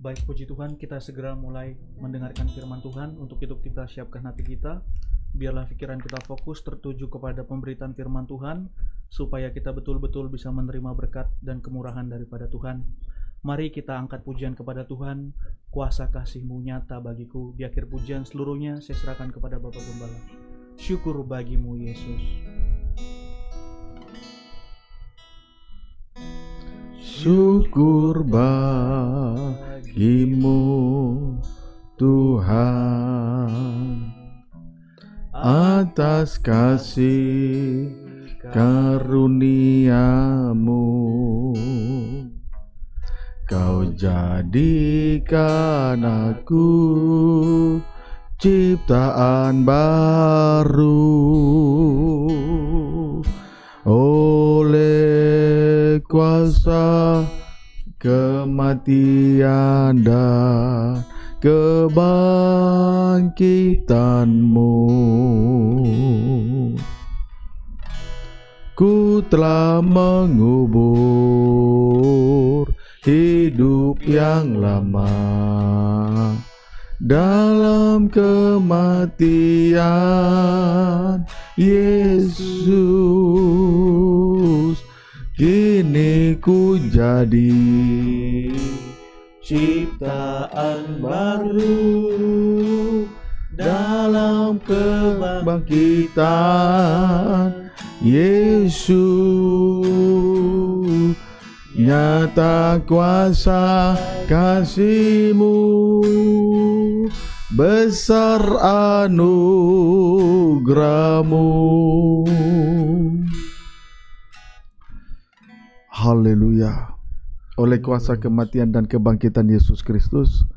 Baik puji Tuhan, kita segera mulai mendengarkan firman Tuhan. Untuk itu kita siapkan hati kita. Biarlah pikiran kita fokus tertuju kepada pemberitaan firman Tuhan supaya kita betul-betul bisa menerima berkat dan kemurahan daripada Tuhan. Mari kita angkat pujian kepada Tuhan. Kuasa kasihMu nyata bagiku. Di akhir pujian seluruhnya saya serahkan kepada Bapak Gembala. Syukur bagimu Yesus. syukur bagimu Tuhan atas kasih karuniamu kau jadikan aku ciptaan baru oh kuasa kematian dan kebangkitanmu Ku telah mengubur hidup yang lama dalam kematian Yesus Kini ku jadi ciptaan baru dalam kebangkitan Yesus nyata kuasa kasihmu besar anugerahmu Haleluya. Oleh kuasa kematian dan kebangkitan Yesus Kristus,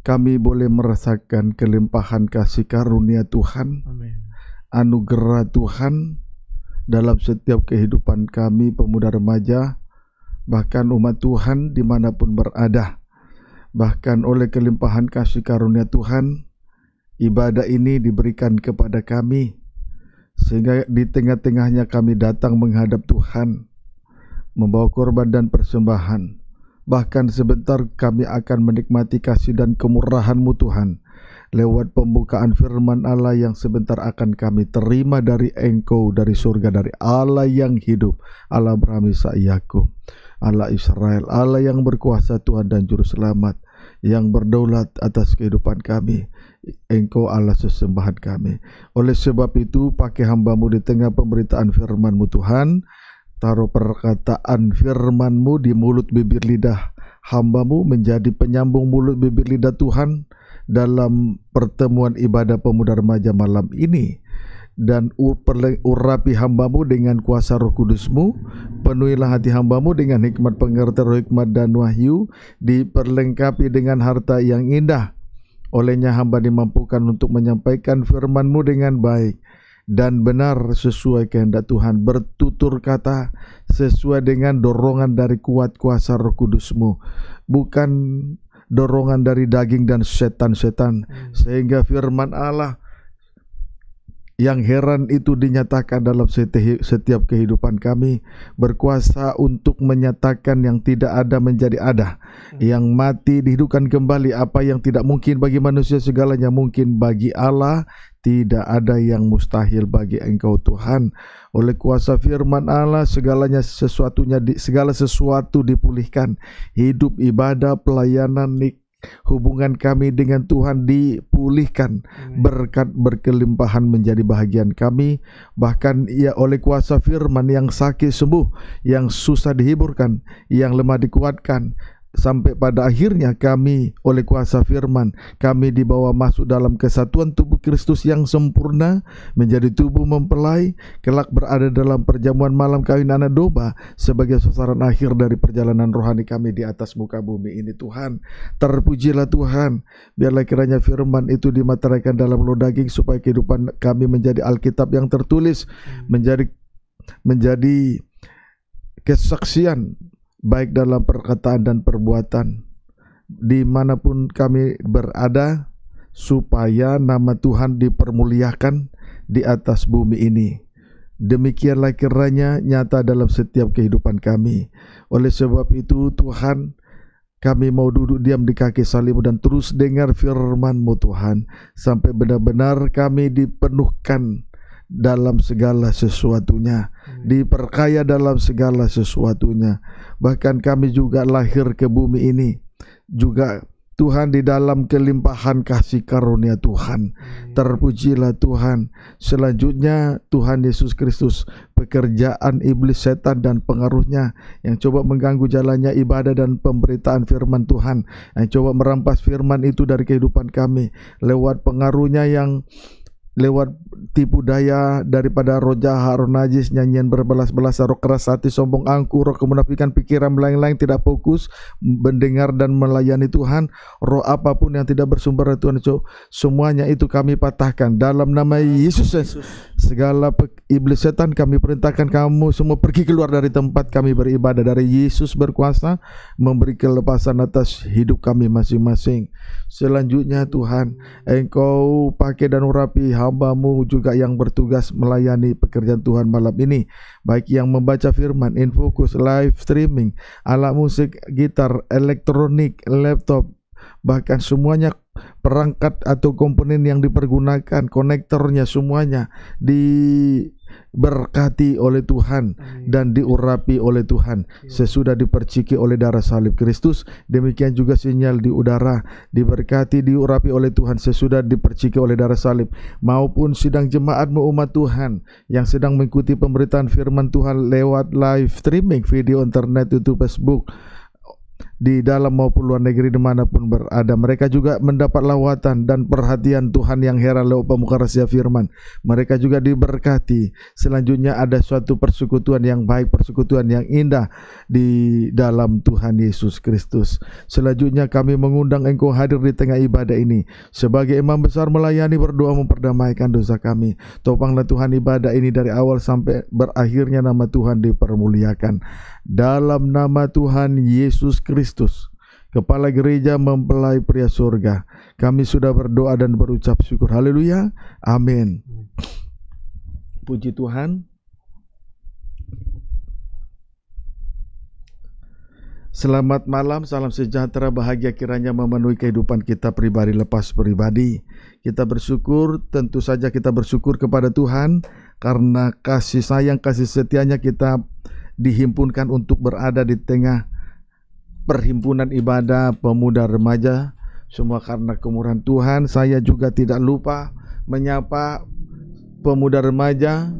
kami boleh merasakan kelimpahan kasih karunia Tuhan, anugerah Tuhan dalam setiap kehidupan kami pemuda remaja, bahkan umat Tuhan dimanapun berada. Bahkan oleh kelimpahan kasih karunia Tuhan, ibadah ini diberikan kepada kami sehingga di tengah-tengahnya kami datang menghadap Tuhan, membawa korban dan persembahan. Bahkan sebentar kami akan menikmati kasih dan kemurahan-Mu Tuhan lewat pembukaan firman Allah yang sebentar akan kami terima dari Engkau dari surga dari Allah yang hidup Allah Abraham Yakub Allah Israel Allah yang berkuasa Tuhan dan juru selamat yang berdaulat atas kehidupan kami engkau Allah sesembahan kami. Oleh sebab itu, pakai hambamu di tengah pemberitaan firmanmu Tuhan, taruh perkataan firmanmu di mulut bibir lidah hambamu menjadi penyambung mulut bibir lidah Tuhan dalam pertemuan ibadah pemuda remaja malam ini dan urapi hambamu dengan kuasa roh kudusmu penuhilah hati hambamu dengan hikmat pengertian hikmat dan wahyu diperlengkapi dengan harta yang indah Olehnya hamba dimampukan untuk menyampaikan firmanMu dengan baik dan benar sesuai kehendak Tuhan. Bertutur kata sesuai dengan dorongan dari kuat kuasa roh kudusmu. Bukan dorongan dari daging dan setan-setan. Hmm. Sehingga firman Allah yang heran itu dinyatakan dalam setiap kehidupan kami berkuasa untuk menyatakan yang tidak ada menjadi ada hmm. yang mati dihidupkan kembali apa yang tidak mungkin bagi manusia segalanya mungkin bagi Allah tidak ada yang mustahil bagi engkau Tuhan oleh kuasa firman Allah segalanya sesuatunya segala sesuatu dipulihkan hidup ibadah pelayanan nikah hubungan kami dengan Tuhan dipulihkan berkat berkelimpahan menjadi bahagian kami bahkan ia ya, oleh kuasa firman yang sakit sembuh yang susah dihiburkan yang lemah dikuatkan sampai pada akhirnya kami oleh kuasa firman kami dibawa masuk dalam kesatuan tubuh Kristus yang sempurna menjadi tubuh mempelai kelak berada dalam perjamuan malam kawin anak domba sebagai sasaran akhir dari perjalanan rohani kami di atas muka bumi ini Tuhan terpujilah Tuhan biarlah kiranya firman itu dimateraikan dalam loh daging supaya kehidupan kami menjadi Alkitab yang tertulis hmm. menjadi menjadi kesaksian baik dalam perkataan dan perbuatan, dimanapun kami berada, supaya nama Tuhan dipermuliakan di atas bumi ini. Demikianlah kiranya nyata dalam setiap kehidupan kami. Oleh sebab itu, Tuhan, kami mau duduk diam di kaki Salib dan terus dengar Firmanmu Tuhan sampai benar-benar kami dipenuhkan dalam segala sesuatunya, diperkaya dalam segala sesuatunya bahkan kami juga lahir ke bumi ini juga Tuhan di dalam kelimpahan kasih karunia Tuhan. Terpujilah Tuhan. Selanjutnya Tuhan Yesus Kristus, pekerjaan iblis setan dan pengaruhnya yang coba mengganggu jalannya ibadah dan pemberitaan firman Tuhan, yang coba merampas firman itu dari kehidupan kami lewat pengaruhnya yang lewat tipu daya daripada roja harun najis, nyanyian berbelas-belas, roh keras hati, sombong angku, roh kemunafikan, pikiran melayang-layang tidak fokus, mendengar dan melayani Tuhan, roh apapun yang tidak bersumber dari Tuhan, itu semuanya itu kami patahkan. Dalam nama Yesus, Yesus. segala iblis setan kami perintahkan kamu semua pergi keluar dari tempat kami beribadah. Dari Yesus berkuasa, memberi kelepasan atas hidup kami masing-masing. Selanjutnya Tuhan, Engkau pakai dan urapi hambamu juga yang bertugas melayani pekerjaan Tuhan malam ini, baik yang membaca firman, infokus, live streaming, alat musik, gitar, elektronik, laptop, bahkan semuanya perangkat atau komponen yang dipergunakan, konektornya semuanya di diberkati oleh Tuhan dan diurapi oleh Tuhan iya. sesudah diperciki oleh darah salib Kristus demikian juga sinyal di udara diberkati diurapi oleh Tuhan sesudah diperciki oleh darah salib maupun sidang jemaatmu umat Tuhan yang sedang mengikuti pemberitaan firman Tuhan lewat live streaming video internet YouTube Facebook di dalam maupun luar negeri dimanapun berada. Mereka juga mendapat lawatan dan perhatian Tuhan yang heran lewat pemuka rahasia firman. Mereka juga diberkati. Selanjutnya ada suatu persekutuan yang baik, persekutuan yang indah di dalam Tuhan Yesus Kristus. Selanjutnya kami mengundang engkau hadir di tengah ibadah ini. Sebagai imam besar melayani berdoa memperdamaikan dosa kami. Topanglah Tuhan ibadah ini dari awal sampai berakhirnya nama Tuhan dipermuliakan dalam nama Tuhan Yesus Kristus. Kepala gereja mempelai pria surga. Kami sudah berdoa dan berucap syukur. Haleluya. Amin. Puji Tuhan. Selamat malam, salam sejahtera, bahagia kiranya memenuhi kehidupan kita pribadi lepas pribadi. Kita bersyukur, tentu saja kita bersyukur kepada Tuhan karena kasih sayang, kasih setianya kita dihimpunkan untuk berada di tengah perhimpunan ibadah pemuda remaja semua karena kemurahan Tuhan saya juga tidak lupa menyapa pemuda remaja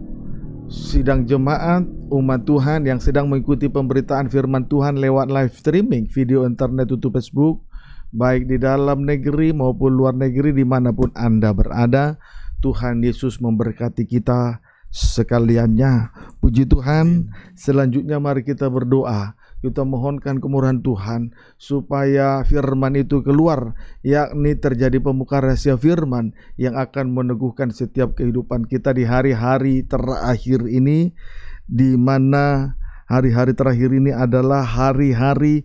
sidang jemaat umat Tuhan yang sedang mengikuti pemberitaan firman Tuhan lewat live streaming video internet YouTube Facebook baik di dalam negeri maupun luar negeri dimanapun Anda berada Tuhan Yesus memberkati kita sekaliannya. Puji Tuhan, selanjutnya mari kita berdoa. Kita mohonkan kemurahan Tuhan supaya firman itu keluar, yakni terjadi pemuka rahasia firman yang akan meneguhkan setiap kehidupan kita di hari-hari terakhir ini, di mana hari-hari terakhir ini adalah hari-hari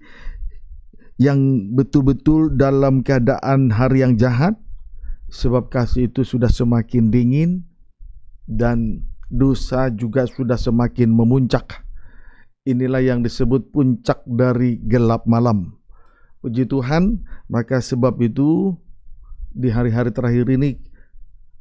yang betul-betul dalam keadaan hari yang jahat, sebab kasih itu sudah semakin dingin dan dosa juga sudah semakin memuncak. Inilah yang disebut puncak dari gelap malam. Puji Tuhan, maka sebab itu di hari-hari terakhir ini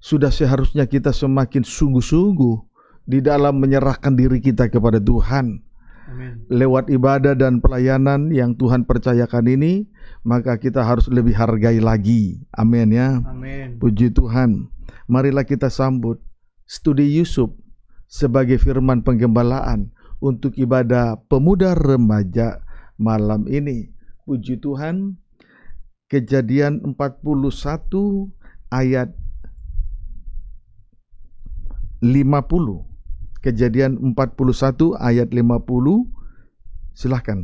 sudah seharusnya kita semakin sungguh-sungguh di dalam menyerahkan diri kita kepada Tuhan. Amen. Lewat ibadah dan pelayanan yang Tuhan percayakan ini, maka kita harus lebih hargai lagi. Amin ya. Amin. Puji Tuhan. Marilah kita sambut studi Yusuf sebagai firman penggembalaan untuk ibadah pemuda remaja malam ini. Puji Tuhan, kejadian 41 ayat 50. Kejadian 41 ayat 50. Silahkan.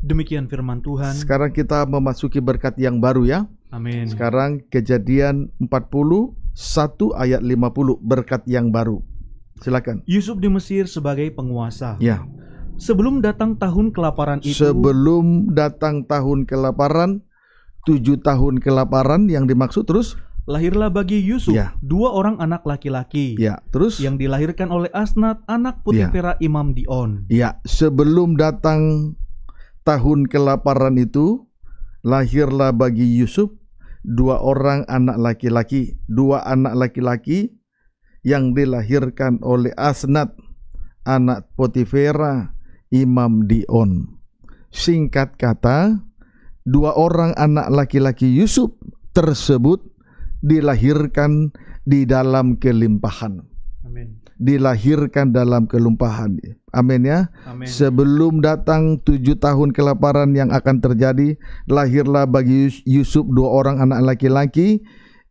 Demikian firman Tuhan. Sekarang kita memasuki berkat yang baru ya. Amin. Sekarang kejadian 40 1 ayat 50 berkat yang baru. Silakan. Yusuf di Mesir sebagai penguasa. Ya. Sebelum datang tahun kelaparan itu. Sebelum datang tahun kelaparan, tujuh tahun kelaparan yang dimaksud terus lahirlah bagi Yusuf ya. dua orang anak laki-laki. Ya, terus yang dilahirkan oleh Asnat anak Putifera ya. Imam Dion. Ya, sebelum datang tahun kelaparan itu lahirlah bagi Yusuf dua orang anak laki-laki, dua anak laki-laki yang dilahirkan oleh Asnat, anak Potifera, Imam Dion. Singkat kata, dua orang anak laki-laki Yusuf tersebut dilahirkan di dalam kelimpahan. Amin. Dilahirkan dalam kelimpahan. Amin ya. Amin. Sebelum datang tujuh tahun kelaparan yang akan terjadi, lahirlah bagi Yusuf dua orang anak laki-laki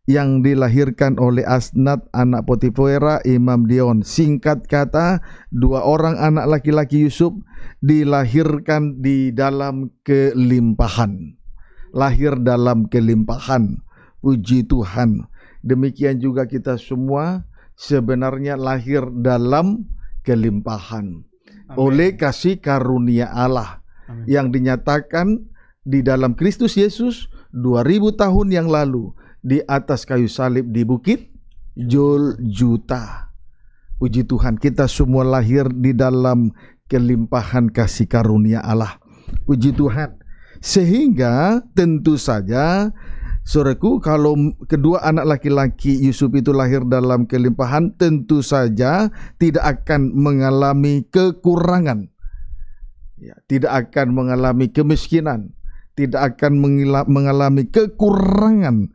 yang dilahirkan oleh Asnat anak Potifera Imam Dion. Singkat kata, dua orang anak laki-laki Yusuf dilahirkan di dalam kelimpahan. Lahir dalam kelimpahan. Puji Tuhan. Demikian juga kita semua sebenarnya lahir dalam kelimpahan oleh kasih karunia Allah Amin. yang dinyatakan di dalam Kristus Yesus 2000 tahun yang lalu di atas kayu salib di bukit Joljuta. Puji Tuhan, kita semua lahir di dalam kelimpahan kasih karunia Allah. Puji Tuhan. Sehingga tentu saja Soreku kalau kedua anak laki-laki Yusuf itu lahir dalam kelimpahan, tentu saja tidak akan mengalami kekurangan. Ya, tidak akan mengalami kemiskinan, tidak akan mengalami kekurangan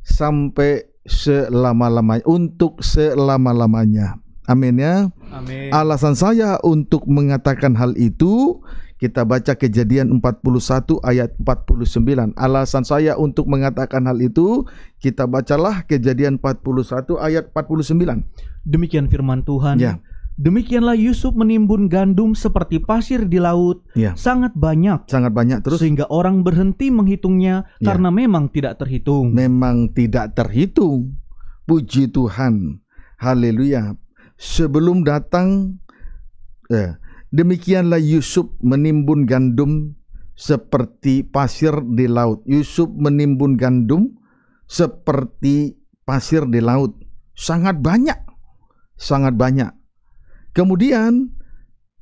sampai selama-lamanya untuk selama-lamanya. Amin ya. Amin. Alasan saya untuk mengatakan hal itu kita baca kejadian 41 ayat 49. Alasan saya untuk mengatakan hal itu, kita bacalah kejadian 41 ayat 49. Demikian firman Tuhan. Ya. Demikianlah Yusuf menimbun gandum seperti pasir di laut, ya. sangat banyak, sangat banyak terus sehingga orang berhenti menghitungnya ya. karena memang tidak terhitung. Memang tidak terhitung. Puji Tuhan. Haleluya. Sebelum datang eh, Demikianlah Yusuf menimbun gandum seperti pasir di laut. Yusuf menimbun gandum seperti pasir di laut. Sangat banyak. Sangat banyak. Kemudian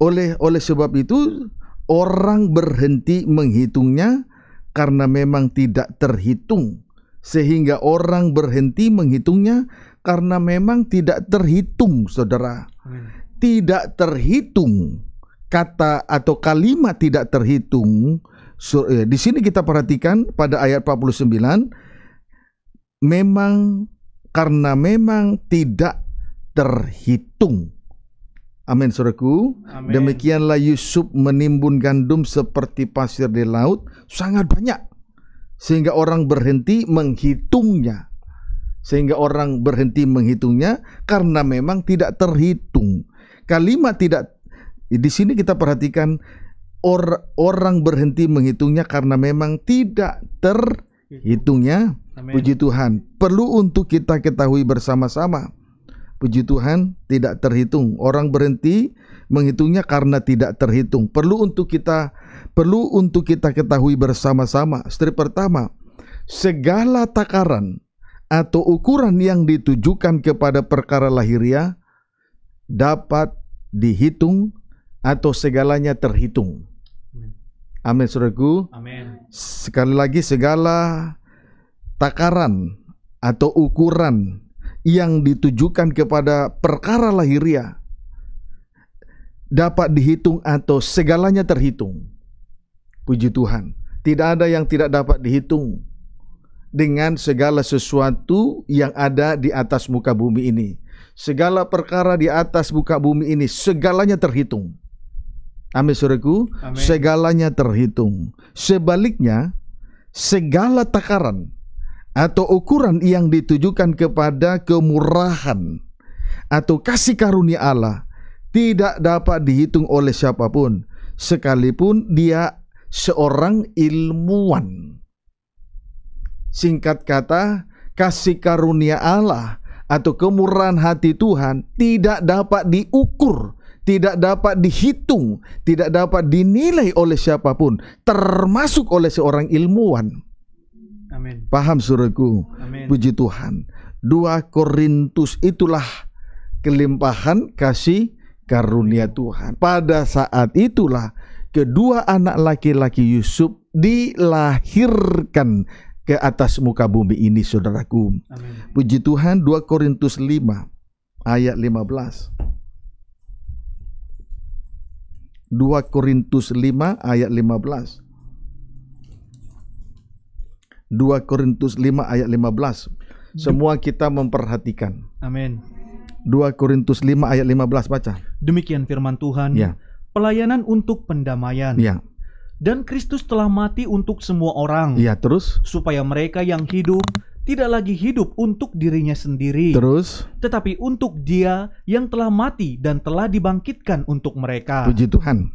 oleh oleh sebab itu orang berhenti menghitungnya karena memang tidak terhitung sehingga orang berhenti menghitungnya karena memang tidak terhitung saudara. Tidak terhitung kata atau kalimat tidak terhitung eh, di sini kita perhatikan pada ayat 49 memang karena memang tidak terhitung amin Saudaraku demikianlah Yusuf menimbun gandum seperti pasir di laut sangat banyak sehingga orang berhenti menghitungnya sehingga orang berhenti menghitungnya karena memang tidak terhitung kalimat tidak di sini kita perhatikan or, orang berhenti menghitungnya karena memang tidak terhitungnya. Amen. Puji Tuhan. Perlu untuk kita ketahui bersama-sama. Puji Tuhan tidak terhitung. Orang berhenti menghitungnya karena tidak terhitung. Perlu untuk kita perlu untuk kita ketahui bersama-sama. Strip pertama, segala takaran atau ukuran yang ditujukan kepada perkara lahiriah dapat dihitung atau segalanya terhitung. Amin saudaraku. Amin. Sekali lagi segala takaran atau ukuran yang ditujukan kepada perkara lahiria dapat dihitung atau segalanya terhitung. Puji Tuhan, tidak ada yang tidak dapat dihitung dengan segala sesuatu yang ada di atas muka bumi ini. Segala perkara di atas muka bumi ini segalanya terhitung. Amin suruhku. Amin. Segalanya terhitung. Sebaliknya, segala takaran atau ukuran yang ditujukan kepada kemurahan atau kasih karunia Allah tidak dapat dihitung oleh siapapun sekalipun dia seorang ilmuwan. Singkat kata, kasih karunia Allah atau kemurahan hati Tuhan tidak dapat diukur tidak dapat dihitung, tidak dapat dinilai oleh siapapun, termasuk oleh seorang ilmuwan. Amin. Paham suruhku? Amin. Puji Tuhan. 2 Korintus itulah kelimpahan kasih karunia Tuhan. Pada saat itulah kedua anak laki-laki Yusuf dilahirkan ke atas muka bumi ini saudaraku. Amin. Puji Tuhan 2 Korintus 5 ayat 15. 2 Korintus 5 ayat 15. 2 Korintus 5 ayat 15. Semua kita memperhatikan. Amin. 2 Korintus 5 ayat 15 baca. Demikian firman Tuhan. Ya. Pelayanan untuk pendamaian. Ya. Dan Kristus telah mati untuk semua orang. Ya, terus supaya mereka yang hidup tidak lagi hidup untuk dirinya sendiri. Terus? Tetapi untuk dia yang telah mati dan telah dibangkitkan untuk mereka. Puji Tuhan.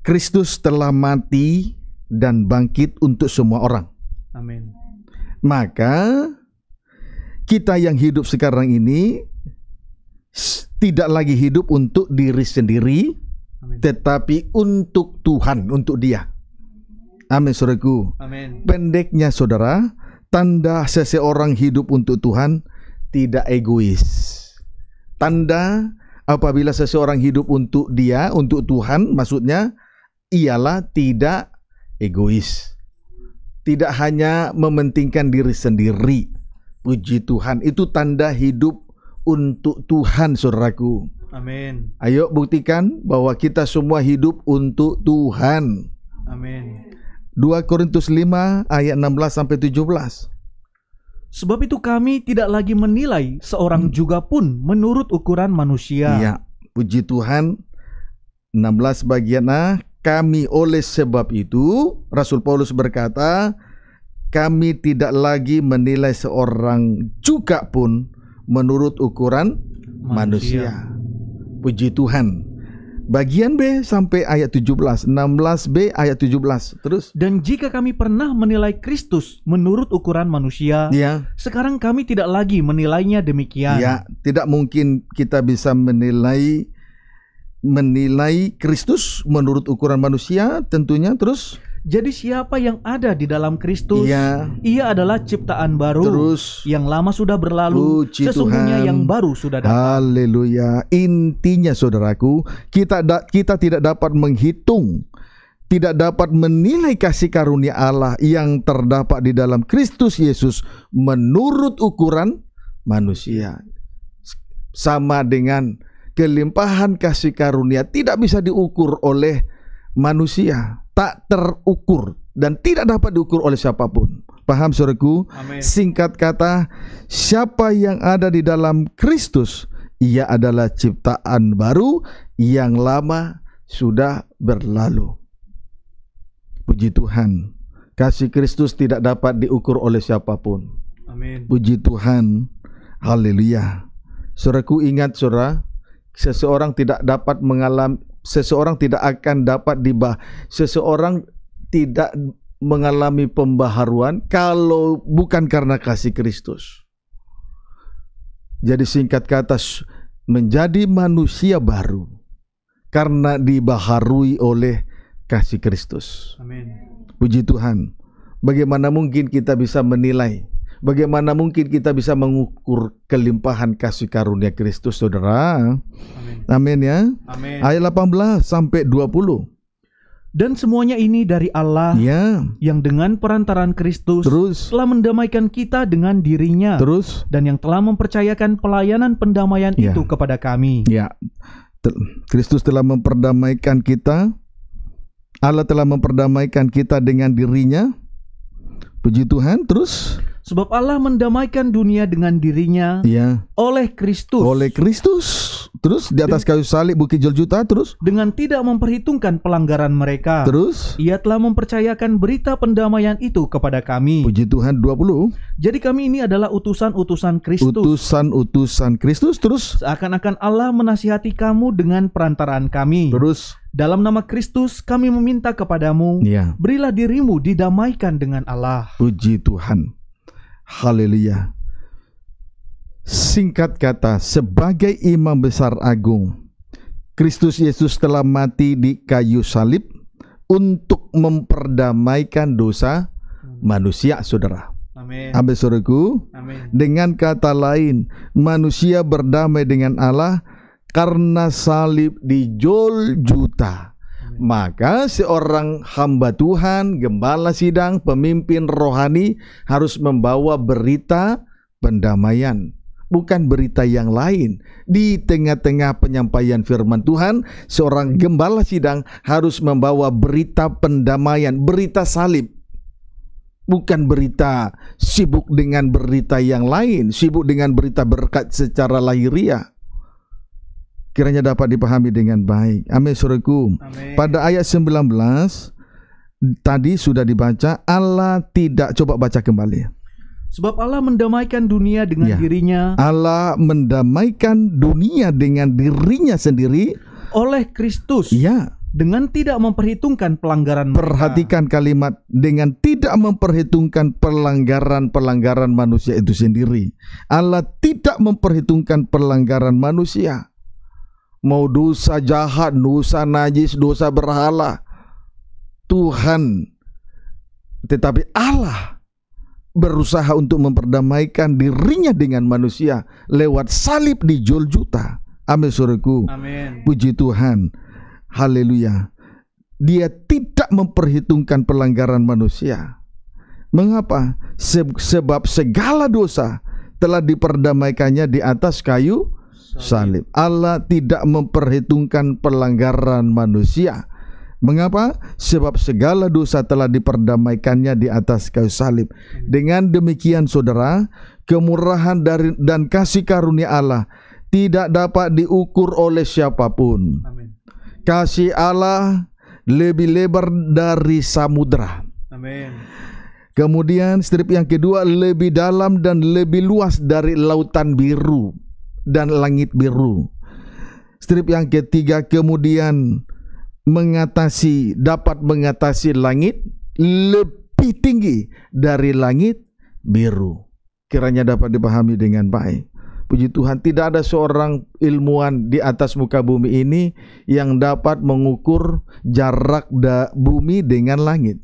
Kristus telah mati dan bangkit untuk semua orang. Amin. Maka kita yang hidup sekarang ini tidak lagi hidup untuk diri sendiri, Amin. tetapi untuk Tuhan, untuk Dia. Amin saudaraku. Amin. Pendeknya saudara, tanda seseorang hidup untuk Tuhan tidak egois. Tanda apabila seseorang hidup untuk dia, untuk Tuhan maksudnya ialah tidak egois. Tidak hanya mementingkan diri sendiri. Puji Tuhan, itu tanda hidup untuk Tuhan saudaraku. Amin. Ayo buktikan bahwa kita semua hidup untuk Tuhan. Amin. 2 Korintus 5 ayat 16 sampai 17. Sebab itu kami tidak lagi menilai seorang hmm. juga pun menurut ukuran manusia. Ya, puji Tuhan. 16 bagian A, ah, kami oleh sebab itu Rasul Paulus berkata, kami tidak lagi menilai seorang juga pun menurut ukuran manusia. manusia. Puji Tuhan bagian B sampai ayat 17, 16B ayat 17. Terus dan jika kami pernah menilai Kristus menurut ukuran manusia, ya. sekarang kami tidak lagi menilainya demikian. Ya, tidak mungkin kita bisa menilai menilai Kristus menurut ukuran manusia tentunya terus jadi siapa yang ada di dalam Kristus, iya. ia adalah ciptaan baru. Terus yang lama sudah berlalu, sesungguhnya yang baru sudah datang. Haleluya. Intinya saudaraku, kita da kita tidak dapat menghitung tidak dapat menilai kasih karunia Allah yang terdapat di dalam Kristus Yesus menurut ukuran manusia. Sama dengan kelimpahan kasih karunia tidak bisa diukur oleh manusia tak terukur dan tidak dapat diukur oleh siapapun. Paham suruhku? Singkat kata, siapa yang ada di dalam Kristus, ia adalah ciptaan baru yang lama sudah berlalu. Puji Tuhan, kasih Kristus tidak dapat diukur oleh siapapun. Amin. Puji Tuhan. Haleluya. Suruhku ingat surah, seseorang tidak dapat mengalami seseorang tidak akan dapat dibah seseorang tidak mengalami pembaharuan kalau bukan karena kasih Kristus. Jadi singkat kata menjadi manusia baru karena dibaharui oleh kasih Kristus. Amin. Puji Tuhan. Bagaimana mungkin kita bisa menilai Bagaimana mungkin kita bisa mengukur kelimpahan kasih karunia Kristus, saudara? Amin, Amin ya. Amin. Ayat 18 sampai 20. Dan semuanya ini dari Allah ya. yang dengan perantaran Kristus Terus. telah mendamaikan kita dengan dirinya Terus. dan yang telah mempercayakan pelayanan pendamaian ya. itu kepada kami. Ya. Kristus telah memperdamaikan kita. Allah telah memperdamaikan kita dengan dirinya. Puji Tuhan. Terus Sebab Allah mendamaikan dunia dengan dirinya ya. oleh Kristus. Oleh Kristus. Terus di atas kayu salib Bukit Joljuta terus dengan tidak memperhitungkan pelanggaran mereka. Terus ia telah mempercayakan berita pendamaian itu kepada kami. Puji Tuhan 20. Jadi kami ini adalah utusan-utusan Kristus. Utusan-utusan Kristus terus seakan-akan Allah menasihati kamu dengan perantaraan kami. Terus dalam nama Kristus kami meminta kepadamu, ya. berilah dirimu didamaikan dengan Allah. Puji Tuhan. Haleluya. Singkat kata, sebagai imam besar agung, Kristus Yesus telah mati di kayu salib untuk memperdamaikan dosa manusia, saudara. Amin. Amin, Amin. Dengan kata lain, manusia berdamai dengan Allah karena salib di Jol juta maka seorang hamba Tuhan, gembala sidang, pemimpin rohani harus membawa berita pendamaian, bukan berita yang lain. Di tengah-tengah penyampaian firman Tuhan, seorang gembala sidang harus membawa berita pendamaian, berita salib bukan berita sibuk dengan berita yang lain, sibuk dengan berita berkat secara lahiriah kiranya dapat dipahami dengan baik. Amin suruhku. Pada ayat 19 tadi sudah dibaca Allah tidak coba baca kembali. Sebab Allah mendamaikan dunia dengan ya. dirinya. Allah mendamaikan dunia dengan dirinya sendiri oleh Kristus. Ya. Dengan tidak memperhitungkan pelanggaran Perhatikan kalimat dengan tidak memperhitungkan pelanggaran-pelanggaran manusia itu sendiri. Allah tidak memperhitungkan pelanggaran manusia mau dosa jahat, dosa najis, dosa berhala. Tuhan tetapi Allah berusaha untuk memperdamaikan dirinya dengan manusia lewat salib di Golgota. Amin suruhku. Amin. Puji Tuhan. Haleluya. Dia tidak memperhitungkan pelanggaran manusia. Mengapa? Sebab segala dosa telah diperdamaikannya di atas kayu salib. Allah tidak memperhitungkan pelanggaran manusia. Mengapa? Sebab segala dosa telah diperdamaikannya di atas kayu salib. Hmm. Dengan demikian saudara, kemurahan dari dan kasih karunia Allah tidak dapat diukur oleh siapapun. Amin. Kasih Allah lebih lebar dari samudra. Amin. Kemudian strip yang kedua lebih dalam dan lebih luas dari lautan biru dan langit biru. Strip yang ketiga kemudian mengatasi dapat mengatasi langit lebih tinggi dari langit biru. Kiranya dapat dipahami dengan baik. Puji Tuhan, tidak ada seorang ilmuwan di atas muka bumi ini yang dapat mengukur jarak da bumi dengan langit.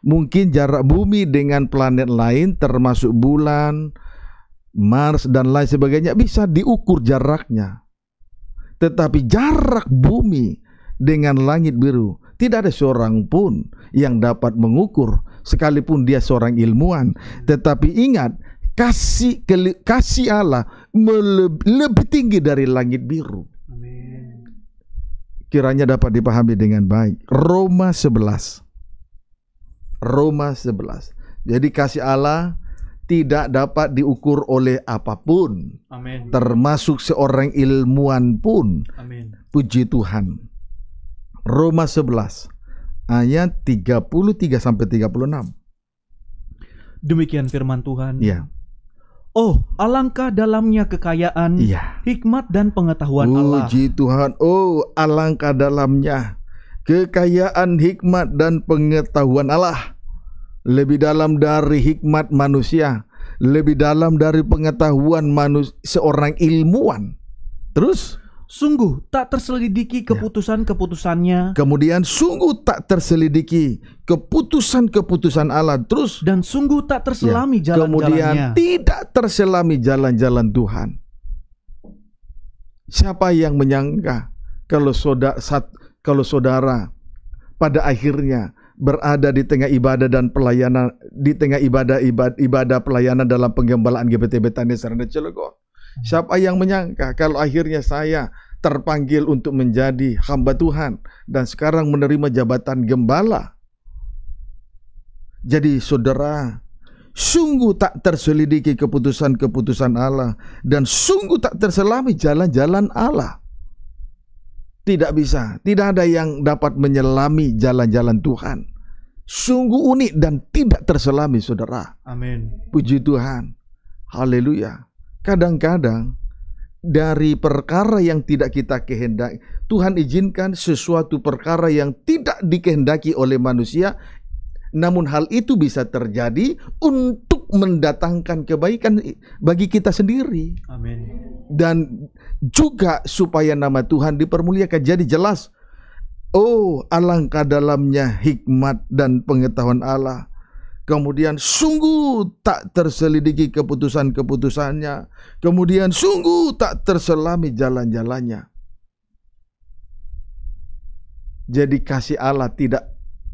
Mungkin jarak bumi dengan planet lain termasuk bulan, Mars dan lain sebagainya bisa diukur jaraknya. Tetapi jarak bumi dengan langit biru tidak ada seorang pun yang dapat mengukur sekalipun dia seorang ilmuwan. Tetapi ingat, kasih kasih Allah lebih tinggi dari langit biru. Kiranya dapat dipahami dengan baik. Roma 11. Roma 11. Jadi kasih Allah tidak dapat diukur oleh apapun. Amen. Termasuk seorang ilmuwan pun. Amen. Puji Tuhan. Roma 11 ayat 33 sampai 36. Demikian firman Tuhan. Ya. Oh, alangkah dalamnya kekayaan, ya. hikmat dan pengetahuan Puji Allah. Puji Tuhan. Oh, alangkah dalamnya kekayaan, hikmat dan pengetahuan Allah lebih dalam dari hikmat manusia, lebih dalam dari pengetahuan manusia seorang ilmuwan. Terus sungguh tak terselidiki ya. keputusan-keputusannya. Kemudian sungguh tak terselidiki keputusan-keputusan Allah. Terus dan sungguh tak terselami ya. jalan-jalannya. Kemudian tidak terselami jalan-jalan Tuhan. Siapa yang menyangka kalau saudara kalau saudara pada akhirnya berada di tengah ibadah dan pelayanan di tengah ibadah ibadah, ibadah pelayanan dalam penggembalaan GPT Betani Sarana Cilegon. Siapa yang menyangka kalau akhirnya saya terpanggil untuk menjadi hamba Tuhan dan sekarang menerima jabatan gembala. Jadi saudara, sungguh tak terselidiki keputusan-keputusan Allah dan sungguh tak terselami jalan-jalan Allah. Tidak bisa, tidak ada yang dapat menyelami jalan-jalan Tuhan sungguh unik dan tidak terselami saudara. Amin. Puji Tuhan. Haleluya. Kadang-kadang dari perkara yang tidak kita kehendaki, Tuhan izinkan sesuatu perkara yang tidak dikehendaki oleh manusia, namun hal itu bisa terjadi untuk mendatangkan kebaikan bagi kita sendiri. Amin. Dan juga supaya nama Tuhan dipermuliakan. Jadi jelas Oh, alangkah dalamnya hikmat dan pengetahuan Allah. Kemudian sungguh tak terselidiki keputusan-keputusannya. Kemudian sungguh tak terselami jalan-jalannya. Jadi kasih Allah tidak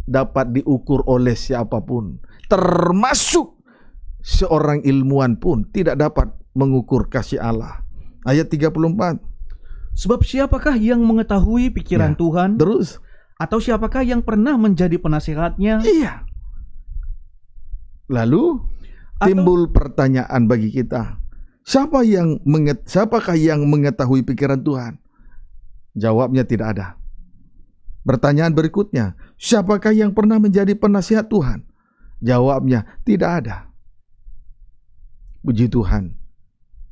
dapat diukur oleh siapapun. Termasuk seorang ilmuwan pun tidak dapat mengukur kasih Allah. Ayat 34. Sebab siapakah yang mengetahui pikiran ya. Tuhan? Terus atau siapakah yang pernah menjadi penasehatnya? Iya. Lalu atau, timbul pertanyaan bagi kita. Siapa yang menget, siapakah yang mengetahui pikiran Tuhan? Jawabnya tidak ada. Pertanyaan berikutnya, siapakah yang pernah menjadi penasihat Tuhan? Jawabnya tidak ada. Puji Tuhan.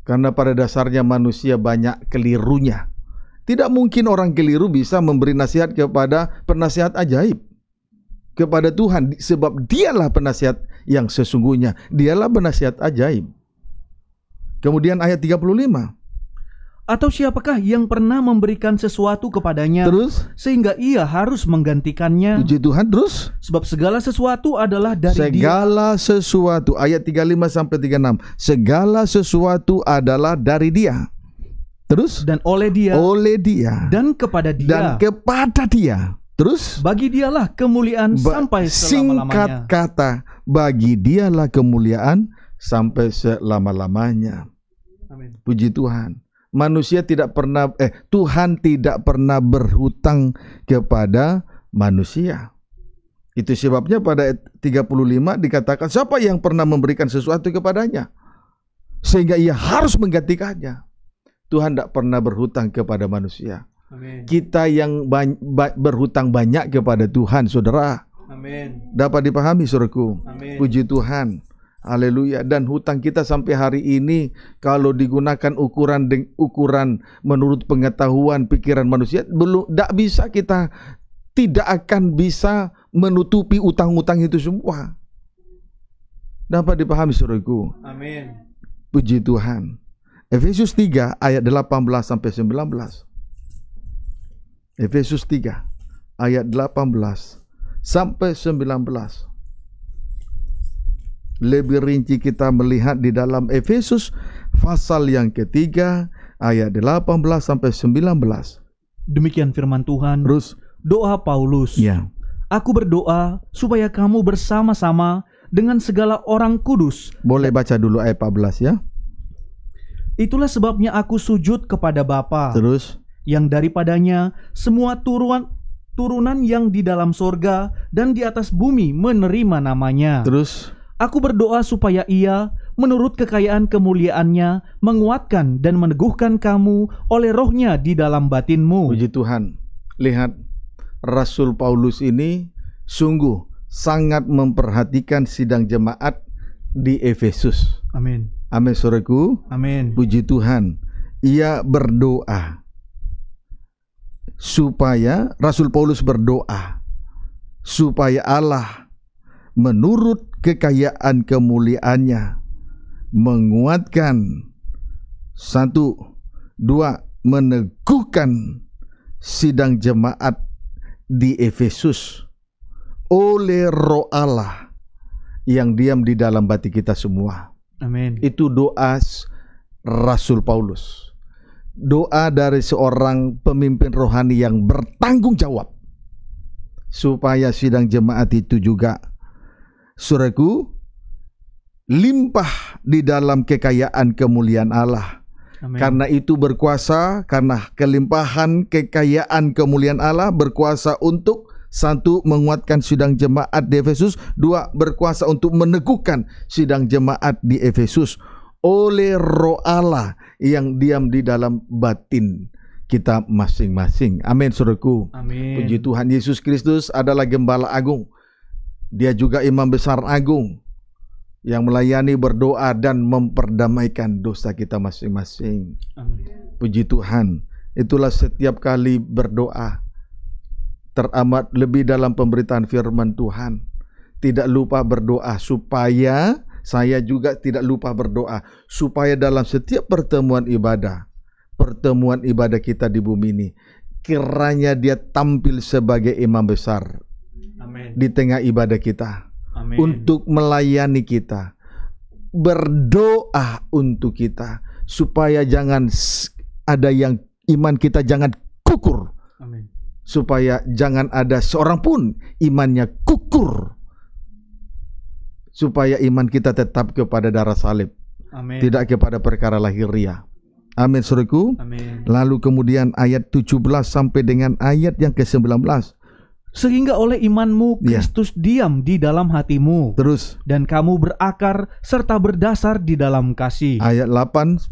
Karena pada dasarnya manusia banyak kelirunya tidak mungkin orang keliru bisa memberi nasihat kepada penasihat ajaib. Kepada Tuhan. Sebab dialah penasihat yang sesungguhnya. Dialah penasihat ajaib. Kemudian ayat 35. Atau siapakah yang pernah memberikan sesuatu kepadanya terus sehingga ia harus menggantikannya? Puji Tuhan terus. Sebab segala sesuatu adalah dari segala dia. Segala sesuatu ayat 35 sampai 36. Segala sesuatu adalah dari dia. Terus dan oleh dia oleh dia dan kepada dia dan kepada dia. Terus bagi dialah kemuliaan ba sampai singkat kata bagi dialah kemuliaan sampai selama-lamanya. Amin. Puji Tuhan. Manusia tidak pernah eh Tuhan tidak pernah berhutang kepada manusia. Itu sebabnya pada 35 dikatakan siapa yang pernah memberikan sesuatu kepadanya sehingga ia harus menggantikannya. Tuhan tidak pernah berhutang kepada manusia. Amen. Kita yang ba ba berhutang banyak kepada Tuhan, saudara. Amen. Dapat dipahami, saudaraku. Amen. Puji Tuhan. Haleluya. Dan hutang kita sampai hari ini kalau digunakan ukuran ukuran menurut pengetahuan pikiran manusia belum tidak bisa kita tidak akan bisa menutupi utang-utang itu semua. Dapat dipahami saudaraku. Amin. Puji Tuhan. Efesus 3 ayat 18 sampai 19. Efesus 3 ayat 18 sampai 19. Lebih rinci kita melihat di dalam Efesus pasal yang ketiga ayat 18 sampai 19. Demikian firman Tuhan. Terus doa Paulus. Ya. Aku berdoa supaya kamu bersama-sama dengan segala orang kudus. Boleh baca dulu ayat 14 ya. Itulah sebabnya aku sujud kepada Bapa. Terus yang daripadanya semua turuan turunan yang di dalam sorga dan di atas bumi menerima namanya. Terus aku berdoa supaya ia menurut kekayaan kemuliaannya menguatkan dan meneguhkan kamu oleh rohnya di dalam batinmu. Puji Tuhan. Lihat Rasul Paulus ini sungguh sangat memperhatikan sidang jemaat di Efesus. Amin. Amin sureku. Amin. Puji Tuhan. Ia berdoa supaya Rasul Paulus berdoa supaya Allah menurut kekayaan kemuliaannya menguatkan satu dua meneguhkan sidang jemaat di Efesus oleh roh Allah yang diam di dalam batin kita semua. Amin. Itu doa Rasul Paulus. Doa dari seorang pemimpin rohani yang bertanggung jawab supaya sidang jemaat itu juga suraku limpah di dalam kekayaan kemuliaan Allah. Amin. Karena itu berkuasa, karena kelimpahan kekayaan kemuliaan Allah berkuasa untuk satu, menguatkan sidang jemaat di Efesus. Dua, berkuasa untuk meneguhkan sidang jemaat di Efesus oleh roh Allah yang diam di dalam batin kita masing-masing. Amin, suruhku. Amin. Puji Tuhan Yesus Kristus adalah gembala agung. Dia juga imam besar agung yang melayani berdoa dan memperdamaikan dosa kita masing-masing. Puji Tuhan. Itulah setiap kali berdoa teramat lebih dalam pemberitaan firman Tuhan. Tidak lupa berdoa supaya saya juga tidak lupa berdoa supaya dalam setiap pertemuan ibadah, pertemuan ibadah kita di bumi ini kiranya dia tampil sebagai imam besar Amen. di tengah ibadah kita Amen. untuk melayani kita, berdoa untuk kita supaya jangan ada yang iman kita jangan kukur. Amen supaya jangan ada seorang pun imannya kukur supaya iman kita tetap kepada darah salib Amin. tidak kepada perkara lahiriah Amin suruhku Amin. lalu kemudian ayat 17 sampai dengan ayat yang ke-19 sehingga oleh imanmu ya. Kristus yeah. diam di dalam hatimu terus dan kamu berakar serta berdasar di dalam kasih ayat 18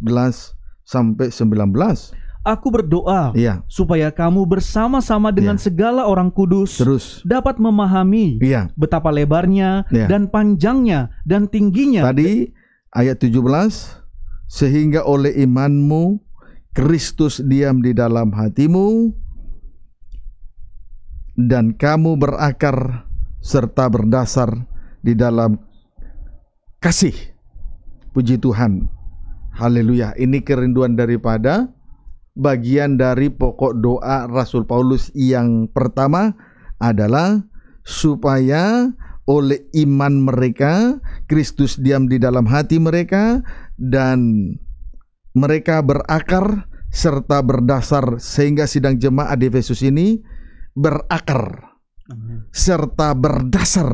sampai 19 Aku berdoa iya. supaya kamu bersama-sama dengan iya. segala orang kudus Terus. dapat memahami iya. betapa lebarnya iya. dan panjangnya dan tingginya. Tadi ayat 17 sehingga oleh imanmu Kristus diam di dalam hatimu dan kamu berakar serta berdasar di dalam kasih. Puji Tuhan. Haleluya. Ini kerinduan daripada bagian dari pokok doa Rasul Paulus yang pertama adalah supaya oleh iman mereka Kristus diam di dalam hati mereka dan mereka berakar serta berdasar sehingga sidang jemaat di Efesus ini berakar Amen. serta berdasar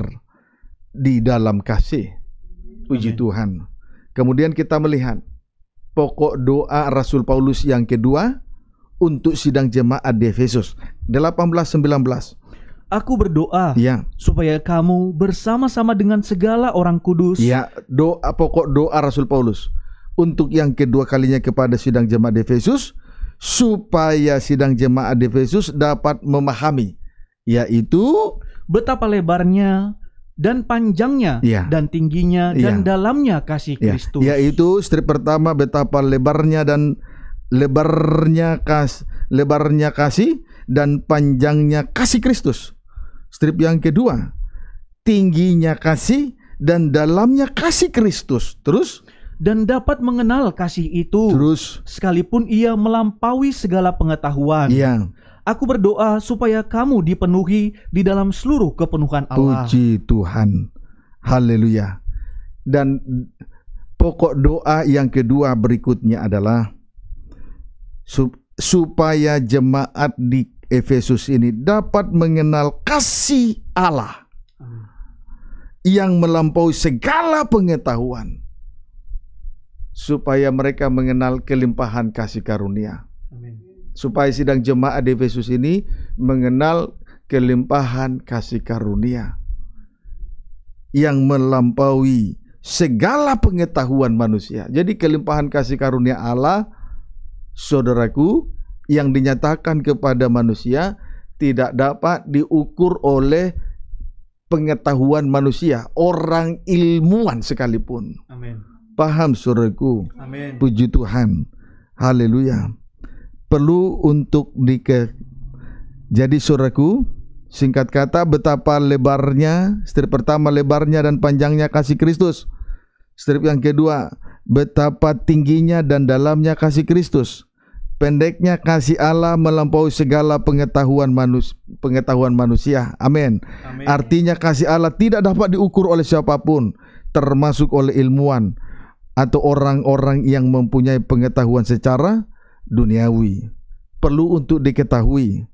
di dalam kasih. Puji Amen. Tuhan. Kemudian kita melihat pokok doa Rasul Paulus yang kedua untuk sidang jemaat di Efesus sembilan belas. Aku berdoa ya. supaya kamu bersama-sama dengan segala orang kudus. Ya, doa pokok doa Rasul Paulus untuk yang kedua kalinya kepada sidang jemaat di Efesus supaya sidang jemaat di Efesus dapat memahami yaitu betapa lebarnya dan panjangnya ya. dan tingginya iya. dan ya. dalamnya kasih iya. Kristus. Yaitu strip pertama betapa lebarnya dan lebarnya kas lebarnya kasih dan panjangnya kasih Kristus. Strip yang kedua, tingginya kasih dan dalamnya kasih Kristus. Terus dan dapat mengenal kasih itu. Terus sekalipun ia melampaui segala pengetahuan. Iya. Aku berdoa supaya kamu dipenuhi di dalam seluruh kepenuhan Allah. Puji Tuhan. Haleluya. Dan pokok doa yang kedua berikutnya adalah supaya jemaat di Efesus ini dapat mengenal kasih Allah yang melampaui segala pengetahuan supaya mereka mengenal kelimpahan kasih karunia. Amin supaya sidang jemaat di Efesus ini mengenal kelimpahan kasih karunia yang melampaui segala pengetahuan manusia. Jadi kelimpahan kasih karunia Allah saudaraku yang dinyatakan kepada manusia tidak dapat diukur oleh pengetahuan manusia, orang ilmuwan sekalipun. Amin. Paham saudaraku? Amin. Puji Tuhan. Haleluya perlu untuk dike jadi suraku singkat kata betapa lebarnya strip pertama lebarnya dan panjangnya kasih Kristus strip yang kedua betapa tingginya dan dalamnya kasih Kristus pendeknya kasih Allah melampaui segala pengetahuan manus pengetahuan manusia amin artinya kasih Allah tidak dapat diukur oleh siapapun termasuk oleh ilmuwan atau orang-orang yang mempunyai pengetahuan secara duniawi perlu untuk diketahui.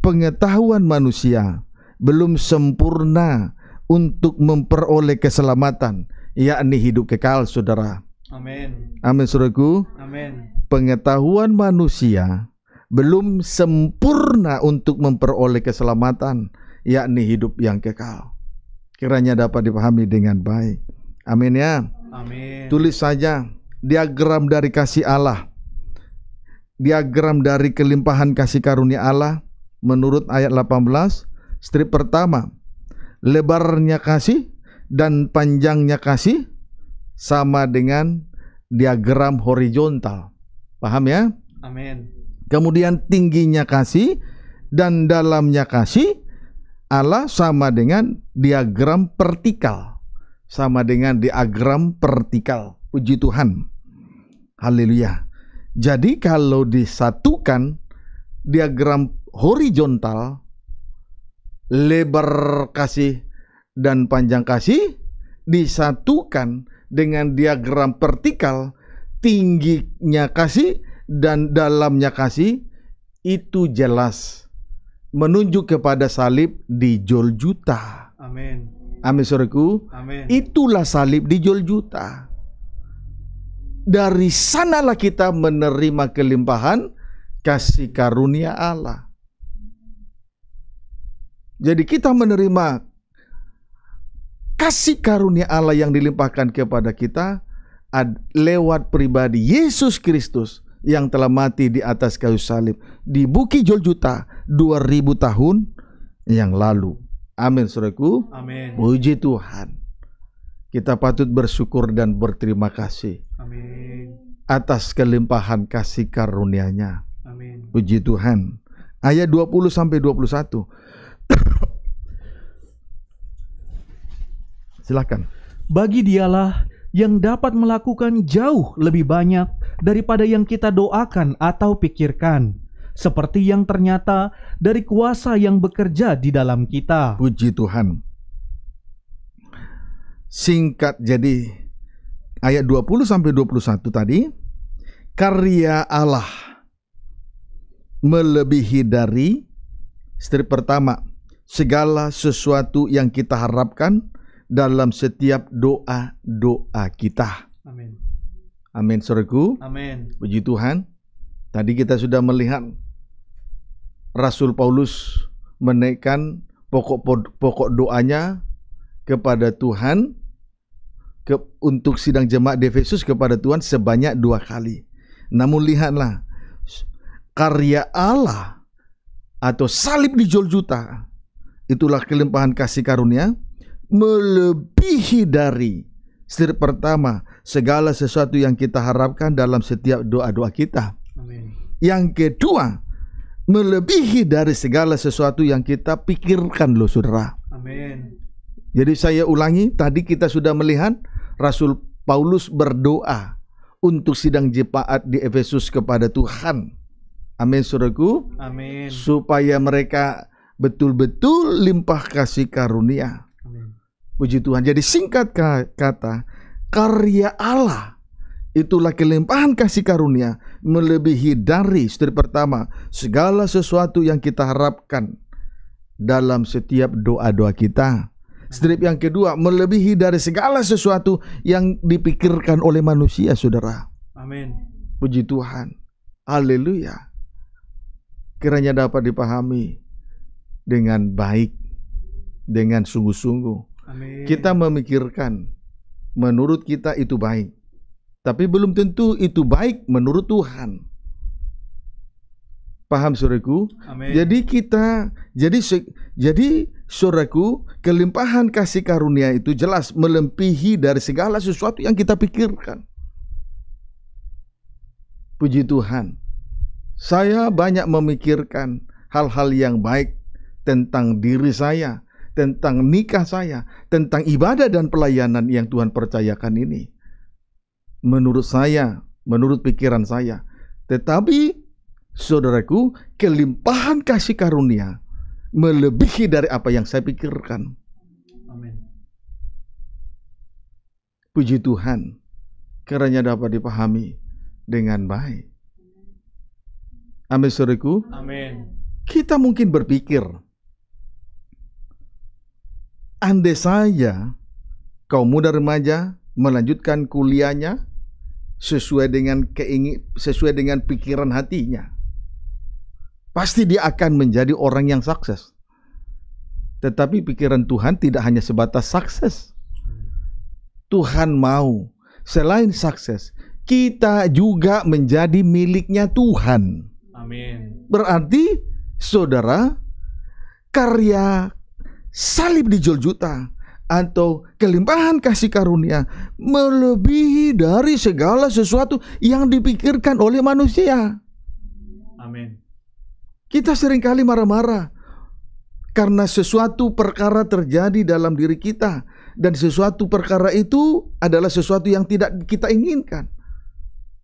Pengetahuan manusia belum sempurna untuk memperoleh keselamatan, yakni hidup kekal, saudara. Amin. Amin, saudaraku. Amin. Pengetahuan manusia belum sempurna untuk memperoleh keselamatan, yakni hidup yang kekal. Kiranya dapat dipahami dengan baik. Amin ya. Amin. Tulis saja diagram dari kasih Allah diagram dari kelimpahan kasih karunia Allah menurut ayat 18 strip pertama lebarnya kasih dan panjangnya kasih sama dengan diagram horizontal. Paham ya? Amin. Kemudian tingginya kasih dan dalamnya kasih Allah sama dengan diagram vertikal. Sama dengan diagram vertikal. Puji Tuhan. Haleluya. Jadi kalau disatukan diagram horizontal lebar kasih dan panjang kasih disatukan dengan diagram vertikal tingginya kasih dan dalamnya kasih itu jelas menunjuk kepada salib di Joljuta. Amin. Amin suruhku. Amin. Itulah salib di Joljuta dari sanalah kita menerima kelimpahan kasih karunia Allah. Jadi kita menerima kasih karunia Allah yang dilimpahkan kepada kita lewat pribadi Yesus Kristus yang telah mati di atas kayu salib di Bukit Joljuta 2000 tahun yang lalu. Amin Saudaraku. Amin. Puji Tuhan. Kita patut bersyukur dan berterima kasih Amin. Atas kelimpahan kasih karunia-Nya. Amin. Puji Tuhan. Ayat 20 sampai 21. Silakan. Bagi dialah yang dapat melakukan jauh lebih banyak daripada yang kita doakan atau pikirkan, seperti yang ternyata dari kuasa yang bekerja di dalam kita. Puji Tuhan. Singkat jadi ayat 20 sampai 21 tadi karya Allah melebihi dari strip pertama segala sesuatu yang kita harapkan dalam setiap doa-doa kita. Amin. Amin Saudaraku. Amin. Puji Tuhan. Tadi kita sudah melihat Rasul Paulus menaikkan pokok-pokok doanya kepada Tuhan ke, untuk sidang jemaat di Efesus kepada Tuhan sebanyak dua kali. Namun lihatlah karya Allah atau salib di Joljuta itulah kelimpahan kasih karunia melebihi dari sir pertama segala sesuatu yang kita harapkan dalam setiap doa-doa kita. Amin. Yang kedua, melebihi dari segala sesuatu yang kita pikirkan loh saudara. Amin. Jadi saya ulangi, tadi kita sudah melihat Rasul Paulus berdoa untuk sidang jemaat di Efesus kepada Tuhan. Amin Saudaraku. Amin. Supaya mereka betul-betul limpah kasih karunia. Amin. Puji Tuhan. Jadi singkat kata, karya Allah itulah kelimpahan kasih karunia melebihi dari studi pertama segala sesuatu yang kita harapkan dalam setiap doa-doa kita Strip yang kedua melebihi dari segala sesuatu yang dipikirkan oleh manusia, saudara. Amin. Puji Tuhan. Haleluya. Kiranya dapat dipahami dengan baik, dengan sungguh-sungguh. Kita memikirkan menurut kita itu baik. Tapi belum tentu itu baik menurut Tuhan. Paham suriku? Amin. Jadi kita jadi jadi Saudaraku, kelimpahan kasih karunia itu jelas melempihi dari segala sesuatu yang kita pikirkan. Puji Tuhan, saya banyak memikirkan hal-hal yang baik tentang diri saya, tentang nikah saya, tentang ibadah dan pelayanan yang Tuhan percayakan ini. Menurut saya, menurut pikiran saya, tetapi saudaraku, kelimpahan kasih karunia melebihi dari apa yang saya pikirkan. Amin. Puji Tuhan, kiranya dapat dipahami dengan baik. Amin, suriku. Amin. Kita mungkin berpikir, andai saja kaum muda remaja melanjutkan kuliahnya sesuai dengan keingin, sesuai dengan pikiran hatinya Pasti dia akan menjadi orang yang sukses. Tetapi pikiran Tuhan tidak hanya sebatas sukses. Tuhan mau selain sukses, kita juga menjadi miliknya Tuhan. Amin. Berarti saudara karya salib di Joljuta atau kelimpahan kasih karunia melebihi dari segala sesuatu yang dipikirkan oleh manusia. Amin. Kita seringkali marah-marah karena sesuatu perkara terjadi dalam diri kita dan sesuatu perkara itu adalah sesuatu yang tidak kita inginkan,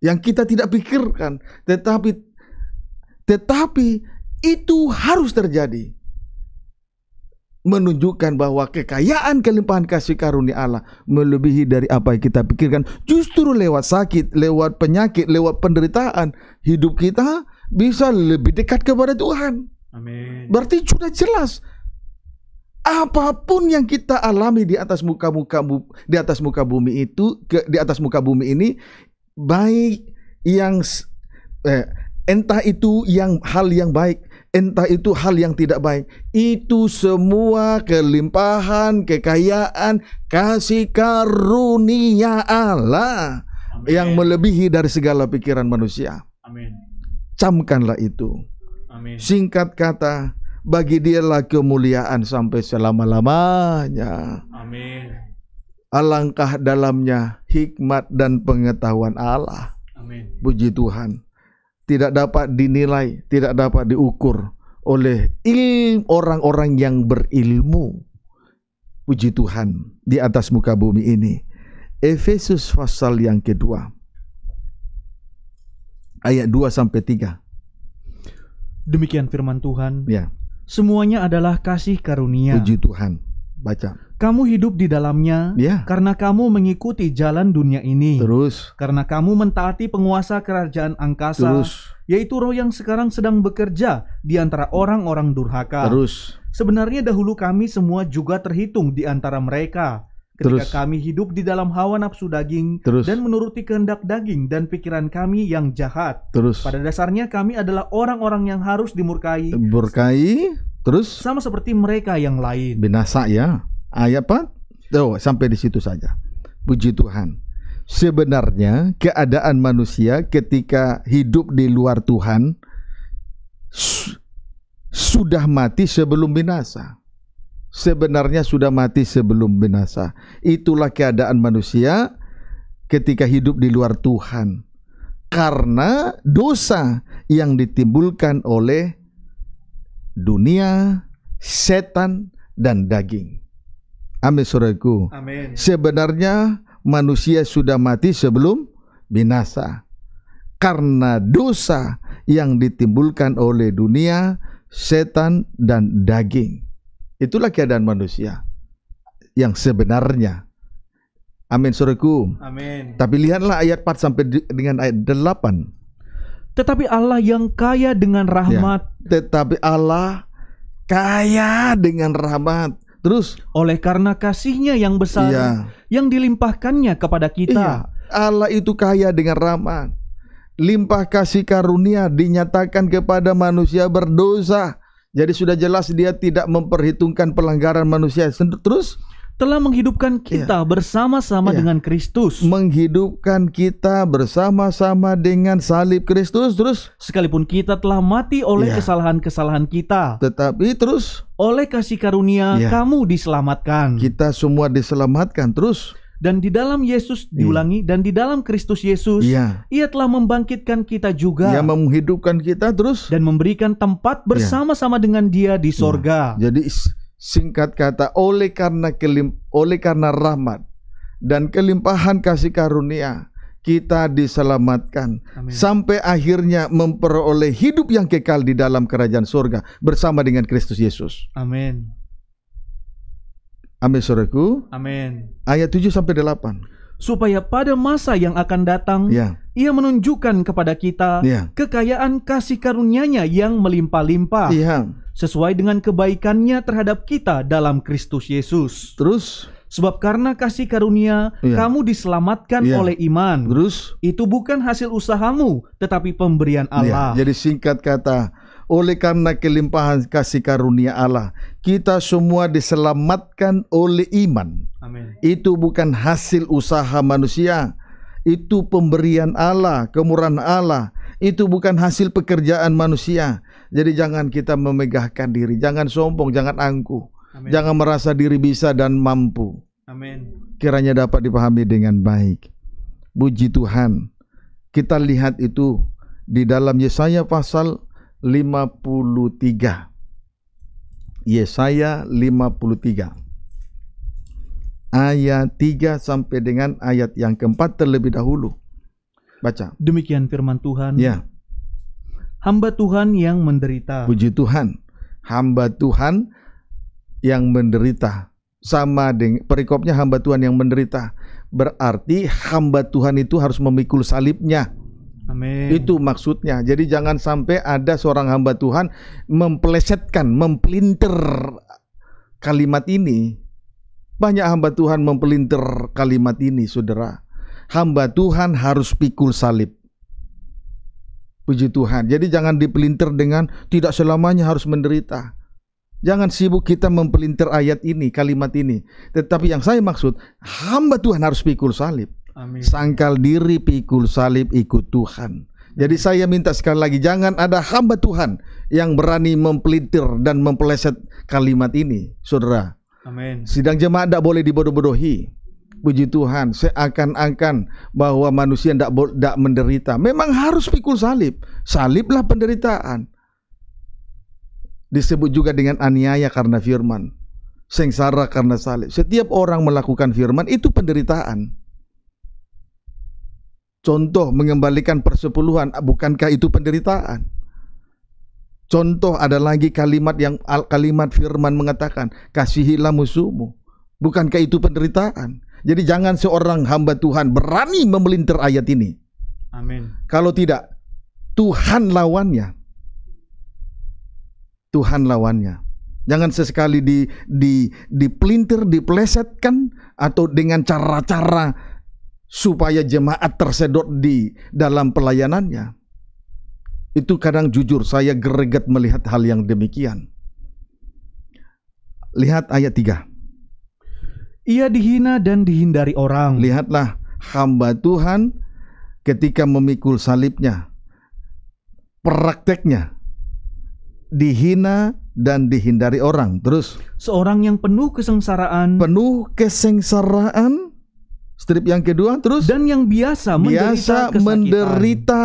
yang kita tidak pikirkan, tetapi tetapi itu harus terjadi. Menunjukkan bahwa kekayaan kelimpahan kasih karunia Allah melebihi dari apa yang kita pikirkan. Justru lewat sakit, lewat penyakit, lewat penderitaan, hidup kita bisa lebih dekat kepada Tuhan. Amin. Berarti sudah jelas apapun yang kita alami di atas muka muka di atas muka bumi itu ke, di atas muka bumi ini baik yang eh, entah itu yang hal yang baik entah itu hal yang tidak baik itu semua kelimpahan kekayaan kasih karunia Allah Amin. yang melebihi dari segala pikiran manusia. Amin camkanlah itu. Amin. Singkat kata, bagi dialah kemuliaan sampai selama-lamanya. Amin. Alangkah dalamnya hikmat dan pengetahuan Allah. Amin. Puji Tuhan. Tidak dapat dinilai, tidak dapat diukur oleh ilmu orang-orang yang berilmu. Puji Tuhan di atas muka bumi ini. Efesus pasal yang kedua ayat 2 sampai 3. Demikian firman Tuhan. Ya. Semuanya adalah kasih karunia. Puji Tuhan. Baca. Kamu hidup di dalamnya ya. karena kamu mengikuti jalan dunia ini. Terus. Karena kamu mentaati penguasa kerajaan angkasa. Terus. Yaitu roh yang sekarang sedang bekerja di antara orang-orang durhaka. Terus. Sebenarnya dahulu kami semua juga terhitung di antara mereka ketika terus, kami hidup di dalam hawa nafsu daging terus, dan menuruti kehendak daging dan pikiran kami yang jahat. Terus pada dasarnya kami adalah orang-orang yang harus dimurkai. Murkai terus sama seperti mereka yang lain. Binasa ya. Ayat apa? Oh, sampai di situ saja. Puji Tuhan. Sebenarnya keadaan manusia ketika hidup di luar Tuhan sudah mati sebelum binasa sebenarnya sudah mati sebelum binasa. Itulah keadaan manusia ketika hidup di luar Tuhan. Karena dosa yang ditimbulkan oleh dunia, setan, dan daging. Amin saudaraku. Amin. Sebenarnya manusia sudah mati sebelum binasa. Karena dosa yang ditimbulkan oleh dunia, setan, dan daging Itulah keadaan manusia yang sebenarnya. Amin suruhku. Amin. Tapi lihatlah ayat 4 sampai dengan ayat 8. Tetapi Allah yang kaya dengan ya, rahmat. Ya. Tetapi Allah kaya dengan rahmat. Terus oleh karena kasihnya yang besar Ya. yang dilimpahkannya kepada kita. Ya. Allah itu kaya dengan rahmat. Limpah kasih karunia dinyatakan kepada manusia berdosa jadi sudah jelas dia tidak memperhitungkan pelanggaran manusia. Terus telah menghidupkan kita yeah. bersama-sama yeah. dengan Kristus. Menghidupkan kita bersama-sama dengan salib Kristus. Terus sekalipun kita telah mati oleh iya. kesalahan-kesalahan yeah. kita, tetapi terus oleh kasih karunia yeah. kamu diselamatkan. Kita semua diselamatkan terus dan di dalam Yesus iya. diulangi dan di dalam Kristus Yesus yeah. ia telah membangkitkan kita juga. Ia menghidupkan kita terus dan memberikan tempat iya. bersama-sama dengan dia di iya. sorga. Jadi singkat kata oleh karena kelim oleh karena rahmat dan kelimpahan kasih karunia kita diselamatkan Amin. sampai akhirnya memperoleh hidup yang kekal di dalam kerajaan surga bersama dengan Kristus Yesus. Amin. Amin saudaraku. Amin. Ayat 7 sampai 8 supaya pada masa yang akan datang ya. ia menunjukkan kepada kita ya. kekayaan kasih karunia-Nya yang melimpah-limpah ya. sesuai dengan kebaikannya terhadap kita dalam Kristus Yesus. Terus Sebab karena kasih karunia yeah. kamu diselamatkan yeah. oleh iman. Terus itu bukan hasil usahamu tetapi pemberian iya. Allah. Yeah. Jadi singkat kata oleh karena kelimpahan kasih karunia Allah, kita semua diselamatkan oleh iman. Amen. Itu bukan hasil usaha manusia, itu pemberian Allah, kemurahan Allah. Itu bukan hasil pekerjaan manusia. Jadi jangan kita memegahkan diri, jangan sombong, jangan angkuh. Amen. Jangan merasa diri bisa dan mampu. Amen. Kiranya dapat dipahami dengan baik. Puji Tuhan. Kita lihat itu di dalam Yesaya pasal 53. Yesaya 53. Ayat 3 sampai dengan ayat yang keempat terlebih dahulu. Baca. Demikian firman Tuhan. Ya. Hamba Tuhan yang menderita. Puji Tuhan. Hamba Tuhan yang menderita. Sama dengan perikopnya hamba Tuhan yang menderita. Berarti hamba Tuhan itu harus memikul salibnya Amin. Itu maksudnya. Jadi jangan sampai ada seorang hamba Tuhan memplesetkan, mempelintir kalimat ini. Banyak hamba Tuhan mempelintir kalimat ini, saudara. Hamba Tuhan harus pikul salib. Puji Tuhan. Jadi jangan dipelintir dengan tidak selamanya harus menderita. Jangan sibuk kita mempelintir ayat ini, kalimat ini. Tetapi yang saya maksud, hamba Tuhan harus pikul salib. Amin. Sangkal diri pikul salib ikut Tuhan. Jadi saya minta sekali lagi jangan ada hamba Tuhan yang berani mempelintir dan mempeleset kalimat ini, saudara. Amin. Sidang jemaat tidak boleh dibodoh-bodohi. Puji Tuhan, seakan-akan bahwa manusia tidak tidak menderita. Memang harus pikul salib. Saliblah penderitaan. Disebut juga dengan aniaya karena firman. Sengsara karena salib. Setiap orang melakukan firman itu penderitaan. Contoh mengembalikan persepuluhan, bukankah itu penderitaan? Contoh ada lagi kalimat yang kalimat firman mengatakan, kasihilah musuhmu. Bukankah itu penderitaan? Jadi jangan seorang hamba Tuhan berani memelintir ayat ini. Amin. Kalau tidak, Tuhan lawannya. Tuhan lawannya. Jangan sesekali di di dipelintir, diplesetkan, atau dengan cara-cara supaya jemaat tersedot di dalam pelayanannya. Itu kadang jujur saya greget melihat hal yang demikian. Lihat ayat 3. Ia dihina dan dihindari orang. Lihatlah hamba Tuhan ketika memikul salibnya. Prakteknya dihina dan dihindari orang. Terus seorang yang penuh kesengsaraan, penuh kesengsaraan Strip yang kedua terus dan yang biasa menderita biasa kesakitan. menderita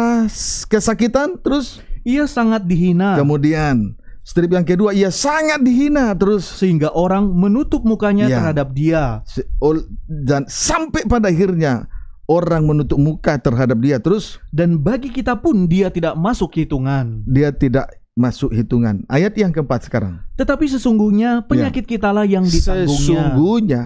kesakitan terus ia sangat dihina. Kemudian strip yang kedua ia sangat dihina terus sehingga orang menutup mukanya ya. terhadap dia dan sampai pada akhirnya orang menutup muka terhadap dia terus dan bagi kita pun dia tidak masuk hitungan. Dia tidak masuk hitungan. Ayat yang keempat sekarang. Tetapi sesungguhnya penyakit ya. kitalah yang ditanggungnya. Sesungguhnya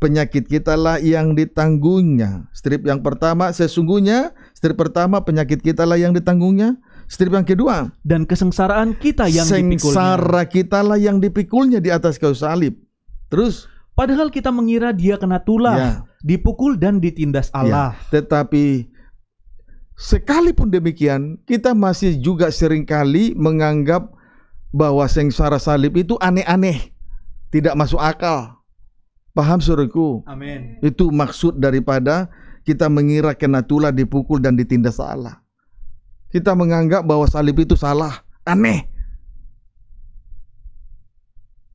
penyakit kitalah yang ditanggungnya. Strip yang pertama sesungguhnya strip pertama penyakit kitalah yang ditanggungnya. Strip yang kedua dan kesengsaraan kita yang sengsara dipikulnya. kitalah yang dipikulnya di atas kayu salib. Terus padahal kita mengira dia kena tulah, ya. dipukul dan ditindas ya. Allah. Ya. Tetapi sekalipun demikian kita masih juga seringkali menganggap bahwa sengsara salib itu aneh-aneh, tidak masuk akal Paham suruhku? Amin. Itu maksud daripada kita mengira Kenatula dipukul dan ditindas salah Kita menganggap bahwa salib itu salah. Aneh.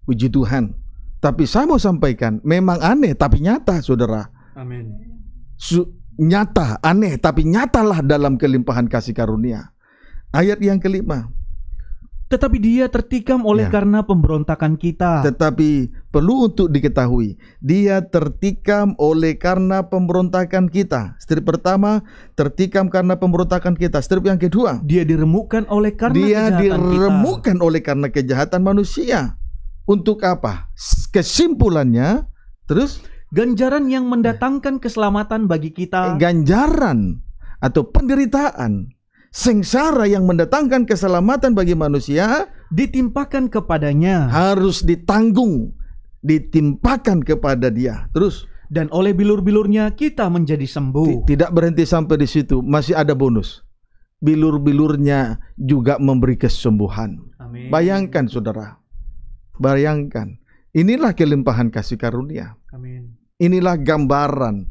Puji Tuhan. Tapi saya mau sampaikan, memang aneh tapi nyata saudara. Amin. Su nyata, aneh tapi nyatalah dalam kelimpahan kasih karunia. Ayat yang kelima. Tetapi dia tertikam oleh ya. karena pemberontakan kita. Tetapi perlu untuk diketahui, dia tertikam oleh karena pemberontakan kita. Strip pertama tertikam karena pemberontakan kita. Strip yang kedua, dia diremukkan oleh karena dia diremukkan kita. oleh karena kejahatan manusia. Untuk apa? Kesimpulannya, terus ganjaran yang mendatangkan keselamatan bagi kita. Ganjaran atau penderitaan sengsara yang mendatangkan keselamatan bagi manusia ditimpakan kepadanya harus ditanggung ditimpakan kepada dia terus dan oleh bilur-bilurnya kita menjadi sembuh tidak berhenti sampai di situ masih ada bonus bilur-bilurnya juga memberi kesembuhan Amin. bayangkan saudara bayangkan inilah kelimpahan kasih karunia Amin. inilah gambaran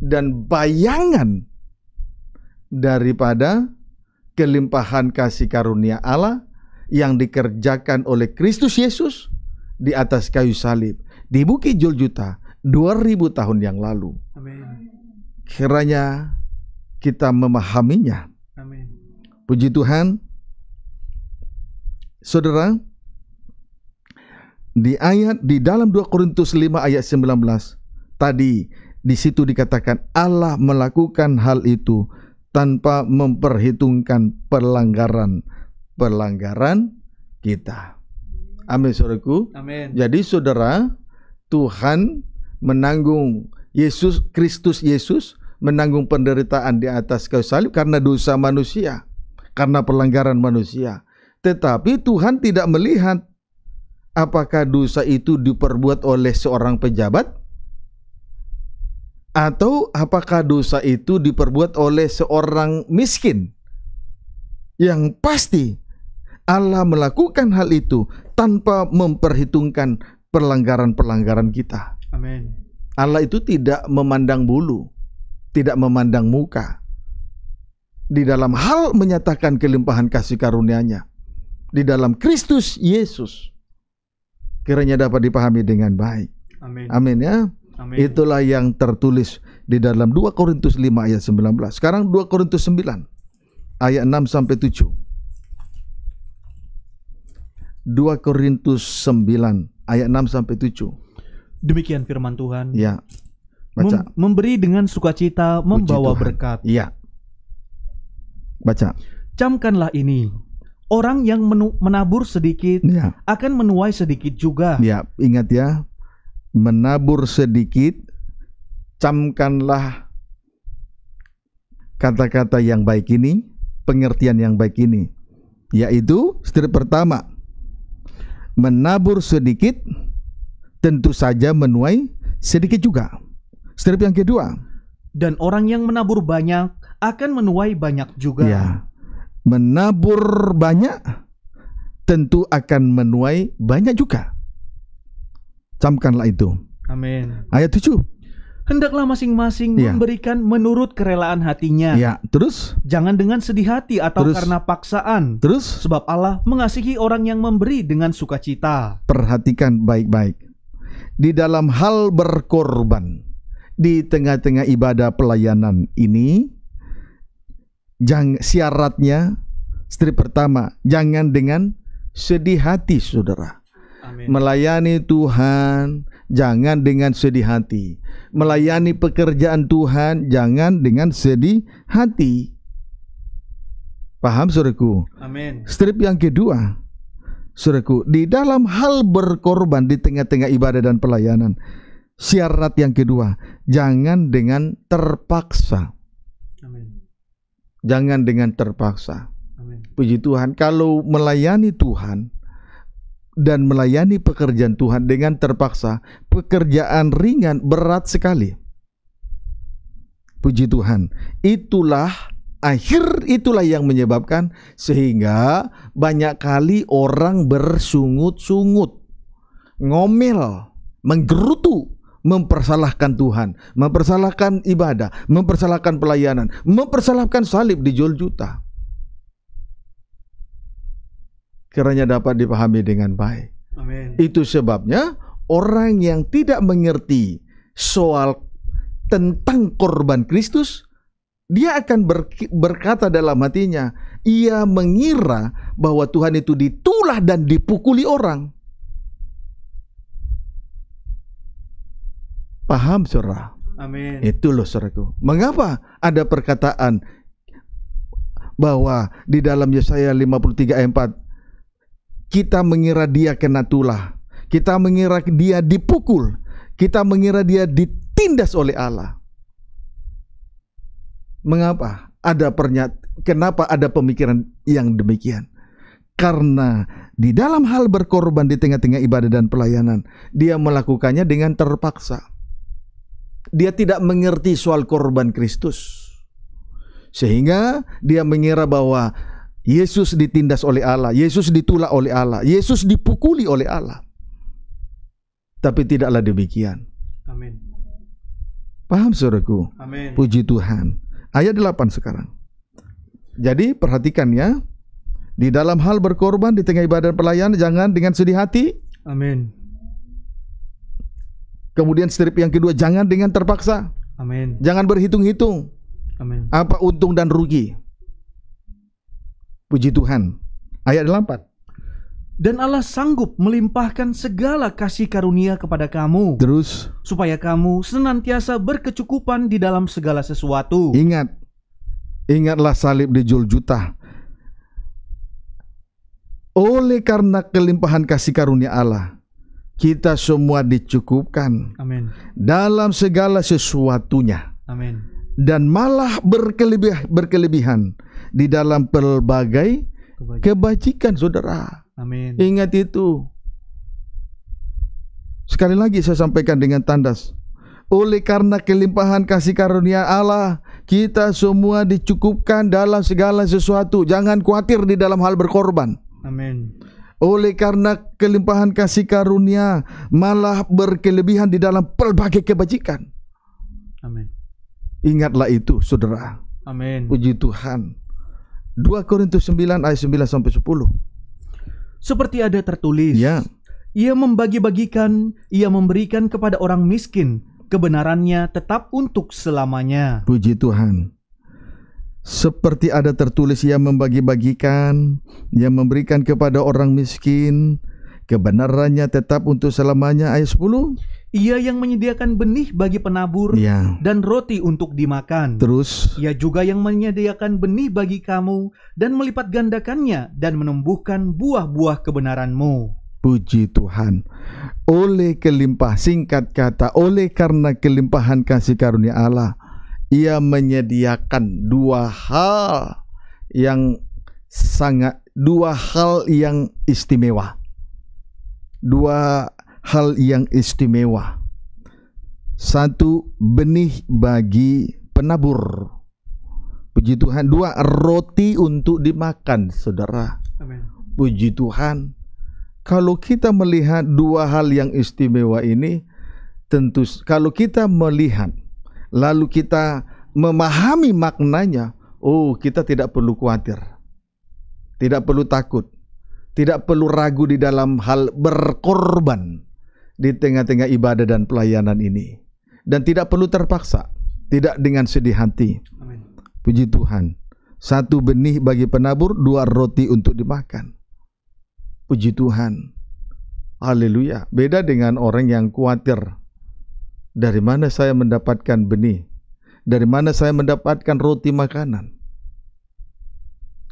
dan bayangan daripada kelimpahan kasih karunia Allah yang dikerjakan oleh Kristus Yesus di atas kayu salib di Bukit Juljuta 2000 tahun yang lalu. Amin. Kiranya kita memahaminya. Amin. Puji Tuhan. Saudara, di ayat di dalam 2 Korintus 5 ayat 19 tadi di situ dikatakan Allah melakukan hal itu tanpa memperhitungkan pelanggaran-pelanggaran kita. Amin saudaraku. Amin. Jadi saudara, Tuhan menanggung Yesus Kristus Yesus menanggung penderitaan di atas kayu salib karena dosa manusia, karena pelanggaran manusia. Tetapi Tuhan tidak melihat apakah dosa itu diperbuat oleh seorang pejabat atau apakah dosa itu diperbuat oleh seorang miskin? Yang pasti Allah melakukan hal itu tanpa memperhitungkan pelanggaran-pelanggaran kita. Amin. Allah itu tidak memandang bulu, tidak memandang muka. Di dalam hal menyatakan kelimpahan kasih karunia-Nya di dalam Kristus Yesus. Kiranya dapat dipahami dengan baik. Amin. Amin ya. Amin. Itulah yang tertulis di dalam 2 Korintus 5 ayat 19. Sekarang 2 Korintus 9 ayat 6 sampai 7. 2 Korintus 9 ayat 6 sampai 7. Demikian firman Tuhan. Ya. Baca. Mem memberi dengan sukacita membawa berkat. Iya. Baca. Camkanlah ini. Orang yang menabur sedikit ya. akan menuai sedikit juga. Ya, ingat ya menabur sedikit, camkanlah kata-kata yang baik ini, pengertian yang baik ini, yaitu strip pertama, menabur sedikit, tentu saja menuai sedikit juga. Strip yang kedua, dan orang yang menabur banyak akan menuai banyak juga. Ya. Menabur banyak tentu akan menuai banyak juga. Camkanlah itu. Amin. Ayat 7. Hendaklah masing-masing ya. memberikan menurut kerelaan hatinya. Ya, terus? Jangan dengan sedih hati atau terus? karena paksaan. Terus? Sebab Allah mengasihi orang yang memberi dengan sukacita. Perhatikan baik-baik. Di dalam hal berkorban, di tengah-tengah ibadah pelayanan ini, jang, syaratnya, strip pertama, jangan dengan sedih hati, saudara melayani Tuhan jangan dengan sedih hati melayani pekerjaan Tuhan jangan dengan sedih hati paham suriku? amin strip yang kedua suriku di dalam hal berkorban di tengah-tengah ibadah dan pelayanan syarat yang kedua jangan dengan terpaksa amin jangan dengan terpaksa amin puji Tuhan kalau melayani Tuhan dan melayani pekerjaan Tuhan dengan terpaksa, pekerjaan ringan berat sekali. Puji Tuhan, itulah akhir itulah yang menyebabkan sehingga banyak kali orang bersungut-sungut, ngomel, menggerutu, mempersalahkan Tuhan, mempersalahkan ibadah, mempersalahkan pelayanan, mempersalahkan salib di jual juta. kiranya dapat dipahami dengan baik. Amin. Itu sebabnya orang yang tidak mengerti soal tentang korban Kristus, dia akan berkata dalam hatinya, ia mengira bahwa Tuhan itu ditulah dan dipukuli orang. Paham saudara? Amin. Itu loh saudaraku. Mengapa ada perkataan bahwa di dalam Yesaya 53 ayat 4 kita mengira dia kena tulah. Kita mengira dia dipukul. Kita mengira dia ditindas oleh Allah. Mengapa ada pernyataan? kenapa ada pemikiran yang demikian? Karena di dalam hal berkorban di tengah-tengah ibadah dan pelayanan, dia melakukannya dengan terpaksa. Dia tidak mengerti soal korban Kristus. Sehingga dia mengira bahwa Yesus ditindas oleh Allah, Yesus ditulak oleh Allah, Yesus dipukuli oleh Allah. Tapi tidaklah demikian. Amin. Paham saudaraku? Amin. Puji Tuhan. Ayat 8 sekarang. Jadi perhatikan ya, di dalam hal berkorban di tengah ibadah pelayanan jangan dengan sedih hati. Amin. Kemudian strip yang kedua jangan dengan terpaksa. Amin. Jangan berhitung-hitung. Amin. Apa untung dan rugi? Puji Tuhan. Ayat 8. Dan Allah sanggup melimpahkan segala kasih karunia kepada kamu. Terus supaya kamu senantiasa berkecukupan di dalam segala sesuatu. Ingat. Ingatlah salib di Juljuta. Oleh karena kelimpahan kasih karunia Allah, kita semua dicukupkan Amin. dalam segala sesuatunya. Amin. Dan malah berkelebih, berkelebihan di dalam pelbagai kebajikan, kebajikan saudara. Amin. Ingat itu. Sekali lagi saya sampaikan dengan tandas. Oleh karena kelimpahan kasih karunia Allah, kita semua dicukupkan dalam segala sesuatu. Jangan khawatir di dalam hal berkorban. Amin. Oleh karena kelimpahan kasih karunia, malah berkelebihan di dalam pelbagai kebajikan. Amin. Ingatlah itu, saudara. Amin. Puji Tuhan. 2 Korintus 9 ayat 9 sampai 10. Seperti ada tertulis. Ya. Ia membagi-bagikan, ia memberikan kepada orang miskin, kebenarannya tetap untuk selamanya. Puji Tuhan. Seperti ada tertulis ia membagi-bagikan, ia memberikan kepada orang miskin, kebenarannya tetap untuk selamanya ayat 10. Ia yang menyediakan benih bagi penabur ya. dan roti untuk dimakan. Terus, Ia juga yang menyediakan benih bagi kamu dan melipat gandakannya dan menumbuhkan buah-buah kebenaranmu. Puji Tuhan. Oleh kelimpah singkat kata, oleh karena kelimpahan kasih karunia Allah, Ia menyediakan dua hal yang sangat dua hal yang istimewa. Dua hal yang istimewa. Satu benih bagi penabur. Puji Tuhan. Dua roti untuk dimakan, saudara. Amen. Puji Tuhan. Kalau kita melihat dua hal yang istimewa ini, tentu kalau kita melihat lalu kita memahami maknanya, oh kita tidak perlu khawatir. Tidak perlu takut. Tidak perlu ragu di dalam hal berkorban di tengah-tengah ibadah dan pelayanan ini. Dan tidak perlu terpaksa, tidak dengan sedih hati. Puji Tuhan. Satu benih bagi penabur, dua roti untuk dimakan. Puji Tuhan. Haleluya. Beda dengan orang yang khawatir. Dari mana saya mendapatkan benih? Dari mana saya mendapatkan roti makanan?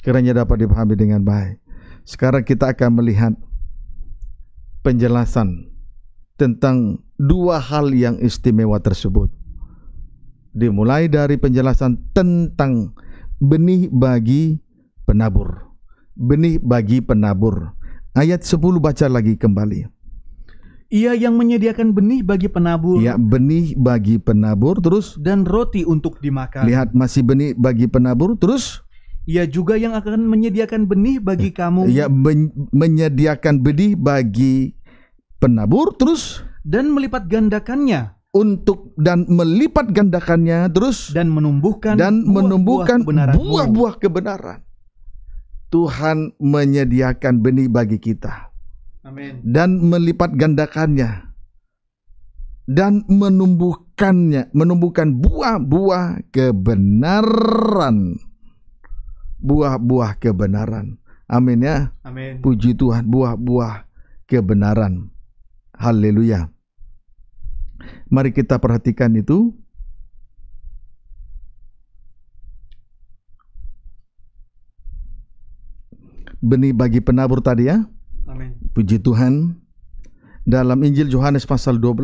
Kiranya dapat dipahami dengan baik. Sekarang kita akan melihat penjelasan tentang dua hal yang istimewa tersebut. Dimulai dari penjelasan tentang benih bagi penabur. Benih bagi penabur. Ayat 10 baca lagi kembali. Ia yang menyediakan benih bagi penabur. Ya, benih bagi penabur terus dan roti untuk dimakan. Lihat masih benih bagi penabur terus ia juga yang akan menyediakan benih bagi kamu. Ia men- menyediakan benih bagi penabur terus dan melipat gandakannya untuk dan melipat gandakannya terus dan menumbuhkan dan buah, menumbuhkan buah-buah kebenaran. Tuhan menyediakan benih bagi kita. Amin. Dan melipat gandakannya dan menumbuhkannya, menumbuhkan buah-buah kebenaran. Buah-buah kebenaran. Amin ya. Amin. Puji Tuhan buah-buah kebenaran. Haleluya. Mari kita perhatikan itu. Benih bagi penabur tadi ya. Amin. Puji Tuhan. Dalam Injil Yohanes pasal 12.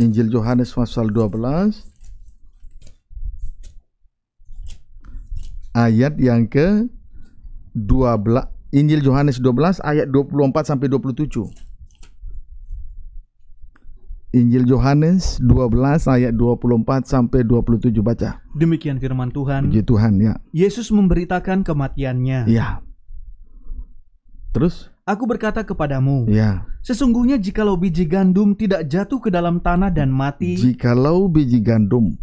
Injil Yohanes pasal 12 ayat yang ke 12 Injil Yohanes 12 ayat 24 sampai 27. Injil Yohanes 12 ayat 24 sampai 27 baca. Demikian firman Tuhan. Puji Tuhan ya. Yesus memberitakan kematiannya. Ya. Terus? Aku berkata kepadamu, ya. sesungguhnya jikalau biji gandum tidak jatuh ke dalam tanah dan mati, jikalau biji gandum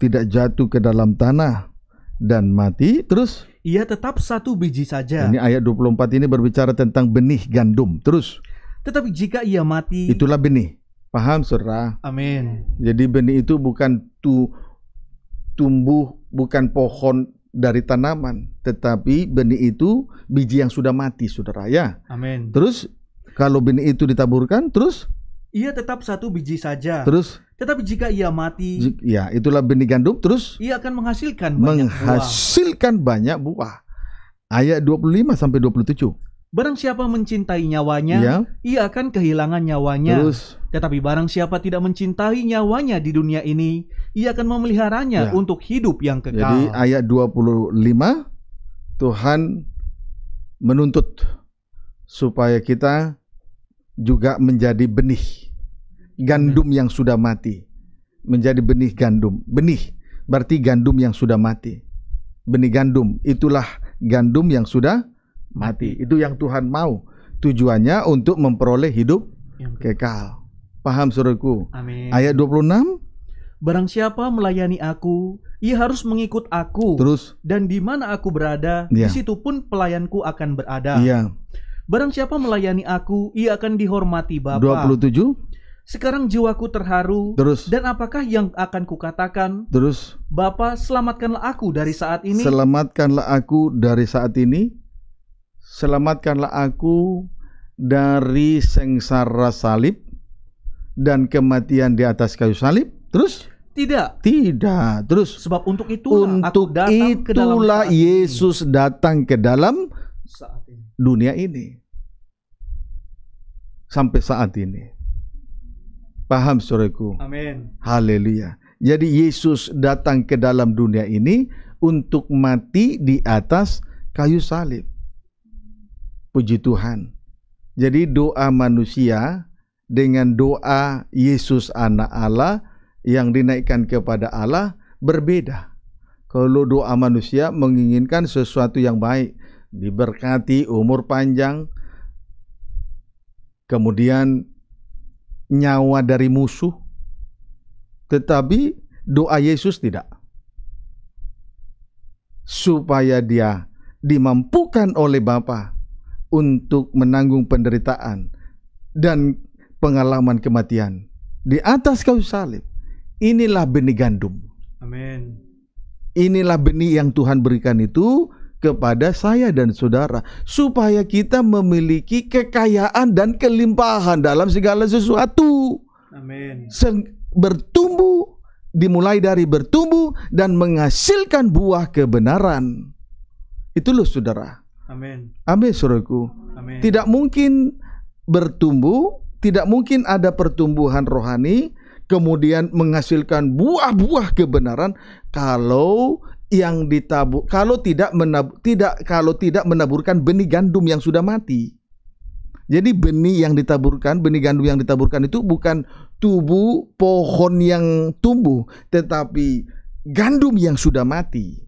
tidak jatuh ke dalam tanah dan mati, terus ia tetap satu biji saja. Ini ayat 24 ini berbicara tentang benih gandum. Terus. Tetapi jika ia mati. Itulah benih. Paham serah. Amin. Jadi benih itu bukan tu, tumbuh, bukan pohon dari tanaman. Tetapi benih itu biji yang sudah mati, saudara. Ya. Amin. Terus kalau benih itu ditaburkan, terus? Ia tetap satu biji saja. Terus? Tetapi jika ia mati, ya itulah benih gandum terus ia akan menghasilkan banyak menghasilkan buah. banyak buah. Ayat 25 sampai 27. Barang siapa mencintai nyawanya, ya. ia akan kehilangan nyawanya. Terus. Tetapi barang siapa tidak mencintai nyawanya di dunia ini, ia akan memeliharanya ya. untuk hidup yang kekal. Jadi ayat 25 Tuhan menuntut supaya kita juga menjadi benih gandum hmm. yang sudah mati menjadi benih gandum. Benih berarti gandum yang sudah mati. Benih gandum itulah gandum yang sudah mati. Itu yang Tuhan mau. Tujuannya untuk memperoleh hidup kekal. Paham suruhku? Amin. Ayat 26 Barang siapa melayani aku, ia harus mengikut aku. Terus dan di mana aku berada, ya. di iya. situ pun pelayanku akan berada. Iya. Barang siapa melayani aku, ia akan dihormati Bapa. 27 sekarang jiwaku terharu. Terus. Dan apakah yang akan kukatakan? Terus. Bapa, selamatkanlah aku dari saat ini. Selamatkanlah aku dari saat ini. Selamatkanlah aku dari sengsara salib dan kematian di atas kayu salib. Terus? Tidak. Tidak. Terus. Sebab untuk itulah untuk aku datang itulah ke dalam Yesus datang ke dalam saat ini. dunia ini. Sampai saat ini. Paham sureku? Amin. Haleluya. Jadi Yesus datang ke dalam dunia ini untuk mati di atas kayu salib. Puji Tuhan. Jadi doa manusia dengan doa Yesus anak Allah yang dinaikkan kepada Allah berbeda. Kalau doa manusia menginginkan sesuatu yang baik, diberkati umur panjang, kemudian nyawa dari musuh, tetapi doa Yesus tidak. Supaya dia dimampukan oleh Bapa untuk menanggung penderitaan dan pengalaman kematian di atas kayu salib. Inilah benih gandum. Amin. Inilah benih yang Tuhan berikan itu kepada saya dan saudara supaya kita memiliki kekayaan dan kelimpahan dalam segala sesuatu. Amin. Bertumbuh dimulai dari bertumbuh dan menghasilkan buah kebenaran. Itu loh saudara. Amin. Amin suruhku. Amin. Tidak mungkin bertumbuh, tidak mungkin ada pertumbuhan rohani kemudian menghasilkan buah-buah kebenaran kalau yang ditabur kalau tidak menabur, tidak kalau tidak menaburkan benih gandum yang sudah mati. Jadi benih yang ditaburkan, benih gandum yang ditaburkan itu bukan tubuh pohon yang tumbuh, tetapi gandum yang sudah mati.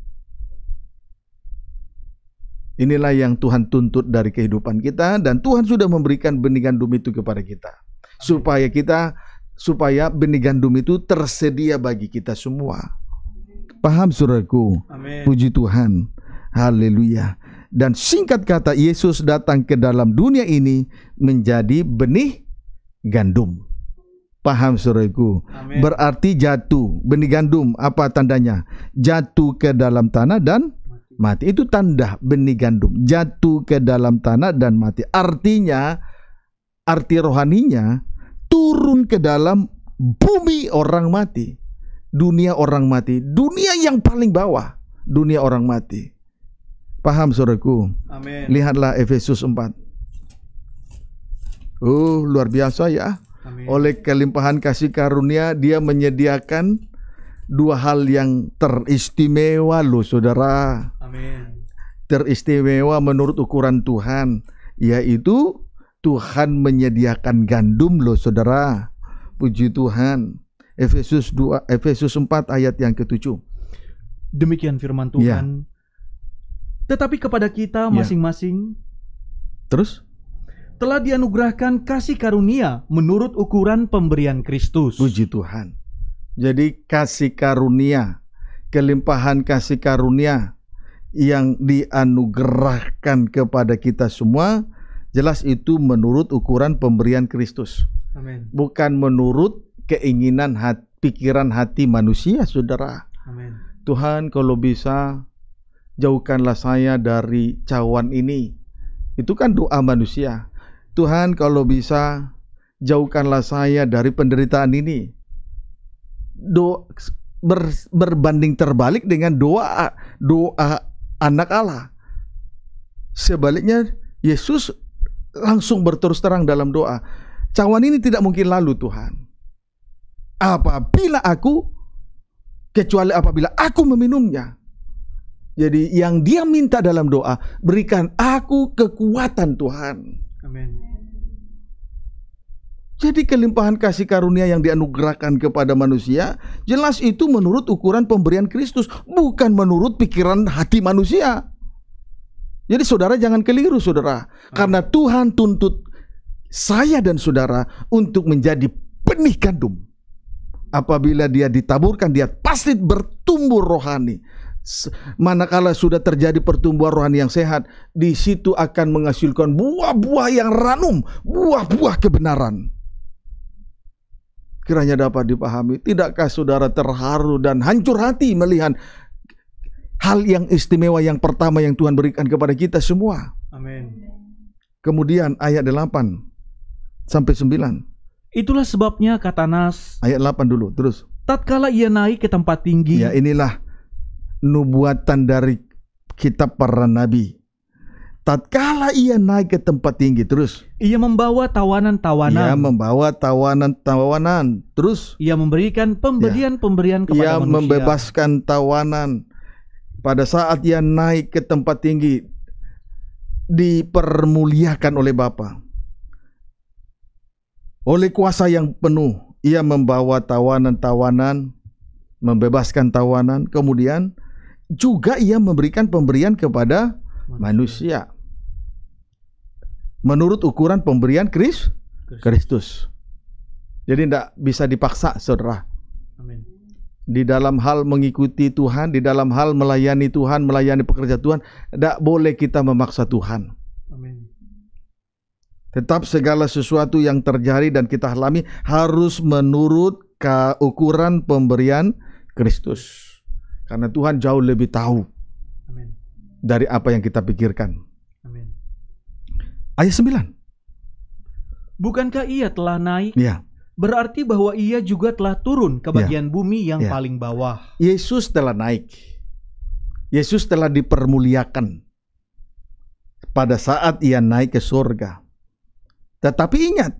Inilah yang Tuhan tuntut dari kehidupan kita dan Tuhan sudah memberikan benih gandum itu kepada kita supaya kita supaya benih gandum itu tersedia bagi kita semua. Paham suraku Amen. Puji Tuhan. Haleluya. Dan singkat kata Yesus datang ke dalam dunia ini menjadi benih gandum. Paham suraku Amen. Berarti jatuh benih gandum apa tandanya? Jatuh ke dalam tanah dan mati. Itu tanda benih gandum jatuh ke dalam tanah dan mati. Artinya arti rohaninya turun ke dalam bumi orang mati dunia orang mati, dunia yang paling bawah, dunia orang mati. Paham saudaraku? Amin. Lihatlah Efesus 4. Oh, uh, luar biasa ya. Amin. Oleh kelimpahan kasih karunia dia menyediakan dua hal yang teristimewa lo, saudara. Amin. Teristimewa menurut ukuran Tuhan yaitu Tuhan menyediakan gandum lo, saudara. Puji Tuhan. Efesus 2 Efesus 4 ayat yang ke-7. Demikian firman Tuhan. Ya. Tetapi kepada kita ya. masing-masing ya. terus telah dianugerahkan kasih karunia menurut ukuran pemberian Kristus. Puji Tuhan. Jadi kasih karunia, kelimpahan kasih karunia yang dianugerahkan kepada kita semua jelas itu menurut ukuran pemberian Kristus. Amin. Bukan menurut keinginan hati, pikiran hati manusia, saudara. Amen. Tuhan, kalau bisa jauhkanlah saya dari cawan ini. Itu kan doa manusia. Tuhan, kalau bisa jauhkanlah saya dari penderitaan ini. Do ber, berbanding terbalik dengan doa doa anak Allah. Sebaliknya Yesus langsung berterus terang dalam doa. Cawan ini tidak mungkin lalu Tuhan apabila aku kecuali apabila aku meminumnya. Jadi yang dia minta dalam doa, berikan aku kekuatan Tuhan. Amin. Jadi kelimpahan kasih karunia yang dianugerahkan kepada manusia jelas itu menurut ukuran pemberian Kristus, bukan menurut pikiran hati manusia. Jadi saudara jangan keliru saudara, Amin. karena Tuhan tuntut saya dan saudara untuk menjadi benih gandum apabila dia ditaburkan dia pasti bertumbuh rohani manakala sudah terjadi pertumbuhan rohani yang sehat di situ akan menghasilkan buah-buah yang ranum buah-buah kebenaran kiranya dapat dipahami tidakkah saudara terharu dan hancur hati melihat hal yang istimewa yang pertama yang Tuhan berikan kepada kita semua amin kemudian ayat 8 sampai 9 Itulah sebabnya kata Nas ayat 8 dulu terus. Tatkala ia naik ke tempat tinggi. Ya inilah nubuatan dari kitab para nabi. Tatkala ia naik ke tempat tinggi terus ia membawa tawanan-tawanan. Ia membawa tawanan-tawanan terus ia memberikan pemberian-pemberian ya. kepada ia manusia. Ia membebaskan tawanan. Pada saat ia naik ke tempat tinggi dipermuliakan oleh Bapak oleh kuasa yang penuh, ia membawa tawanan-tawanan, membebaskan tawanan, kemudian juga ia memberikan pemberian kepada manusia. manusia. Menurut ukuran pemberian Kristus. Kristus. Jadi tidak bisa dipaksa, saudara. Amin. Di dalam hal mengikuti Tuhan, di dalam hal melayani Tuhan, melayani pekerja Tuhan, tidak boleh kita memaksa Tuhan. Amin. Tetap segala sesuatu yang terjadi dan kita alami harus menurut ukuran pemberian Kristus. Karena Tuhan jauh lebih tahu Amen. dari apa yang kita pikirkan. Amen. Ayat 9. Bukankah ia telah naik? Ya. Berarti bahwa ia juga telah turun ke bagian ya. bumi yang ya. paling bawah. Yesus telah naik. Yesus telah dipermuliakan pada saat ia naik ke surga. Tetapi ingat,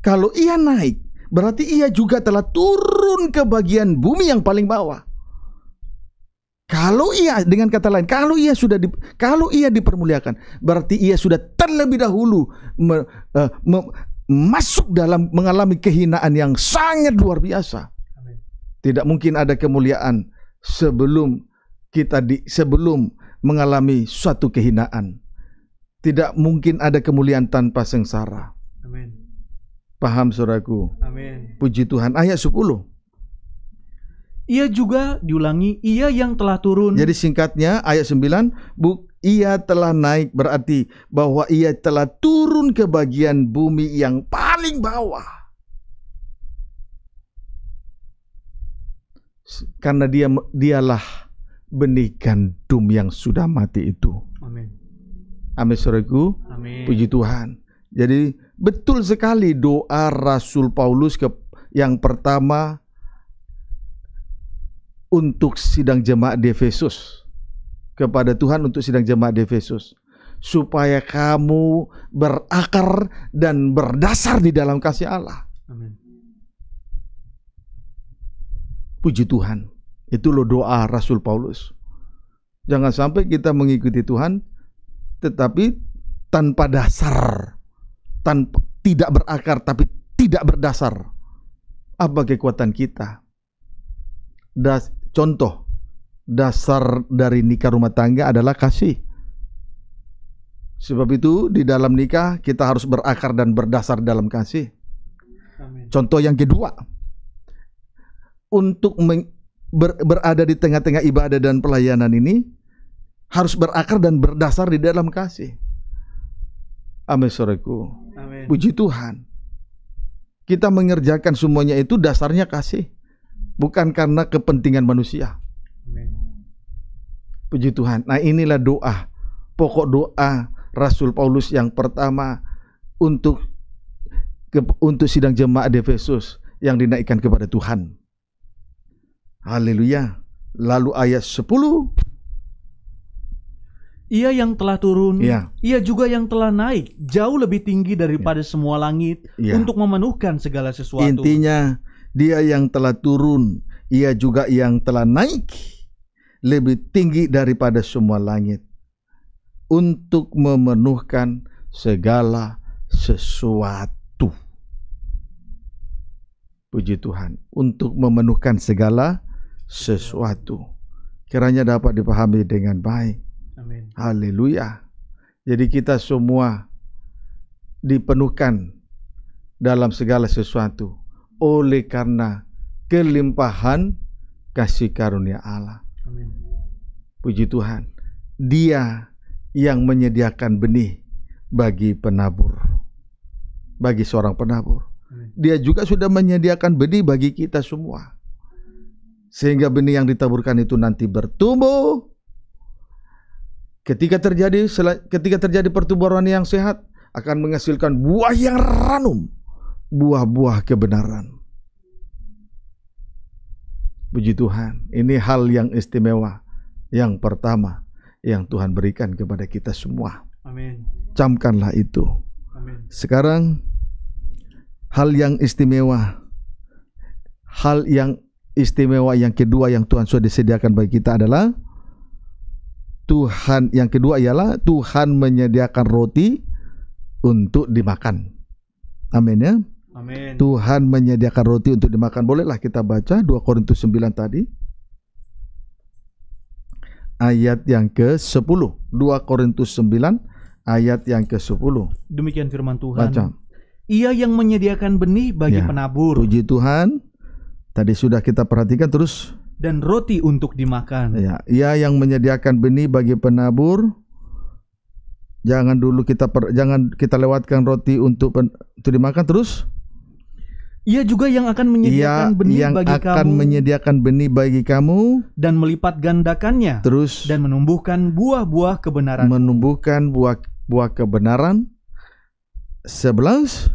kalau ia naik, berarti ia juga telah turun ke bagian bumi yang paling bawah. Kalau ia dengan kata lain, kalau ia sudah di, kalau ia dipermuliakan, berarti ia sudah terlebih dahulu me, uh, me, masuk dalam mengalami kehinaan yang sangat luar biasa. Tidak mungkin ada kemuliaan sebelum kita di sebelum mengalami suatu kehinaan. Tidak mungkin ada kemuliaan tanpa sengsara. Amin. Paham suraku? Amin. Puji Tuhan. Ayat 10. Ia juga diulangi, ia yang telah turun. Jadi singkatnya ayat 9, bu, ia telah naik berarti bahwa ia telah turun ke bagian bumi yang paling bawah. Karena dia dialah benih gandum yang sudah mati itu. Amin saudaraku. Amin. Puji Tuhan. Jadi betul sekali doa Rasul Paulus ke yang pertama untuk sidang jemaat di Efesus kepada Tuhan untuk sidang jemaat di Efesus supaya kamu berakar dan berdasar di dalam kasih Allah. Amin. Puji Tuhan. Itu lo doa Rasul Paulus. Jangan sampai kita mengikuti Tuhan tetapi tanpa dasar, tanpa tidak berakar tapi tidak berdasar. Apa kekuatan kita? Das, contoh, dasar dari nikah rumah tangga adalah kasih. Sebab itu di dalam nikah kita harus berakar dan berdasar dalam kasih. Amin. Contoh yang kedua, untuk ber berada di tengah-tengah ibadah dan pelayanan ini harus berakar dan berdasar di dalam kasih. Amin suraku. Amin. Puji Tuhan. Kita mengerjakan semuanya itu dasarnya kasih. Bukan karena kepentingan manusia. Amin. Puji Tuhan. Nah inilah doa. Pokok doa Rasul Paulus yang pertama untuk ke, untuk sidang jemaat di Efesus yang dinaikkan kepada Tuhan. Haleluya. Lalu ayat 10 ia yang telah turun, ya. ia juga yang telah naik jauh lebih tinggi daripada ya. semua langit ya. untuk memenuhkan segala sesuatu. Intinya, dia yang telah turun, ia juga yang telah naik lebih tinggi daripada semua langit untuk memenuhkan segala sesuatu. Puji Tuhan, untuk memenuhkan segala sesuatu. Kiranya dapat dipahami dengan baik Amin. Haleluya. Jadi kita semua dipenuhkan dalam segala sesuatu oleh karena kelimpahan kasih karunia Allah. Amin. Puji Tuhan. Dia yang menyediakan benih bagi penabur. Bagi seorang penabur. Amin. Dia juga sudah menyediakan benih bagi kita semua. Sehingga benih yang ditaburkan itu nanti bertumbuh Ketika terjadi ketika terjadi pertumbuhan yang sehat akan menghasilkan buah yang ranum, buah-buah kebenaran. Puji Tuhan, ini hal yang istimewa yang pertama yang Tuhan berikan kepada kita semua. Amin. Camkanlah itu. Amin. Sekarang hal yang istimewa hal yang istimewa yang kedua yang Tuhan sudah disediakan bagi kita adalah Tuhan yang kedua ialah Tuhan menyediakan roti untuk dimakan. Amin ya. Amin. Tuhan menyediakan roti untuk dimakan. Bolehlah kita baca 2 Korintus 9 tadi. Ayat yang ke-10. 2 Korintus 9 ayat yang ke-10. Demikian firman Tuhan. Baca. Ia yang menyediakan benih bagi ya. penabur. Puji Tuhan. Tadi sudah kita perhatikan terus dan roti untuk dimakan. Ya, ia yang menyediakan benih bagi penabur. Jangan dulu kita per, jangan kita lewatkan roti untuk pen, untuk dimakan terus. Ia juga yang akan menyediakan ia benih yang bagi akan kamu menyediakan benih bagi kamu dan melipat gandakannya terus dan menumbuhkan buah-buah kebenaran menumbuhkan buah buah kebenaran Sebelas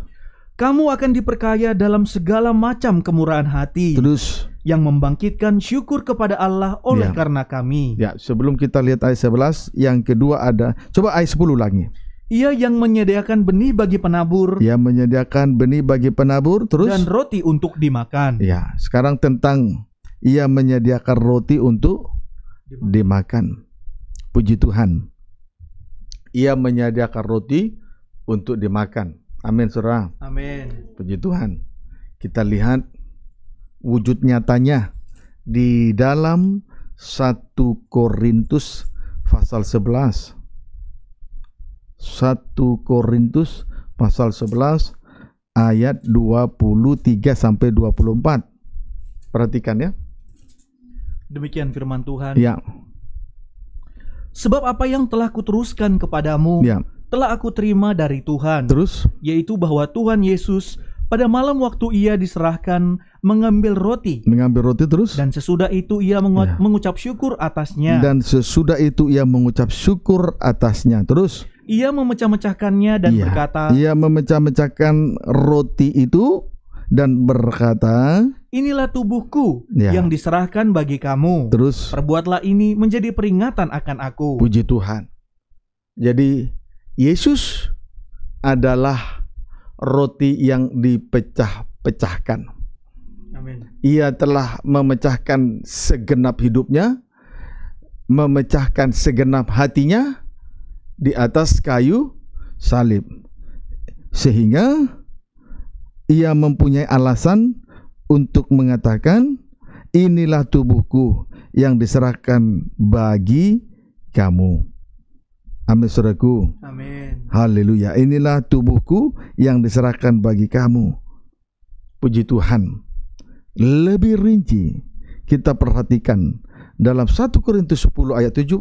kamu akan diperkaya dalam segala macam kemurahan hati. Terus yang membangkitkan syukur kepada Allah oleh ya. karena kami. Ya, sebelum kita lihat ayat 11, yang kedua ada coba ayat 10 lagi. Ia yang menyediakan benih bagi penabur. Ia menyediakan benih bagi penabur terus dan roti untuk dimakan. Ya, sekarang tentang ia menyediakan roti untuk dimakan. dimakan. Puji Tuhan. Ia menyediakan roti untuk dimakan. Amin, Surah. Amin. Puji Tuhan. Kita lihat wujud nyatanya di dalam 1 Korintus pasal 11. 1 Korintus pasal 11 ayat 23 sampai 24. Perhatikan ya. Demikian firman Tuhan. Ya. Sebab apa yang telah kuteruskan kepadamu, ya telah aku terima dari Tuhan. Terus? Yaitu bahwa Tuhan Yesus pada malam waktu ia diserahkan mengambil roti. Mengambil roti terus? Dan sesudah itu ia mengu ya. mengucap syukur atasnya. Dan sesudah itu ia mengucap syukur atasnya. Terus? Ia memecah-mecahkannya dan ya. berkata. Ia memecah-mecahkan roti itu dan berkata, Inilah tubuhku ya. yang diserahkan bagi kamu. Terus? Perbuatlah ini menjadi peringatan akan aku. Puji Tuhan. Jadi Yesus adalah roti yang dipecah-pecahkan. Ia telah memecahkan segenap hidupnya, memecahkan segenap hatinya di atas kayu salib. Sehingga ia mempunyai alasan untuk mengatakan, "Inilah tubuhku yang diserahkan bagi kamu." Amin saudaraku. Amin. Haleluya. Inilah tubuhku yang diserahkan bagi kamu. Puji Tuhan. Lebih rinci kita perhatikan dalam 1 Korintus 10 ayat 17.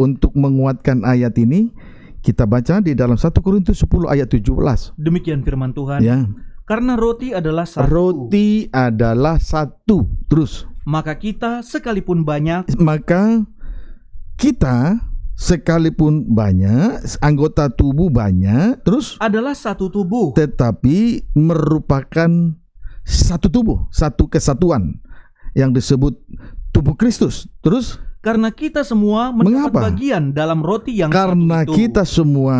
Untuk menguatkan ayat ini, kita baca di dalam 1 Korintus 10 ayat 17. Demikian firman Tuhan. Ya. Karena roti adalah satu. Roti adalah satu. Terus. Maka kita sekalipun banyak. Maka kita sekalipun banyak anggota tubuh banyak terus adalah satu tubuh tetapi merupakan satu tubuh satu kesatuan yang disebut tubuh Kristus terus karena kita semua mendapat Mengapa? bagian dalam roti yang karena satu itu. kita semua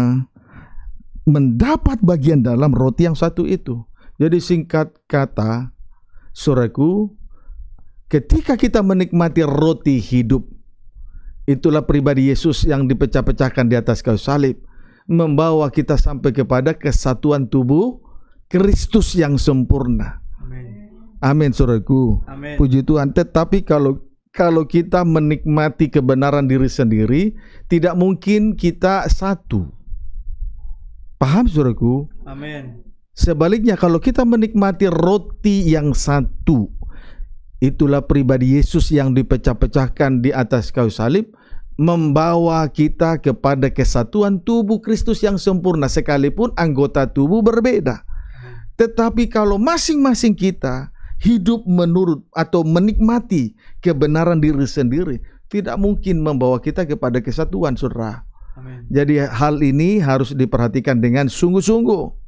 mendapat bagian dalam roti yang satu itu jadi singkat kata suraku ketika kita menikmati roti hidup Itulah pribadi Yesus yang dipecah-pecahkan di atas kayu salib, membawa kita sampai kepada kesatuan tubuh Kristus yang sempurna. Amin. Amin, saudaraku. Amin. Puji Tuhan. Tetapi kalau kalau kita menikmati kebenaran diri sendiri, tidak mungkin kita satu. Paham, saudaraku? Amin. Sebaliknya, kalau kita menikmati roti yang satu, itulah pribadi Yesus yang dipecah-pecahkan di atas kayu salib, membawa kita kepada kesatuan tubuh Kristus yang sempurna sekalipun anggota tubuh berbeda. Tetapi kalau masing-masing kita hidup menurut atau menikmati kebenaran diri sendiri, tidak mungkin membawa kita kepada kesatuan, Saudara. Jadi hal ini harus diperhatikan dengan sungguh-sungguh.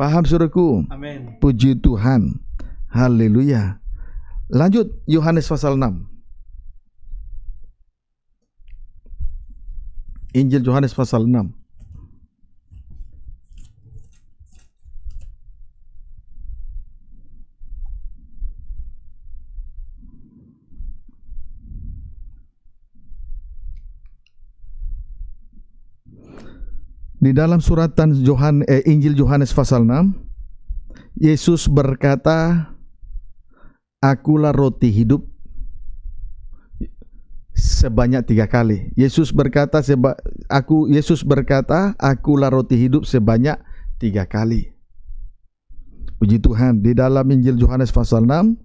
Paham suruhku? Amin. Puji Tuhan. Haleluya. Lanjut Yohanes pasal 6. Injil Yohanes pasal 6 Di dalam suratan Johan, eh, Injil Yohanes pasal 6 Yesus berkata, "Akulah roti hidup sebanyak tiga kali. Yesus berkata, seba, aku Yesus berkata, akulah roti hidup sebanyak tiga kali. Puji Tuhan, di dalam Injil Yohanes pasal 6,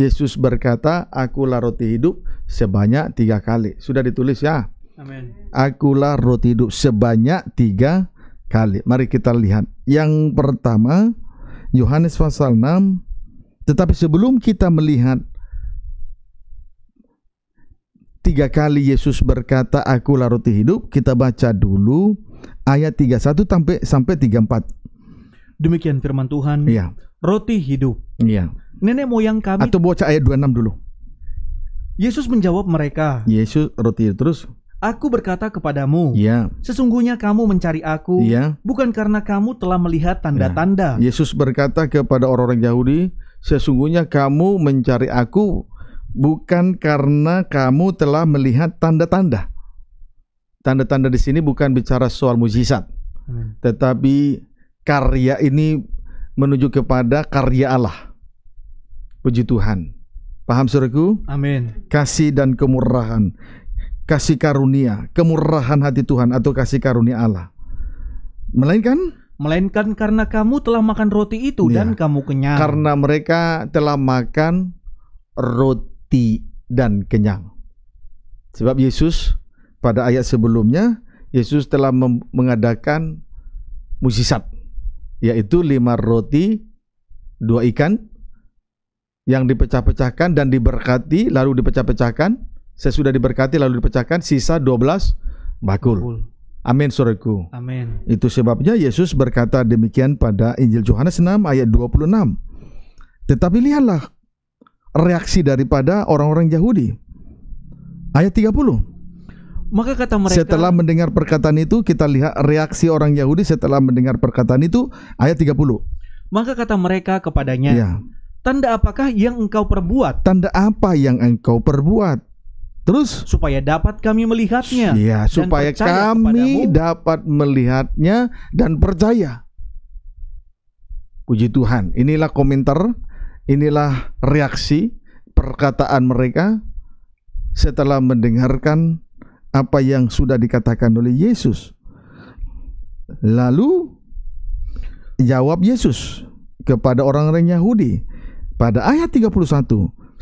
Yesus berkata, akulah roti hidup sebanyak tiga kali. Sudah ditulis ya? Amin. Akulah roti hidup sebanyak tiga kali. Mari kita lihat. Yang pertama, Yohanes pasal 6. Tetapi sebelum kita melihat tiga kali Yesus berkata aku laruti hidup, kita baca dulu ayat 31 sampai sampai 34. Demikian firman Tuhan. Iya. Roti hidup. Iya. Nenek moyang kami Atau baca ayat 26 dulu. Yesus menjawab mereka. Yesus roti terus. Aku berkata kepadamu, ya. sesungguhnya kamu mencari aku, ya. bukan karena kamu telah melihat tanda-tanda. Ya. Yesus berkata kepada orang-orang Yahudi, sesungguhnya kamu mencari aku bukan karena kamu telah melihat tanda-tanda. Tanda-tanda di sini bukan bicara soal mujizat, hmm. tetapi karya ini menuju kepada karya Allah. Puji Tuhan. Paham suruhku? Amin. Kasih dan kemurahan. Kasih karunia, kemurahan hati Tuhan atau kasih karunia Allah. Melainkan melainkan karena kamu telah makan roti itu ya. dan kamu kenyang. Karena mereka telah makan roti mati dan kenyang. Sebab Yesus pada ayat sebelumnya Yesus telah mengadakan musisat, yaitu lima roti dua ikan yang dipecah-pecahkan dan diberkati lalu dipecah-pecahkan sesudah diberkati lalu dipecahkan sisa dua 12 bakul. Amin suratku. Amin. Itu sebabnya Yesus berkata demikian pada Injil Yohanes 6 ayat 26. Tetapi lihatlah reaksi daripada orang-orang Yahudi. Ayat 30. Maka kata mereka Setelah mendengar perkataan itu kita lihat reaksi orang Yahudi setelah mendengar perkataan itu ayat 30. Maka kata mereka kepadanya ya. Tanda apakah yang engkau perbuat? Tanda apa yang engkau perbuat? Terus supaya dapat kami melihatnya. Iya, supaya kami kepadamu. dapat melihatnya dan percaya. Puji Tuhan. Inilah komentar Inilah reaksi perkataan mereka setelah mendengarkan apa yang sudah dikatakan oleh Yesus. Lalu jawab Yesus kepada orang-orang Yahudi pada ayat 31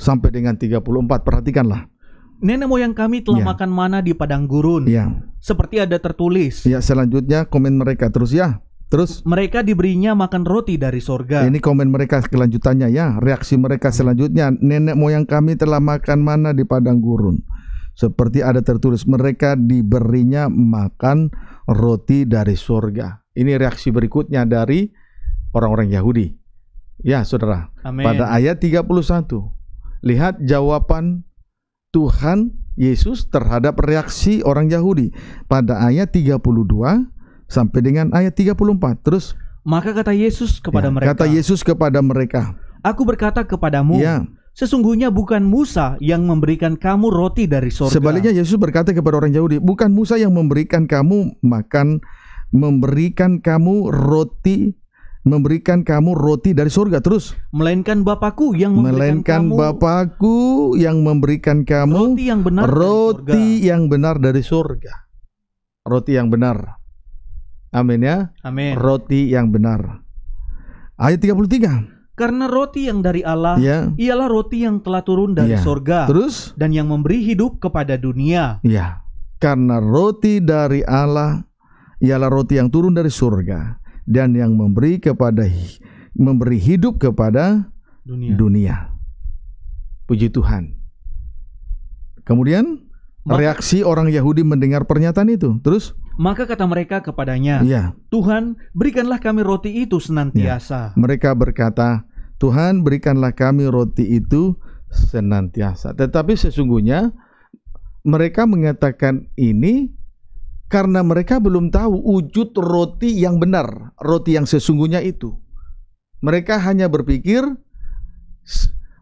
sampai dengan 34 perhatikanlah. Nenek moyang kami telah ya. makan mana di padang gurun. Ya. Seperti ada tertulis. Ya, selanjutnya komen mereka terus ya. Terus mereka diberinya makan roti dari sorga. Ini komen mereka kelanjutannya ya, reaksi mereka selanjutnya. Nenek moyang kami telah makan mana di padang gurun. Seperti ada tertulis mereka diberinya makan roti dari sorga. Ini reaksi berikutnya dari orang-orang Yahudi. Ya saudara, Amen. pada ayat 31. Lihat jawaban Tuhan Yesus terhadap reaksi orang Yahudi. Pada ayat 32, sampai dengan ayat 34. Terus maka kata Yesus kepada ya, mereka. Kata Yesus kepada mereka. Aku berkata kepadamu, ya. sesungguhnya bukan Musa yang memberikan kamu roti dari surga. Sebaliknya Yesus berkata kepada orang Yahudi, bukan Musa yang memberikan kamu makan, memberikan kamu roti memberikan kamu roti dari surga terus melainkan Bapakku yang memberikan melainkan kamu Bapakku yang memberikan kamu roti yang benar roti dari surga. yang benar dari surga roti yang benar Amin ya. Amin. Roti yang benar. Ayat 33. Karena roti yang dari Allah ya. ialah roti yang telah turun dari ya. sorga Terus? dan yang memberi hidup kepada dunia. Ya. Karena roti dari Allah ialah roti yang turun dari surga dan yang memberi kepada memberi hidup kepada dunia. dunia. Puji Tuhan. Kemudian Reaksi orang Yahudi mendengar pernyataan itu. Terus? Maka kata mereka kepadanya, ya. Tuhan berikanlah kami roti itu senantiasa. Ya. Mereka berkata, Tuhan berikanlah kami roti itu senantiasa. Tetapi sesungguhnya mereka mengatakan ini karena mereka belum tahu wujud roti yang benar, roti yang sesungguhnya itu. Mereka hanya berpikir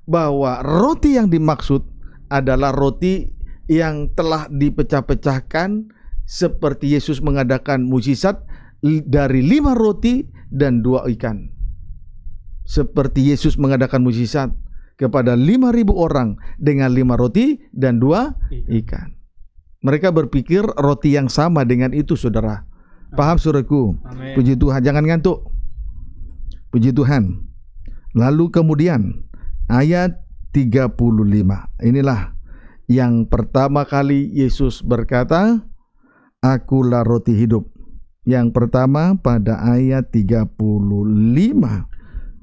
bahwa roti yang dimaksud adalah roti yang telah dipecah-pecahkan seperti Yesus mengadakan mujizat dari lima roti dan dua ikan. Seperti Yesus mengadakan mujizat kepada lima ribu orang dengan lima roti dan dua ikan. Mereka berpikir roti yang sama dengan itu saudara. Paham suratku? Puji Tuhan, jangan ngantuk. Puji Tuhan. Lalu kemudian ayat 35. Inilah yang pertama kali Yesus berkata, "Akulah roti hidup." Yang pertama pada ayat 35.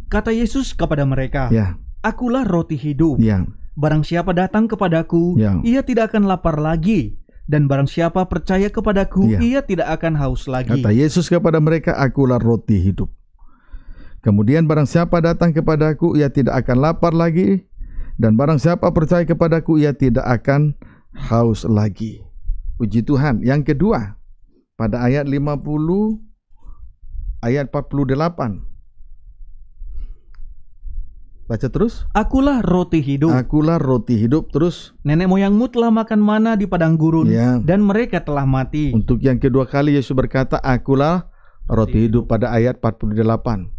Kata Yesus kepada mereka, ya. "Akulah roti hidup." Ya. Barang siapa datang kepadaku, ya. ia tidak akan lapar lagi, dan barang siapa percaya kepadaku, ya. ia tidak akan haus lagi. Kata Yesus kepada mereka, "Akulah roti hidup." Kemudian barang siapa datang kepadaku, ia tidak akan lapar lagi, dan barang siapa percaya kepadaku ia tidak akan haus lagi. Puji Tuhan. Yang kedua, pada ayat 50 ayat 48 Baca terus. Akulah roti hidup. Akulah roti hidup terus. Nenek moyangmu telah makan mana di padang gurun ya. dan mereka telah mati. Untuk yang kedua kali Yesus berkata, "Akulah roti hidup" pada ayat 48.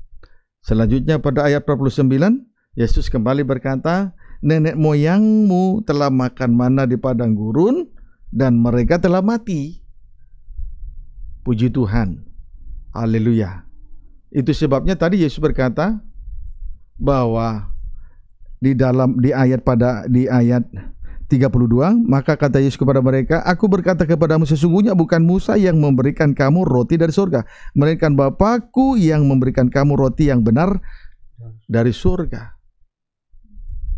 Selanjutnya pada ayat 49, Yesus kembali berkata, nenek moyangmu telah makan mana di padang gurun dan mereka telah mati. Puji Tuhan. Haleluya. Itu sebabnya tadi Yesus berkata bahwa di dalam di ayat pada di ayat 32 maka kata Yesus kepada mereka aku berkata kepadamu sesungguhnya bukan Musa yang memberikan kamu roti dari surga melainkan Bapakku yang memberikan kamu roti yang benar dari surga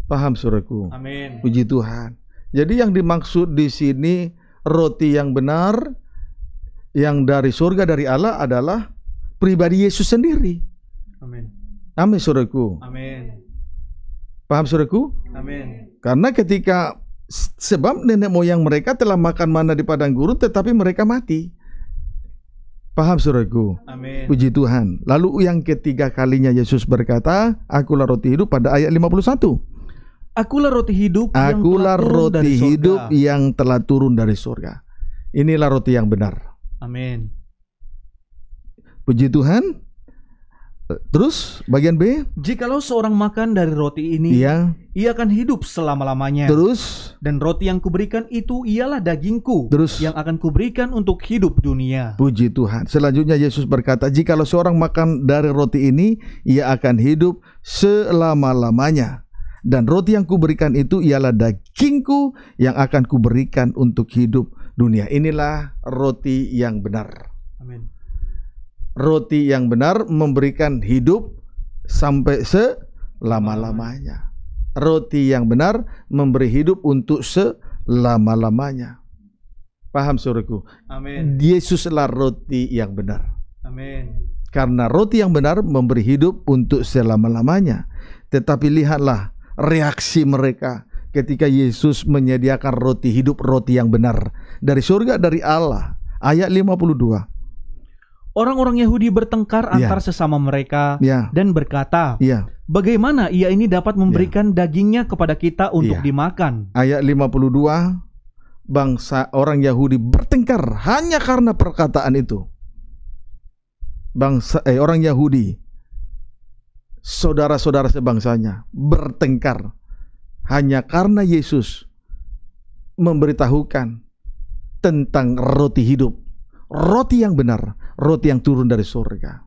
Paham suraku. Amin. Puji Tuhan. Jadi yang dimaksud di sini roti yang benar yang dari surga dari Allah adalah pribadi Yesus sendiri. Amin. Amin suraku. Amin. Paham suraku? Amin. Karena ketika sebab nenek moyang mereka telah makan mana di padang gurun tetapi mereka mati. Paham suraku? Amin. Puji Tuhan. Lalu yang ketiga kalinya Yesus berkata, "Akulah roti hidup" pada ayat 51. Akulah roti hidup. Akulah yang roti hidup surga. yang telah turun dari surga. Inilah roti yang benar. Amin. Puji Tuhan. Terus bagian B. Jikalau seorang makan dari roti ini, iya. ia akan hidup selama-lamanya. Terus. Dan roti yang kuberikan itu ialah dagingku. Terus. Yang akan kuberikan untuk hidup dunia. Puji Tuhan. Selanjutnya Yesus berkata, jikalau seorang makan dari roti ini, ia akan hidup selama-lamanya dan roti yang kuberikan itu ialah dagingku yang akan kuberikan untuk hidup dunia. Inilah roti yang benar. Amin. Roti yang benar memberikan hidup sampai selama-lamanya. Roti yang benar memberi hidup untuk selama-lamanya. Paham suruhku? Amin. Yesuslah roti yang benar. Amin. Karena roti yang benar memberi hidup untuk selama-lamanya. Tetapi lihatlah reaksi mereka ketika Yesus menyediakan roti hidup, roti yang benar dari surga dari Allah. Ayat 52. Orang-orang Yahudi bertengkar ya. antar sesama mereka ya. dan berkata, ya. "Bagaimana ia ini dapat ya. memberikan ya. dagingnya kepada kita untuk ya. dimakan?" Ayat 52 bangsa orang Yahudi bertengkar hanya karena perkataan itu. Bangsa eh orang Yahudi saudara-saudara sebangsanya bertengkar hanya karena Yesus memberitahukan tentang roti hidup, roti yang benar, roti yang turun dari surga.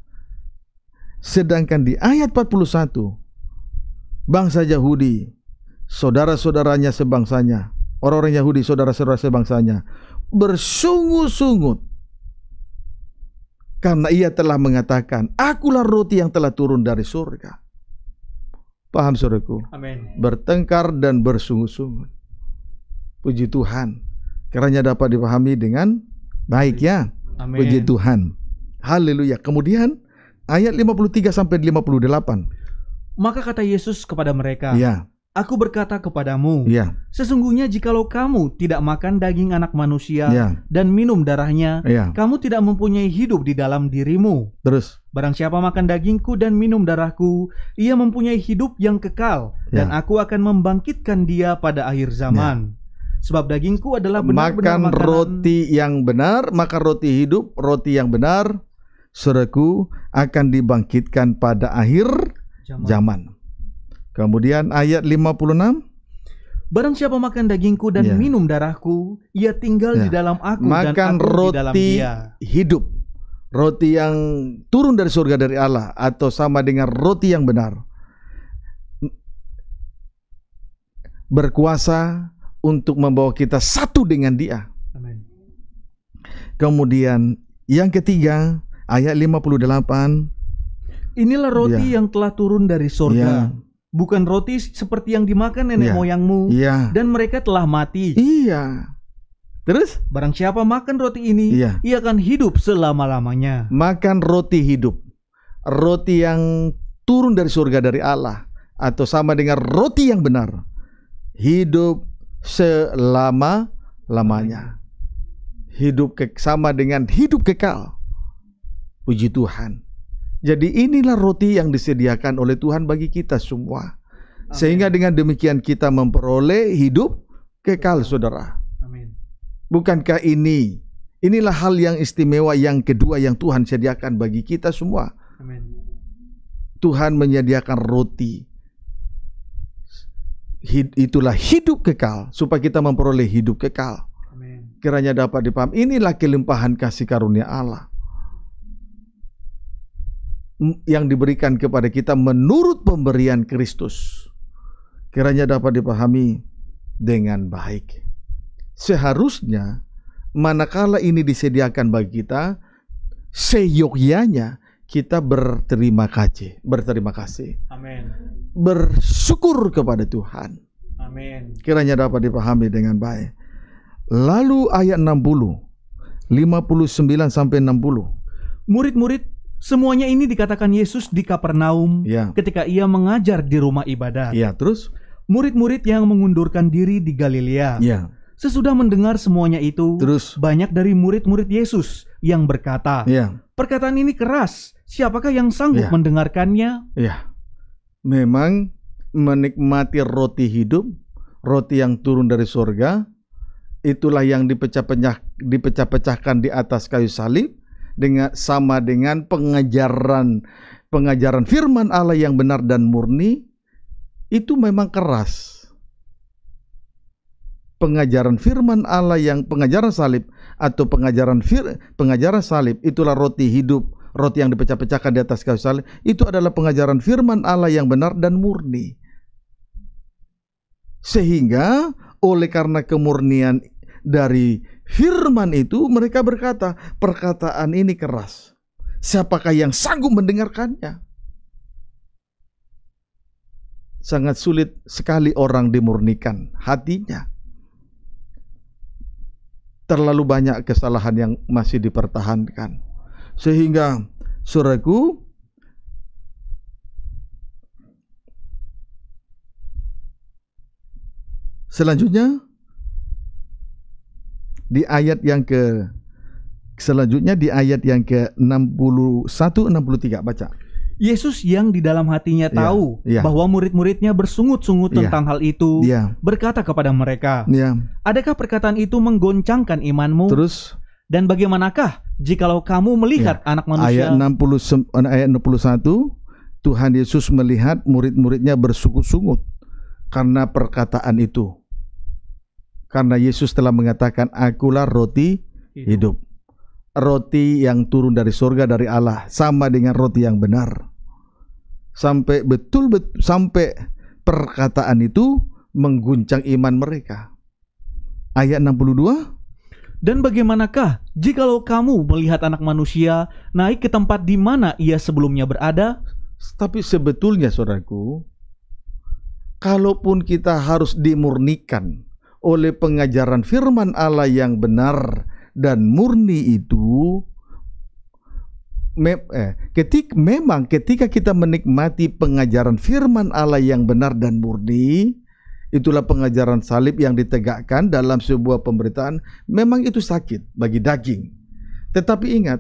Sedangkan di ayat 41 bangsa Yahudi, saudara-saudaranya sebangsanya, orang-orang Yahudi, saudara-saudara sebangsanya bersungut-sungut karena ia telah mengatakan, akulah roti yang telah turun dari surga. Paham saudaraku? Amin. Bertengkar dan bersungguh-sungguh. Puji Tuhan. Kiranya dapat dipahami dengan baik ya. Amin. Puji Tuhan. Haleluya. Kemudian ayat 53 sampai 58. Maka kata Yesus kepada mereka, ya. Aku berkata kepadamu, yeah. sesungguhnya jikalau kamu tidak makan daging anak manusia yeah. dan minum darahnya, yeah. kamu tidak mempunyai hidup di dalam dirimu. Terus, barang siapa makan dagingku dan minum darahku, ia mempunyai hidup yang kekal iya. dan aku akan membangkitkan dia pada akhir zaman. Iya. Sebab dagingku adalah benar-benar makan makanan... roti yang benar, maka roti hidup, roti yang benar, suraku akan dibangkitkan pada akhir zaman. zaman. Kemudian ayat 56 Barang siapa makan dagingku dan ya. minum darahku, ia tinggal ya. di dalam aku makan dan aku roti di dalam dia. hidup. Roti yang turun dari surga dari Allah atau sama dengan roti yang benar. Berkuasa untuk membawa kita satu dengan Dia. Amen. Kemudian yang ketiga, ayat 58 Inilah roti ya. yang telah turun dari surga. Ya bukan roti seperti yang dimakan nenek yeah. moyangmu yeah. dan mereka telah mati. Iya. Terus barang siapa makan roti ini, yeah. ia akan hidup selama-lamanya. Makan roti hidup. Roti yang turun dari surga dari Allah atau sama dengan roti yang benar. Hidup selama-lamanya. Hidup ke, sama dengan hidup kekal. Puji Tuhan. Jadi inilah roti yang disediakan oleh Tuhan bagi kita semua. Amin. Sehingga dengan demikian kita memperoleh hidup kekal saudara. Amin. Bukankah ini inilah hal yang istimewa yang kedua yang Tuhan sediakan bagi kita semua. Amin. Tuhan menyediakan roti. Hid, itulah hidup kekal supaya kita memperoleh hidup kekal. Amin. Kiranya dapat dipaham inilah kelimpahan kasih karunia Allah yang diberikan kepada kita menurut pemberian Kristus kiranya dapat dipahami dengan baik. Seharusnya manakala ini disediakan bagi kita seyogyanya kita berterima kasih, berterima kasih. Amin. Bersyukur kepada Tuhan. Amin. Kiranya dapat dipahami dengan baik. Lalu ayat 60 59 sampai 60. Murid-murid Semuanya ini dikatakan Yesus di Kapernaum ya. ketika ia mengajar di rumah ibadah. Ya, terus murid-murid yang mengundurkan diri di Galilea. Ya. Sesudah mendengar semuanya itu, terus banyak dari murid-murid Yesus yang berkata, ya. "Perkataan ini keras. Siapakah yang sanggup ya. mendengarkannya?" Ya. Memang menikmati roti hidup, roti yang turun dari surga, itulah yang dipecah-pecah dipecah-pecahkan di atas kayu salib dengan sama dengan pengajaran pengajaran firman Allah yang benar dan murni itu memang keras. Pengajaran firman Allah yang pengajaran salib atau pengajaran fir, pengajaran salib itulah roti hidup, roti yang dipecah-pecahkan di atas kayu salib itu adalah pengajaran firman Allah yang benar dan murni. Sehingga oleh karena kemurnian dari firman itu mereka berkata, perkataan ini keras. Siapakah yang sanggup mendengarkannya? Sangat sulit sekali orang dimurnikan hatinya. Terlalu banyak kesalahan yang masih dipertahankan. Sehingga suraku selanjutnya di ayat yang ke selanjutnya di ayat yang ke 61 63 baca. Yesus yang di dalam hatinya iya, tahu ya, ya. bahwa murid-muridnya bersungut-sungut iya. tentang hal itu, ya. berkata kepada mereka, ya. "Adakah perkataan itu menggoncangkan imanmu?" Terus, "Dan bagaimanakah jikalau kamu melihat ya. anak manusia?" Ayat 60 eh, ayat 61, Tuhan Yesus melihat murid-muridnya bersungut-sungut karena perkataan itu. Karena Yesus telah mengatakan, "Akulah roti hidup." hidup. Roti yang turun dari surga dari Allah sama dengan roti yang benar. Sampai betul betul sampai perkataan itu mengguncang iman mereka. Ayat 62 dan bagaimanakah jikalau kamu melihat anak manusia naik ke tempat di mana ia sebelumnya berada? Tapi sebetulnya saudaraku, kalaupun kita harus dimurnikan oleh pengajaran firman Allah yang benar dan murni itu me, eh, ketik memang ketika kita menikmati pengajaran firman Allah yang benar dan murni itulah pengajaran salib yang ditegakkan dalam sebuah pemberitaan memang itu sakit bagi daging tetapi ingat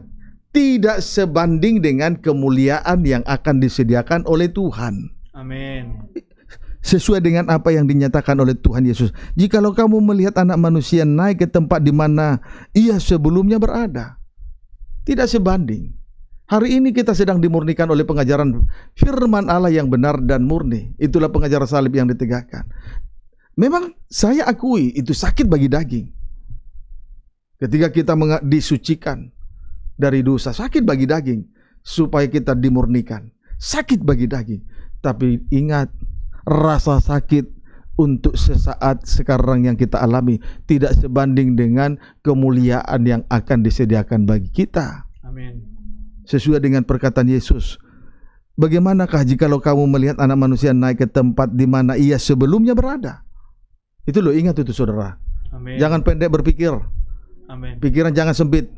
tidak sebanding dengan kemuliaan yang akan disediakan oleh Tuhan amin sesuai dengan apa yang dinyatakan oleh Tuhan Yesus. Jikalau kamu melihat anak manusia naik ke tempat di mana ia sebelumnya berada, tidak sebanding. Hari ini kita sedang dimurnikan oleh pengajaran firman Allah yang benar dan murni. Itulah pengajaran salib yang ditegakkan. Memang saya akui itu sakit bagi daging. Ketika kita disucikan dari dosa, sakit bagi daging supaya kita dimurnikan. Sakit bagi daging. Tapi ingat, rasa sakit untuk sesaat sekarang yang kita alami tidak sebanding dengan kemuliaan yang akan disediakan bagi kita. Amin. Sesuai dengan perkataan Yesus, bagaimanakah lo kamu melihat anak manusia naik ke tempat di mana ia sebelumnya berada? Itu lo ingat itu saudara. Amin. Jangan pendek berpikir. Amin. Pikiran jangan sempit.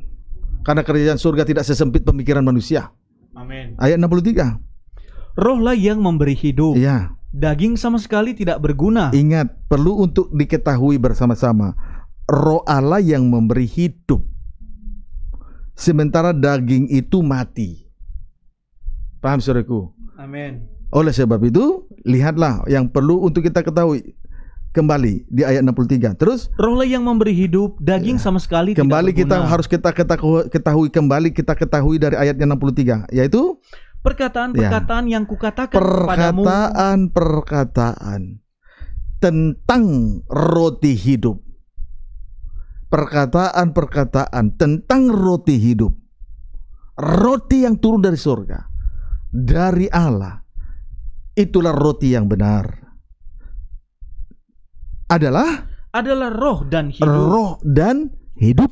Karena kerajaan surga tidak sesempit pemikiran manusia. Amin. Ayat 63. Rohlah yang memberi hidup. Iya Daging sama sekali tidak berguna. Ingat, perlu untuk diketahui bersama-sama. Roh Allah yang memberi hidup. Sementara daging itu mati. Paham saudaraku? Amin. Oleh sebab itu, lihatlah yang perlu untuk kita ketahui kembali di ayat 63. Terus Allah yang memberi hidup, daging ya. sama sekali kembali tidak berguna. kita harus kita ketahui, ketahui kembali kita ketahui dari ayat 63 yaitu Perkataan-perkataan ya. yang kukatakan perkataan, Perkataan-perkataan tentang roti hidup. Perkataan-perkataan tentang roti hidup. Roti yang turun dari surga. Dari Allah. Itulah roti yang benar. Adalah adalah roh dan hidup. Roh dan hidup.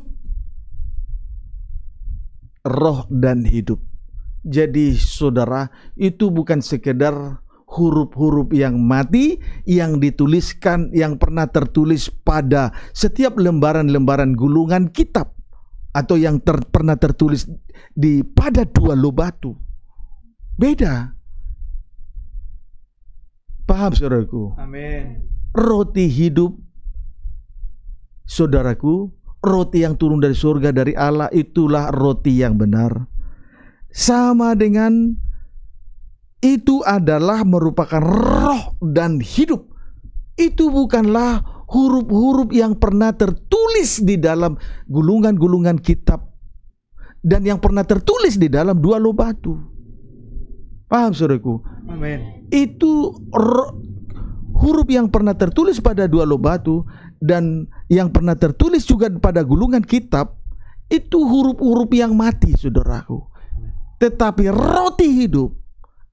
Roh dan hidup. Jadi saudara, itu bukan sekedar huruf-huruf yang mati yang dituliskan yang pernah tertulis pada setiap lembaran-lembaran gulungan kitab atau yang ter, pernah tertulis di pada dua lubatu. Beda. Paham saudaraku? Amin. Roti hidup saudaraku, roti yang turun dari surga dari Allah itulah roti yang benar sama dengan itu adalah merupakan roh dan hidup. Itu bukanlah huruf-huruf yang pernah tertulis di dalam gulungan-gulungan kitab dan yang pernah tertulis di dalam dua lo Paham saudaraku? Amin. Itu huruf yang pernah tertulis pada dua lo dan yang pernah tertulis juga pada gulungan kitab itu huruf-huruf yang mati saudaraku. Tetapi roti hidup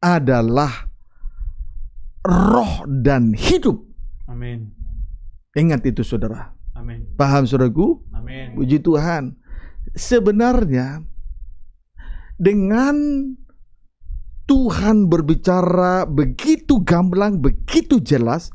adalah roh dan hidup. Amin. Ingat itu saudara. Amin. Paham saudaraku? Amin. Puji Tuhan. Sebenarnya dengan Tuhan berbicara begitu gamblang, begitu jelas,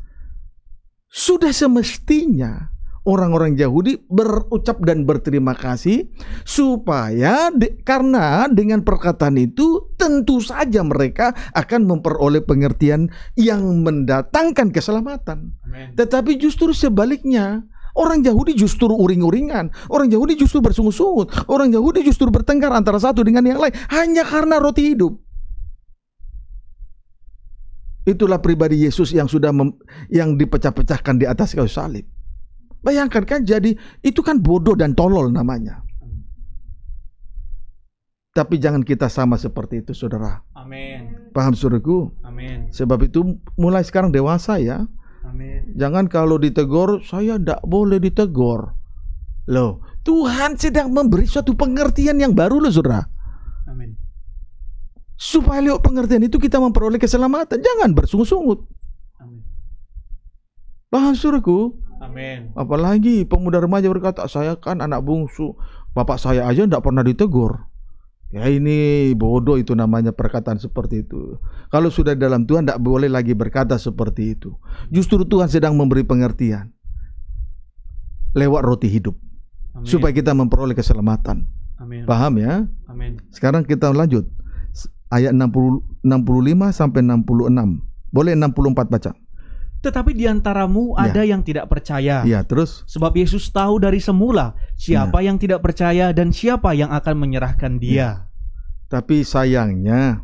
sudah semestinya orang-orang Yahudi berucap dan berterima kasih supaya de, karena dengan perkataan itu tentu saja mereka akan memperoleh pengertian yang mendatangkan keselamatan. Amen. Tetapi justru sebaliknya, Orang Yahudi justru uring-uringan, orang Yahudi justru bersungut-sungut, orang Yahudi justru bertengkar antara satu dengan yang lain hanya karena roti hidup. Itulah pribadi Yesus yang sudah mem, yang dipecah-pecahkan di atas kayu salib. Bayangkan kan jadi itu kan bodoh dan tolol namanya. Tapi jangan kita sama seperti itu, saudara. Amin. Paham suruhku? Amin. Sebab itu mulai sekarang dewasa ya. Amin. Jangan kalau ditegur, saya tidak boleh ditegur. Loh, Tuhan sedang memberi suatu pengertian yang baru loh, saudara. Amin. Supaya lewat pengertian itu kita memperoleh keselamatan. Jangan bersungut-sungut. Paham suruhku? Amin. Apalagi pemuda remaja berkata, saya kan anak bungsu, bapak saya aja tidak pernah ditegur. Ya ini bodoh itu namanya perkataan seperti itu. Kalau sudah dalam Tuhan tidak boleh lagi berkata seperti itu. Justru Tuhan sedang memberi pengertian lewat roti hidup Amin. supaya kita memperoleh keselamatan. Amin. Paham ya? Amin. Sekarang kita lanjut ayat 60, 65 sampai 66. Boleh 64 baca. Tetapi di antaramu ya. ada yang tidak percaya. Ya, terus sebab Yesus tahu dari semula siapa ya. yang tidak percaya dan siapa yang akan menyerahkan dia. Ya. Tapi sayangnya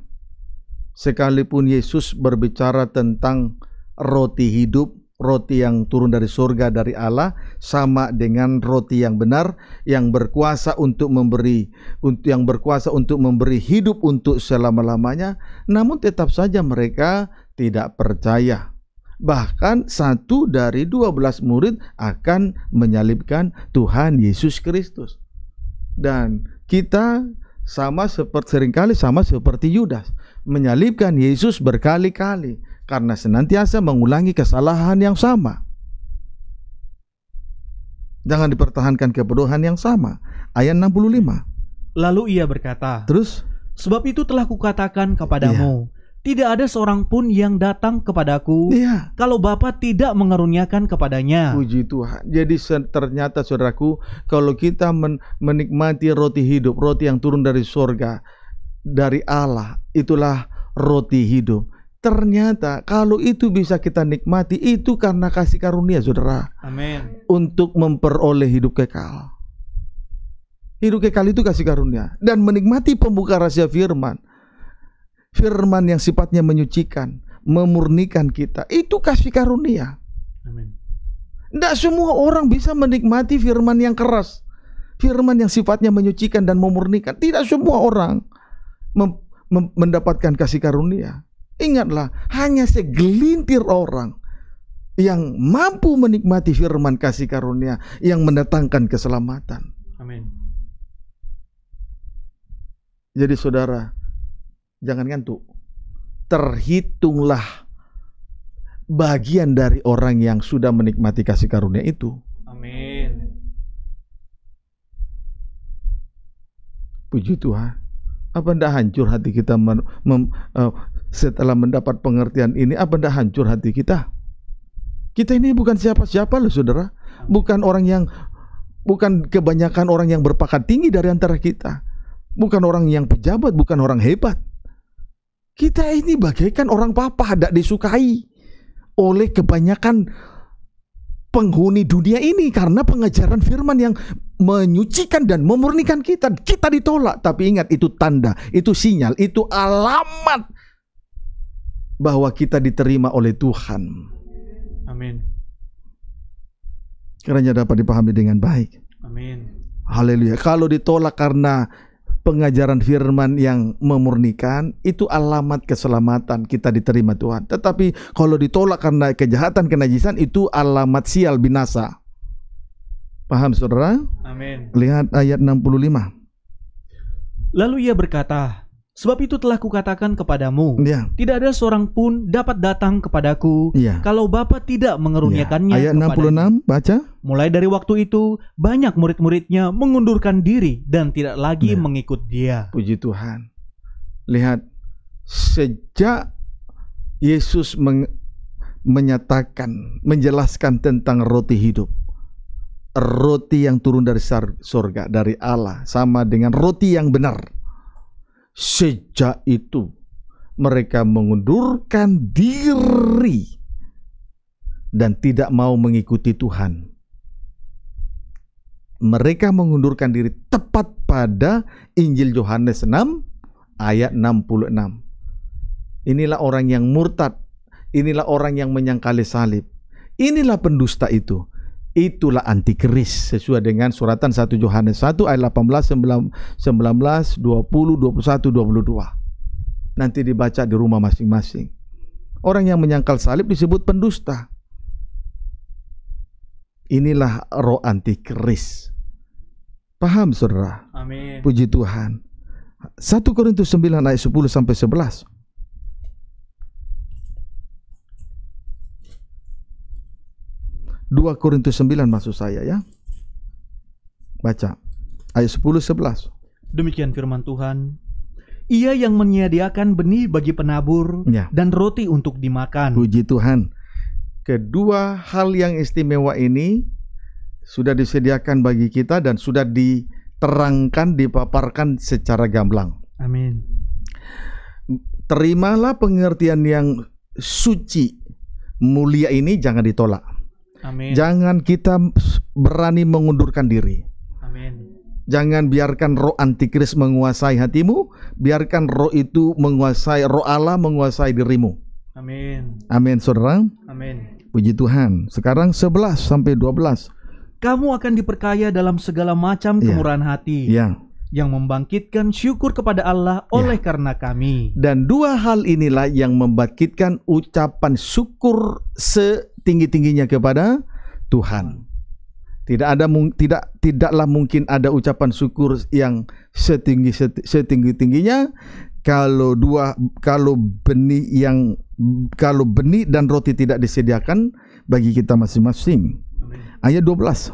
sekalipun Yesus berbicara tentang roti hidup, roti yang turun dari surga dari Allah sama dengan roti yang benar yang berkuasa untuk memberi untuk yang berkuasa untuk memberi hidup untuk selama-lamanya, namun tetap saja mereka tidak percaya bahkan satu dari dua belas murid akan menyalibkan Tuhan Yesus Kristus. Dan kita sama seperti seringkali sama seperti Yudas menyalibkan Yesus berkali-kali karena senantiasa mengulangi kesalahan yang sama. Jangan dipertahankan kebodohan yang sama. Ayat 65. Lalu ia berkata, "Terus sebab itu telah kukatakan kepadamu, iya tidak ada seorang pun yang datang kepadaku ya. kalau Bapa tidak mengeruniakan kepadanya. Puji Tuhan. Jadi ternyata saudaraku, kalau kita men menikmati roti hidup, roti yang turun dari surga dari Allah, itulah roti hidup. Ternyata kalau itu bisa kita nikmati itu karena kasih karunia saudara. Amin. Untuk memperoleh hidup kekal. Hidup kekal itu kasih karunia dan menikmati pembuka rahasia firman firman yang sifatnya menyucikan, memurnikan kita. Itu kasih karunia. Tidak semua orang bisa menikmati firman yang keras. Firman yang sifatnya menyucikan dan memurnikan. Tidak semua orang mem- mem- mendapatkan kasih karunia. Ingatlah, hanya segelintir orang yang mampu menikmati firman kasih karunia yang mendatangkan keselamatan. Amin. Jadi saudara, jangan ngantuk. Terhitunglah bagian dari orang yang sudah menikmati kasih karunia itu. Amin. Puji Tuhan. Apa ndak hancur hati kita mem, mem, uh, setelah mendapat pengertian ini? Apa ndak hancur hati kita? Kita ini bukan siapa-siapa loh saudara. Bukan orang yang bukan kebanyakan orang yang berpakat tinggi dari antara kita. Bukan orang yang pejabat, bukan orang hebat. Kita ini bagaikan orang papa tidak disukai oleh kebanyakan penghuni dunia ini karena pengajaran firman yang menyucikan dan memurnikan kita. Kita ditolak, tapi ingat itu tanda, itu sinyal, itu alamat bahwa kita diterima oleh Tuhan. Amin. Kiranya dapat dipahami dengan baik. Amin. Haleluya. Kalau ditolak karena pengajaran firman yang memurnikan itu alamat keselamatan kita diterima Tuhan. Tetapi kalau ditolak karena kejahatan kenajisan itu alamat sial binasa. Paham Saudara? Amin. Lihat ayat 65. Lalu ia berkata, Sebab itu telah kukatakan kepadamu, ya. tidak ada seorang pun dapat datang kepadaku ya. kalau Bapa tidak mengeruniakannya. Ya. Ayat 66 baca. Mulai dari waktu itu banyak murid-muridnya mengundurkan diri dan tidak lagi ya. mengikut dia. Puji Tuhan. Lihat sejak Yesus men menyatakan, menjelaskan tentang roti hidup. Roti yang turun dari surga dari Allah sama dengan roti yang benar Sejak itu mereka mengundurkan diri dan tidak mau mengikuti Tuhan. Mereka mengundurkan diri tepat pada Injil Yohanes 6 ayat 66. Inilah orang yang murtad, inilah orang yang menyangkali salib. Inilah pendusta itu itulah antikris sesuai dengan suratan 1 Yohanes 1 ayat 18 19 20 21 22 nanti dibaca di rumah masing-masing orang yang menyangkal salib disebut pendusta inilah roh antikris paham saudara amin puji Tuhan 1 Korintus 9 ayat 10 sampai 11 2 Korintus 9 maksud saya ya. Baca ayat 10 11. Demikian firman Tuhan. Ia yang menyediakan benih bagi penabur ya. dan roti untuk dimakan. Puji Tuhan. Kedua hal yang istimewa ini sudah disediakan bagi kita dan sudah diterangkan, dipaparkan secara gamblang. Amin. Terimalah pengertian yang suci, mulia ini jangan ditolak. Amin. Jangan kita berani mengundurkan diri. Amin. Jangan biarkan roh antikris menguasai hatimu, biarkan roh itu menguasai roh Allah menguasai dirimu. Amin. Amin, Saudara. Amin. Puji Tuhan. Sekarang 11 sampai 12. Kamu akan diperkaya dalam segala macam iya. kemurahan ya. hati. Ya. Yang membangkitkan syukur kepada Allah iya. oleh ya. karena kami. Dan dua hal inilah yang membangkitkan ucapan syukur se setinggi-tingginya kepada Tuhan. Tidak ada tidak tidaklah mungkin ada ucapan syukur yang setinggi setinggi-tingginya kalau dua kalau benih yang kalau benih dan roti tidak disediakan bagi kita masing-masing. Ayat 12.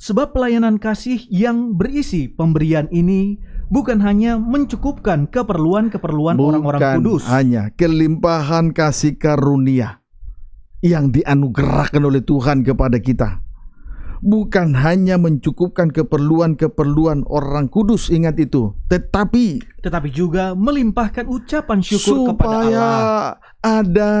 Sebab pelayanan kasih yang berisi pemberian ini bukan hanya mencukupkan keperluan-keperluan orang-orang kudus. hanya kelimpahan kasih karunia yang dianugerahkan oleh Tuhan kepada kita. Bukan hanya mencukupkan keperluan-keperluan orang kudus, ingat itu, tetapi tetapi juga melimpahkan ucapan syukur kepada Allah. ada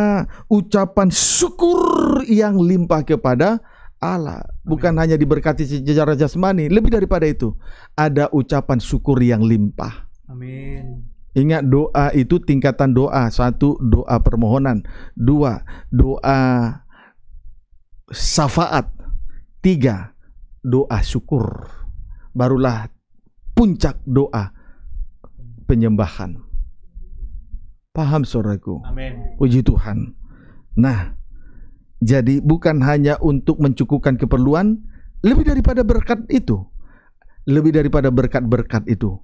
ucapan syukur yang limpah kepada Allah bukan Amin. hanya diberkati secara jasmani lebih daripada itu ada ucapan syukur yang limpah Amin Ingat doa itu tingkatan doa. Satu, doa permohonan. Dua, doa syafaat. Tiga, doa syukur. Barulah puncak doa penyembahan. Paham saudaraku? Amin. Puji Tuhan. Nah, jadi bukan hanya untuk mencukupkan keperluan, lebih daripada berkat itu. Lebih daripada berkat-berkat itu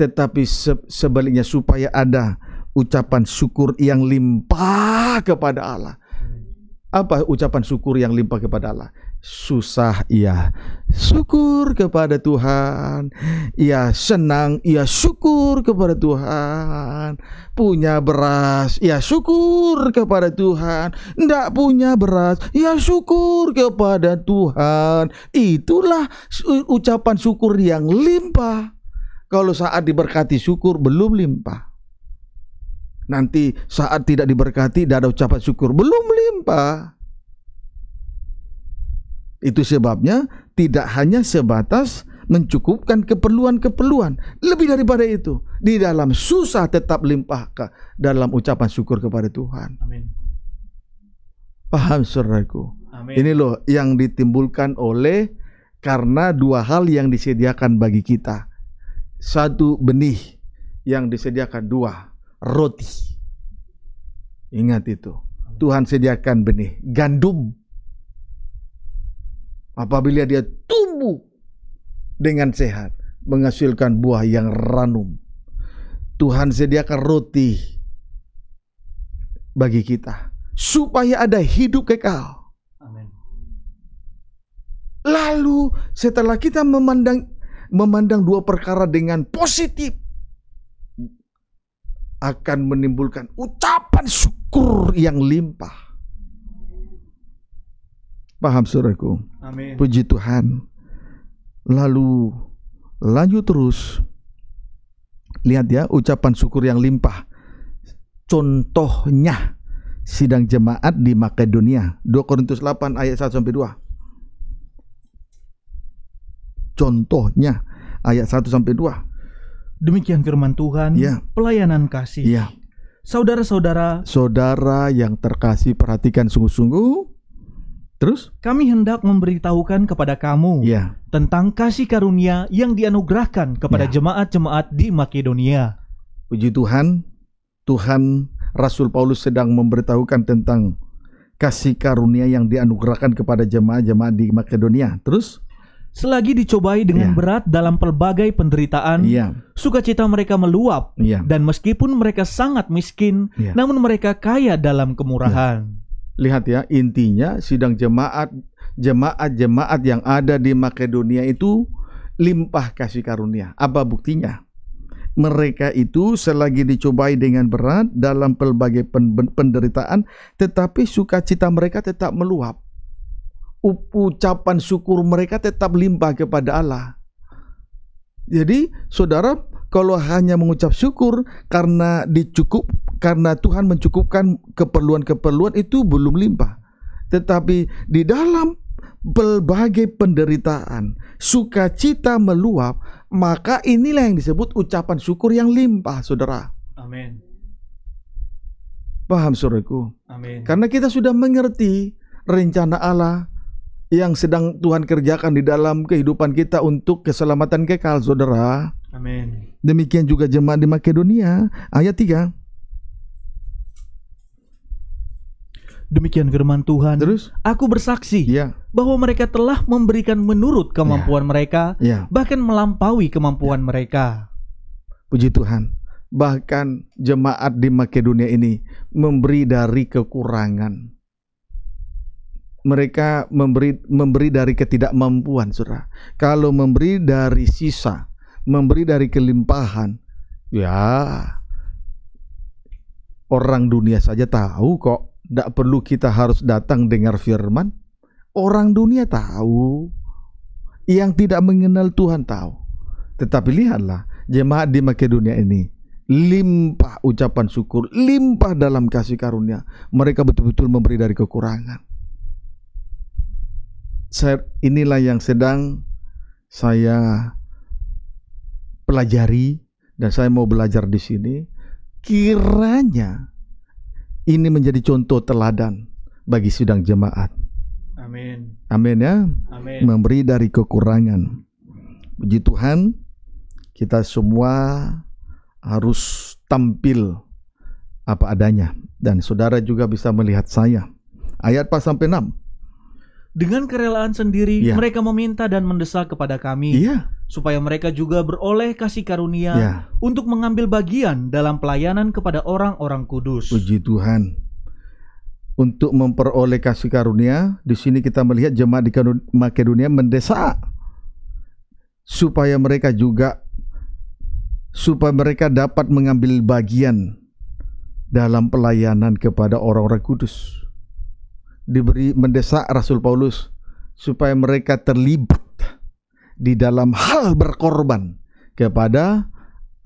tetapi sebaliknya supaya ada ucapan syukur yang limpah kepada Allah. Apa ucapan syukur yang limpah kepada Allah? Susah iya, syukur kepada Tuhan. Ia senang, ia syukur kepada Tuhan. Punya beras, ia syukur kepada Tuhan. Tidak punya beras, ia syukur kepada Tuhan. Itulah ucapan syukur yang limpah. Kalau saat diberkati syukur belum limpah. Nanti saat tidak diberkati tidak ada ucapan syukur belum limpah. Itu sebabnya tidak hanya sebatas mencukupkan keperluan-keperluan. Lebih daripada itu, di dalam susah tetap limpah ke dalam ucapan syukur kepada Tuhan. Amin. Paham suraku? Amin. Ini loh yang ditimbulkan oleh karena dua hal yang disediakan bagi kita satu benih yang disediakan dua roti. Ingat itu. Tuhan sediakan benih gandum. Apabila dia tumbuh dengan sehat, menghasilkan buah yang ranum. Tuhan sediakan roti bagi kita supaya ada hidup kekal. Lalu setelah kita memandang memandang dua perkara dengan positif akan menimbulkan ucapan syukur yang limpah. Paham suraku? Amin. Puji Tuhan. Lalu lanjut terus. Lihat ya ucapan syukur yang limpah. Contohnya sidang jemaat di Makedonia. 2 Korintus 8 ayat 1 sampai 2. Contohnya ayat 1 sampai 2. Demikian firman Tuhan, ya. pelayanan kasih. Ya. Saudara-saudara, saudara yang terkasih perhatikan sungguh-sungguh. Terus? Kami hendak memberitahukan kepada kamu ya. tentang kasih karunia yang dianugerahkan kepada ya. jemaat-jemaat ya. di Makedonia. Puji Tuhan, Tuhan Rasul Paulus sedang memberitahukan tentang kasih karunia yang dianugerahkan kepada jemaat-jemaat di Makedonia. Terus? Selagi dicobai dengan yeah. berat dalam pelbagai penderitaan, yeah. sukacita mereka meluap, yeah. dan meskipun mereka sangat miskin, yeah. namun mereka kaya dalam kemurahan. Yeah. Lihat ya, intinya sidang jemaat, jemaat-jemaat yang ada di Makedonia itu limpah kasih karunia. Apa buktinya? Mereka itu selagi dicobai dengan berat dalam pelbagai penderitaan, tetapi sukacita mereka tetap meluap ucapan syukur mereka tetap limpah kepada Allah. Jadi, saudara, kalau hanya mengucap syukur karena dicukup karena Tuhan mencukupkan keperluan-keperluan itu belum limpah. Tetapi di dalam berbagai penderitaan, sukacita meluap, maka inilah yang disebut ucapan syukur yang limpah, saudara. Amin. Paham, saudaraku? Amin. Karena kita sudah mengerti rencana Allah, yang sedang Tuhan kerjakan di dalam kehidupan kita untuk keselamatan kekal, saudara. Amin. Demikian juga jemaat di Makedonia, ayat 3. Demikian firman Tuhan. Terus, aku bersaksi ya. bahwa mereka telah memberikan menurut kemampuan ya. mereka, ya. bahkan melampaui kemampuan ya. mereka. Puji Tuhan. Bahkan jemaat di Makedonia ini memberi dari kekurangan mereka memberi memberi dari ketidakmampuan saudara kalau memberi dari sisa memberi dari kelimpahan ya orang dunia saja tahu kok tidak perlu kita harus datang dengar firman orang dunia tahu yang tidak mengenal Tuhan tahu tetapi lihatlah jemaat di Makedonia ini limpah ucapan syukur, limpah dalam kasih karunia. Mereka betul-betul memberi dari kekurangan saya, inilah yang sedang saya pelajari dan saya mau belajar di sini kiranya ini menjadi contoh teladan bagi sidang jemaat. Amin. Amin ya. Amin. Memberi dari kekurangan. Puji Tuhan, kita semua harus tampil apa adanya dan saudara juga bisa melihat saya. Ayat pasal 6 dengan kerelaan sendiri yeah. mereka meminta dan mendesak kepada kami yeah. supaya mereka juga beroleh kasih karunia yeah. untuk mengambil bagian dalam pelayanan kepada orang-orang kudus. Puji Tuhan. Untuk memperoleh kasih karunia, di sini kita melihat jemaat di Makedonia mendesak supaya mereka juga supaya mereka dapat mengambil bagian dalam pelayanan kepada orang-orang kudus diberi mendesak Rasul Paulus supaya mereka terlibat di dalam hal berkorban kepada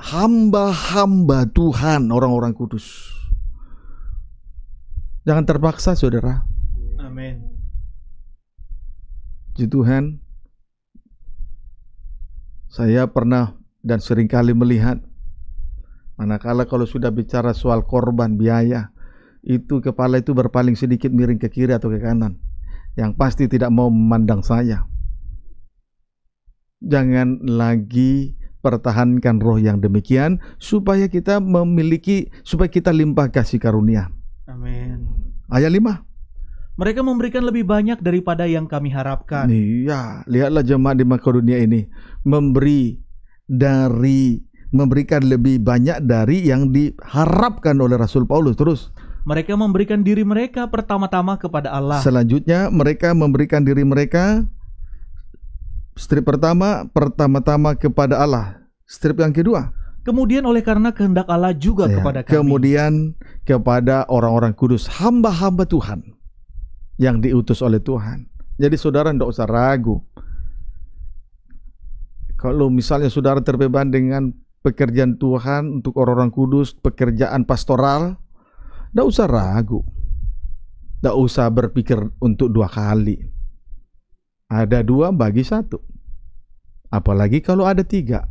hamba-hamba Tuhan orang-orang kudus. Jangan terpaksa, saudara. Amin. Puji Tuhan, saya pernah dan seringkali melihat manakala kalau sudah bicara soal korban biaya, itu kepala itu berpaling sedikit miring ke kiri atau ke kanan yang pasti tidak mau memandang saya jangan lagi pertahankan roh yang demikian supaya kita memiliki supaya kita limpah kasih karunia amin ayat 5 mereka memberikan lebih banyak daripada yang kami harapkan. Iya, lihatlah jemaat di Makedonia ini memberi dari memberikan lebih banyak dari yang diharapkan oleh Rasul Paulus terus mereka memberikan diri mereka pertama-tama kepada Allah. Selanjutnya mereka memberikan diri mereka strip pertama pertama-tama kepada Allah. Strip yang kedua. Kemudian oleh karena kehendak Allah juga ya, kepada kami. Kemudian kepada orang-orang kudus, hamba-hamba Tuhan yang diutus oleh Tuhan. Jadi saudara tidak usah ragu. Kalau misalnya saudara terbeban dengan pekerjaan Tuhan untuk orang-orang kudus, pekerjaan pastoral, tidak usah ragu. Tidak usah berpikir untuk dua kali. Ada dua bagi satu. Apalagi kalau ada tiga.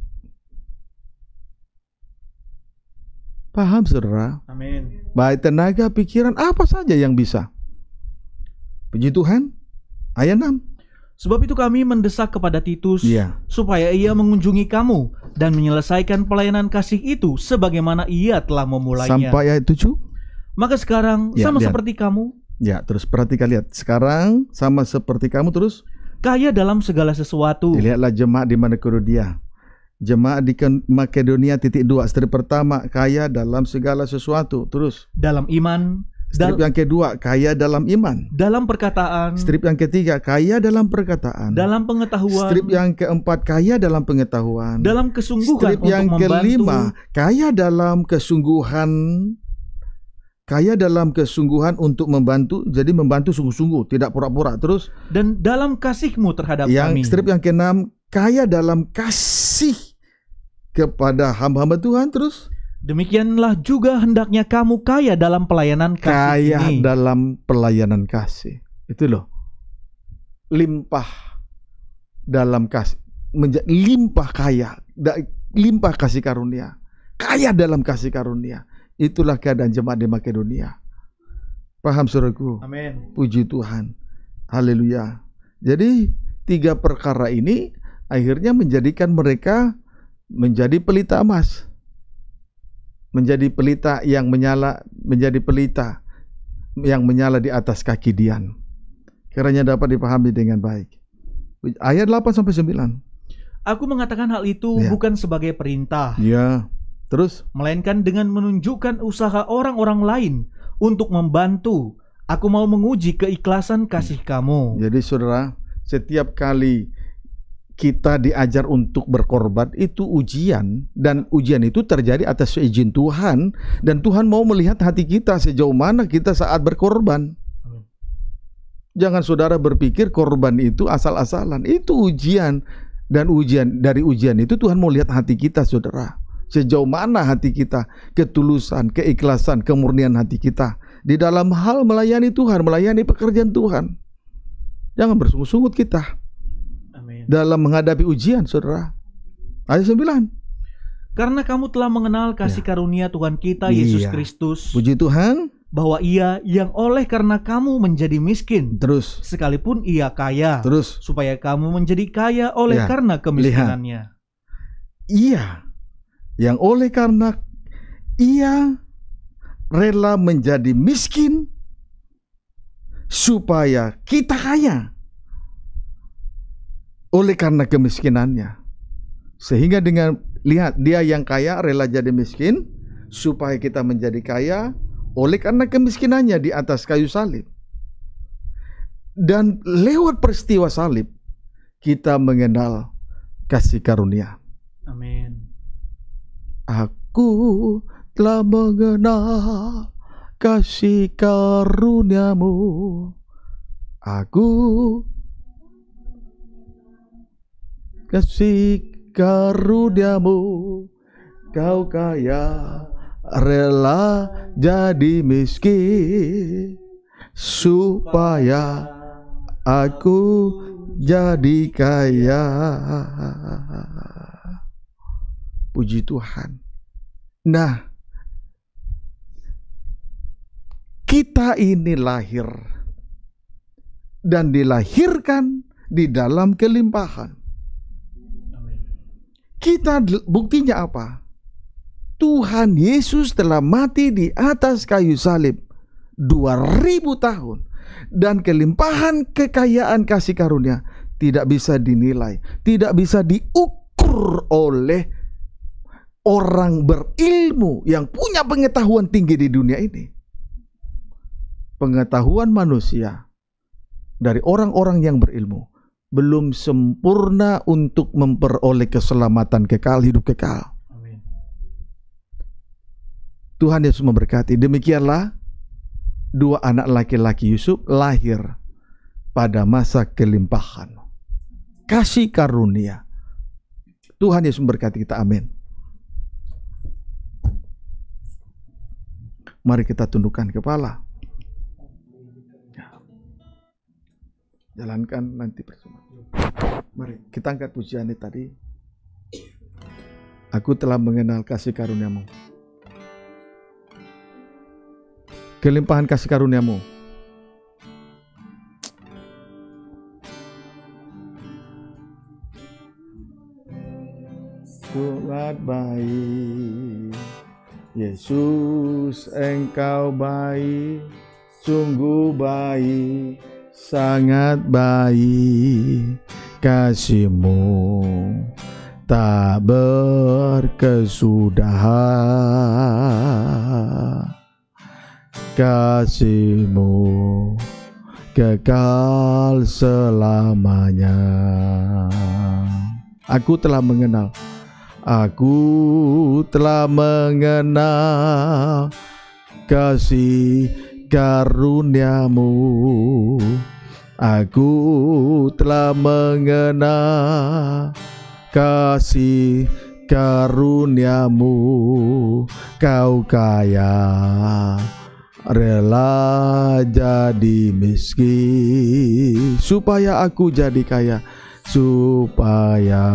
Paham saudara? Amin. Baik tenaga, pikiran, apa saja yang bisa. Puji Tuhan. Ayat 6. Sebab itu kami mendesak kepada Titus ya. supaya ia mengunjungi kamu dan menyelesaikan pelayanan kasih itu sebagaimana ia telah memulainya. Sampai ayat 7 maka sekarang ya, sama lihat. seperti kamu. Ya, terus perhatikan lihat. Sekarang sama seperti kamu terus kaya dalam segala sesuatu. Lihatlah jemaat di mana dia. Jemaat di Makedonia titik dua strip pertama kaya dalam segala sesuatu. Terus dalam iman, Strip yang kedua, kaya dalam iman. Dalam perkataan. Strip yang ketiga, kaya dalam perkataan. Dalam pengetahuan. Strip yang keempat, kaya dalam pengetahuan. Dalam kesungguhan Strip untuk yang membantu. kelima, kaya dalam kesungguhan kaya dalam kesungguhan untuk membantu jadi membantu sungguh-sungguh tidak pura-pura terus dan dalam kasihmu terhadap yang kami yang strip yang keenam kaya dalam kasih kepada hamba-hamba Tuhan terus demikianlah juga hendaknya kamu kaya dalam pelayanan kasih kaya ini. dalam pelayanan kasih itu loh limpah dalam kasih limpah kaya limpah kasih karunia kaya dalam kasih karunia Itulah keadaan jemaat di Makedonia. Paham suruhku? Amin. Puji Tuhan. Haleluya. Jadi tiga perkara ini akhirnya menjadikan mereka menjadi pelita emas. Menjadi pelita yang menyala, menjadi pelita yang menyala di atas kaki Dian. Kiranya dapat dipahami dengan baik. Ayat 8 sampai 9. Aku mengatakan hal itu ya. bukan sebagai perintah. Ya Terus, melainkan dengan menunjukkan usaha orang-orang lain untuk membantu. Aku mau menguji keikhlasan kasih hmm. kamu. Jadi saudara, setiap kali kita diajar untuk berkorban itu ujian dan ujian itu terjadi atas izin Tuhan dan Tuhan mau melihat hati kita sejauh mana kita saat berkorban. Jangan saudara berpikir korban itu asal-asalan. Itu ujian dan ujian dari ujian itu Tuhan mau lihat hati kita saudara sejauh mana hati kita, ketulusan, keikhlasan, kemurnian hati kita di dalam hal melayani Tuhan, melayani pekerjaan Tuhan. Jangan bersungut-sungut kita Amin. dalam menghadapi ujian, saudara. Ayat 9. Karena kamu telah mengenal kasih ya. karunia Tuhan kita Yesus iya. Kristus. Puji Tuhan. Bahwa ia yang oleh karena kamu menjadi miskin. Terus. Sekalipun ia kaya. Terus. Supaya kamu menjadi kaya oleh ya. karena kemiskinannya. Lihat. Iya yang oleh karena ia rela menjadi miskin supaya kita kaya oleh karena kemiskinannya sehingga dengan lihat dia yang kaya rela jadi miskin supaya kita menjadi kaya oleh karena kemiskinannya di atas kayu salib dan lewat peristiwa salib kita mengenal kasih karunia amin Aku telah mengenal kasih karuniamu. Aku kasih karuniamu kau kaya rela jadi miskin supaya aku jadi kaya. Puji Tuhan. Nah, kita ini lahir dan dilahirkan di dalam kelimpahan. Kita buktinya apa? Tuhan Yesus telah mati di atas kayu salib 2000 tahun dan kelimpahan kekayaan kasih karunia tidak bisa dinilai, tidak bisa diukur oleh orang berilmu yang punya pengetahuan tinggi di dunia ini. Pengetahuan manusia dari orang-orang yang berilmu belum sempurna untuk memperoleh keselamatan kekal, hidup kekal. Amin. Tuhan Yesus memberkati. Demikianlah dua anak laki-laki Yusuf lahir pada masa kelimpahan. Kasih karunia. Tuhan Yesus memberkati kita. Amin. Mari kita tundukkan kepala. Ya. Jalankan nanti bersama. Mari kita angkat pujian ini tadi. Aku telah mengenal kasih karuniamu. Kelimpahan kasih karuniamu. Tuhan baik. Yesus engkau baik, sungguh baik, sangat baik kasihmu tak berkesudahan kasihmu kekal selamanya aku telah mengenal Aku telah mengenal kasih karuniamu Aku telah mengenal kasih karuniamu Kau kaya rela jadi miskin Supaya aku jadi kaya Supaya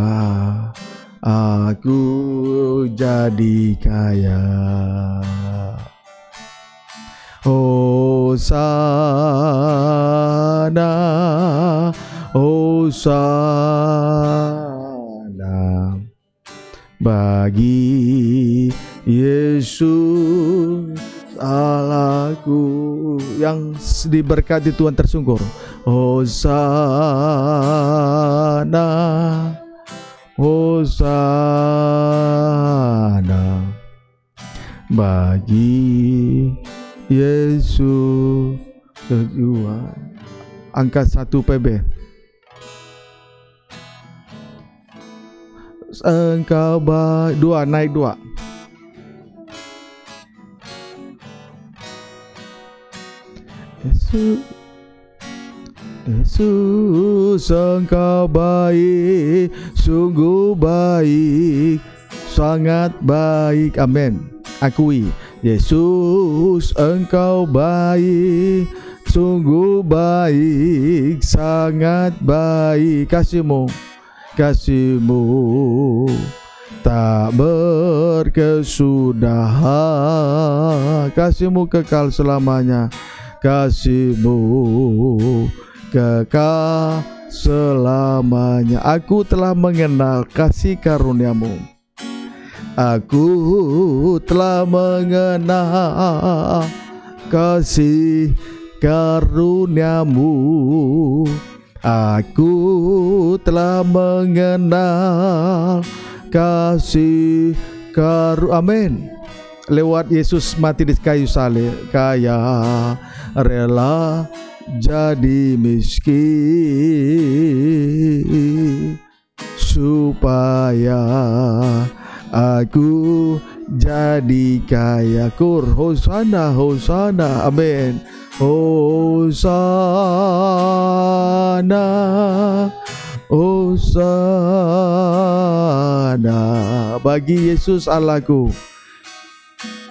Aku jadi kaya Oh sana Oh sana Bagi Yesus Allahku yang diberkati Tuhan tersungkur Oh sana Hosana bagi Yesus kedua angka satu PB engkau baik dua naik dua Yesus Yesus mm-hmm. engkau baik sungguh baik sangat baik amin akui Yesus engkau baik sungguh baik sangat baik kasihmu kasihmu tak berkesudahan kasihmu kekal selamanya kasihmu kekal selamanya. Aku telah mengenal kasih karuniamu. Aku telah mengenal kasih karuniamu. Aku telah mengenal kasih karu. Amin lewat Yesus mati di kayu salib kaya rela jadi miskin supaya aku jadi kaya kur hosana hosana amin hosana hosana bagi Yesus Allahku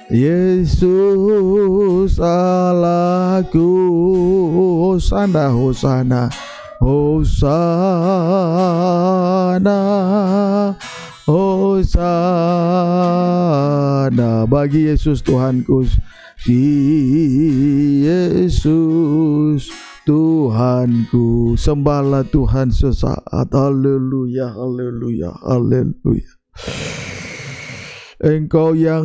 Yesus Allahku Hosana Hosana Hosana Hosana bagi Yesus Tuhanku si Yesus Tuhanku sembahlah Tuhan sesaat haleluya haleluya haleluya Engkau yang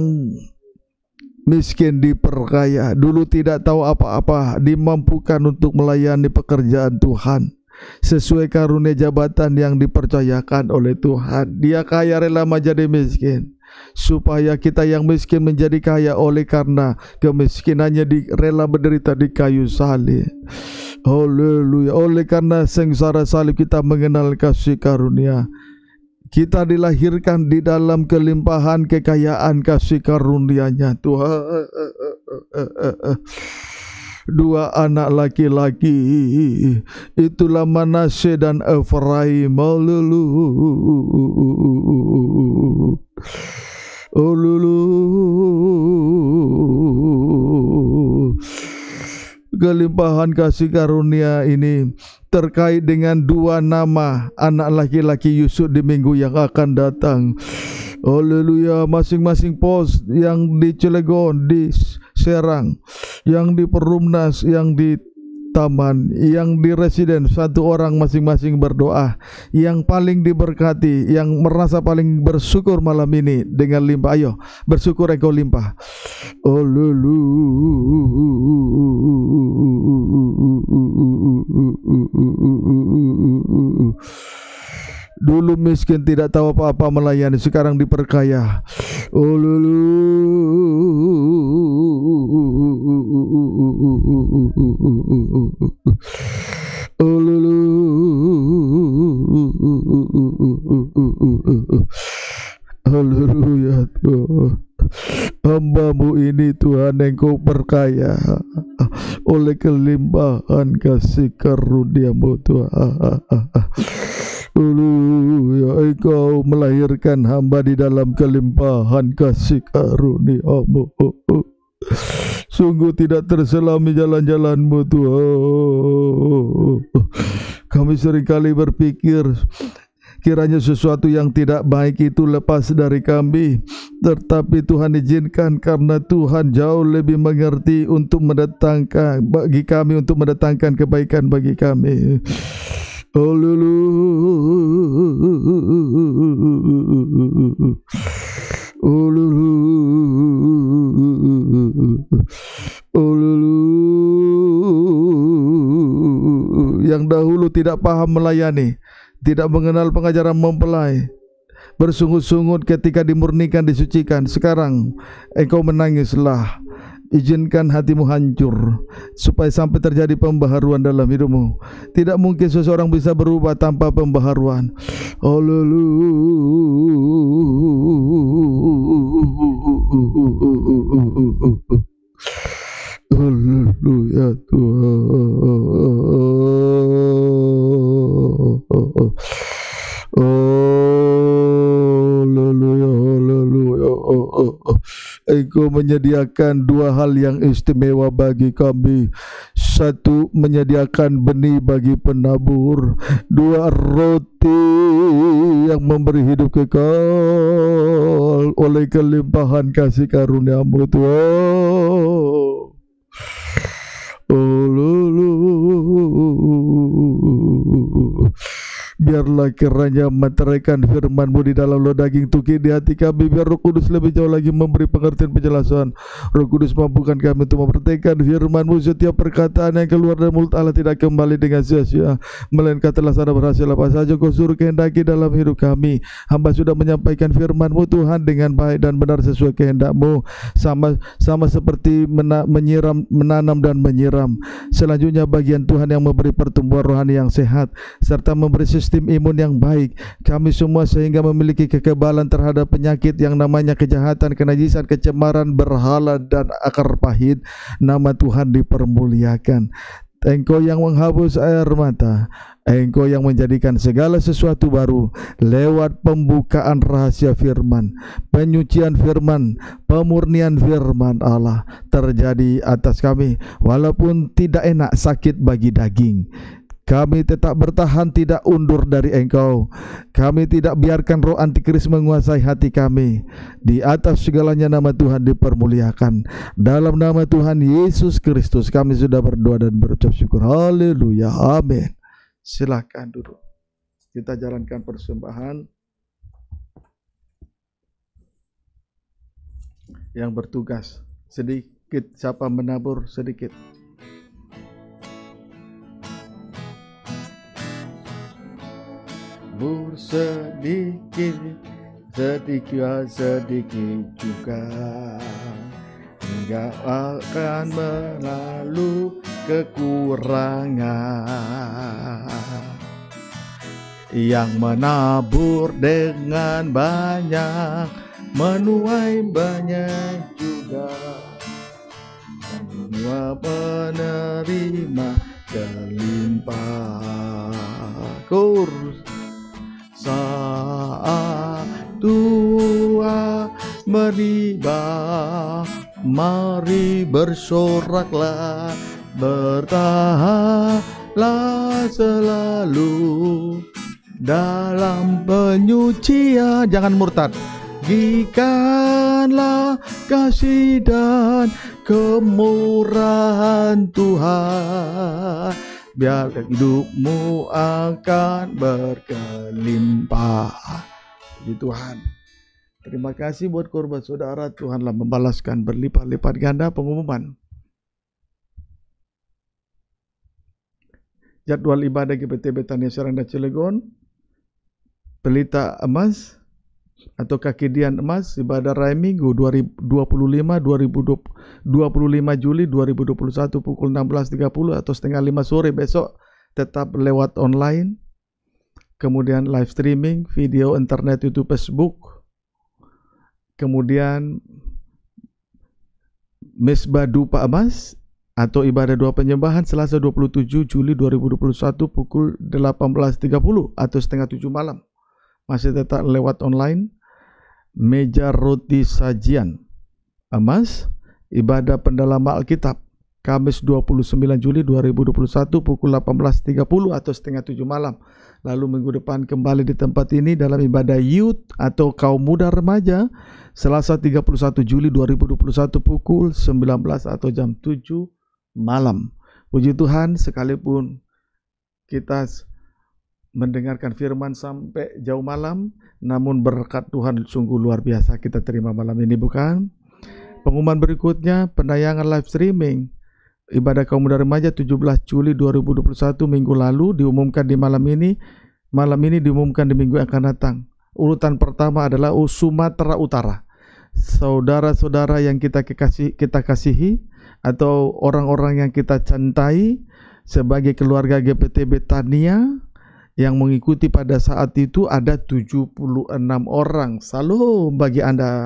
miskin diperkaya, dulu tidak tahu apa-apa, dimampukan untuk melayani pekerjaan Tuhan sesuai karunia jabatan yang dipercayakan oleh Tuhan. Dia kaya rela menjadi miskin supaya kita yang miskin menjadi kaya oleh karena kemiskinannya di, rela menderita di kayu salib. Haleluya. Oleh karena sengsara salib kita mengenal kasih karunia. Kita dilahirkan di dalam kelimpahan kekayaan kasih karunia-Nya Tuhan. Dua anak laki-laki itulah Manase dan Efraim. Oh, lulu. Kelimpahan kasih karunia ini terkait dengan dua nama anak laki-laki Yusuf di minggu yang akan datang. Haleluya, masing-masing pos yang di Cilegon, di Serang, yang di Perumnas, yang di taman yang di residen satu orang masing-masing berdoa yang paling diberkati yang merasa paling bersyukur malam ini dengan limpah ayo bersyukur engkau limpah oh lulu Dulu miskin tidak tahu apa-apa melayani, sekarang diperkaya. Haleluya oh, Hambamu ini Tuhan engkau perkaya Oleh kelimpahan kasih karuniamu Tuhan Dulu ya engkau melahirkan hamba di dalam kelimpahan kasih karuniamu. Sungguh tidak terselami jalan-jalanmu Tuhan. Kami seringkali berpikir kiranya sesuatu yang tidak baik itu lepas dari kami tetapi Tuhan izinkan karena Tuhan jauh lebih mengerti untuk mendatangkan bagi kami untuk mendatangkan kebaikan bagi kami yang dahulu tidak paham melayani, tidak mengenal pengajaran mempelai, bersungut-sungut ketika dimurnikan, disucikan. Sekarang engkau menangislah Izinkan hatimu hancur supaya sampai terjadi pembaharuan dalam hidupmu. Tidak mungkin seseorang bisa berubah tanpa pembaharuan. Oh, Haleluya Tuhan. Engkau menyediakan dua hal yang istimewa bagi kami. Satu, menyediakan benih bagi penabur. Dua, roti yang memberi hidup kekal oleh kelimpahan kasih karuniamu Tuhan. Oh, lulu. Biarlah kiranya menteraikan firmanmu di dalam loh daging tuki di hati kami Biar Roh Kudus lebih jauh lagi memberi pengertian penjelasan Roh Kudus mampukan kami untuk mempertekan firmanmu Setiap perkataan yang keluar dari mulut Allah tidak kembali dengan sia-sia Melainkan telah sana berhasil apa saja kau suruh kehendaki dalam hidup kami Hamba sudah menyampaikan firmanmu Tuhan dengan baik dan benar sesuai kehendakmu Sama, sama seperti mena, menyiram, menanam dan menyiram Selanjutnya bagian Tuhan yang memberi pertumbuhan rohani yang sehat Serta memberi sistem sistem imun yang baik kami semua sehingga memiliki kekebalan terhadap penyakit yang namanya kejahatan, kenajisan, kecemaran, berhala dan akar pahit. Nama Tuhan dipermuliakan. Engkau yang menghapus air mata, Engkau yang menjadikan segala sesuatu baru lewat pembukaan rahasia firman, penyucian firman, pemurnian firman Allah terjadi atas kami walaupun tidak enak sakit bagi daging. Kami tetap bertahan tidak undur dari engkau. Kami tidak biarkan roh antikris menguasai hati kami. Di atas segalanya nama Tuhan dipermuliakan. Dalam nama Tuhan Yesus Kristus kami sudah berdoa dan berucap syukur. Haleluya. Amin. Silakan duduk. Kita jalankan persembahan. Yang bertugas sedikit siapa menabur sedikit. menghibur sedikit sedikit sedikit juga hingga akan melalui kekurangan yang menabur dengan banyak menuai banyak juga semua penerima kelimpah kurs saat tua meribah mari bersoraklah bertahanlah selalu dalam penyucian jangan murtad Gikanlah kasih dan kemurahan Tuhan biarkan hidupmu akan berkelimpahan. Puji Tuhan. Terima kasih buat korban saudara. Tuhanlah membalaskan berlipat-lipat ganda pengumuman. Jadwal ibadah GPT Betania Serang dan Cilegon. Pelita emas atau kaki dian emas ibadah raya minggu 25 2025 Juli 2021 pukul 16.30 atau setengah 5 sore besok tetap lewat online kemudian live streaming video internet YouTube Facebook kemudian Mesbah Dupa Emas atau ibadah dua penyembahan Selasa 27 Juli 2021 pukul 18.30 atau setengah 7 malam masih tetap lewat online meja roti sajian emas ibadah pendalaman Alkitab Kamis 29 Juli 2021 pukul 18.30 atau setengah 7 malam. Lalu minggu depan kembali di tempat ini dalam ibadah youth atau kaum muda remaja Selasa 31 Juli 2021 pukul 19 atau jam 7 malam. Puji Tuhan sekalipun kita mendengarkan firman sampai jauh malam, namun berkat Tuhan sungguh luar biasa kita terima malam ini bukan? Pengumuman berikutnya penayangan live streaming ibadah kaum muda remaja 17 Juli 2021 minggu lalu diumumkan di malam ini, malam ini diumumkan di minggu yang akan datang. Urutan pertama adalah Sumatera Utara. Saudara-saudara yang kita kekasih, kita kasihi atau orang-orang yang kita cintai sebagai keluarga GPTB Tania yang mengikuti pada saat itu ada 76 orang. Salam bagi Anda.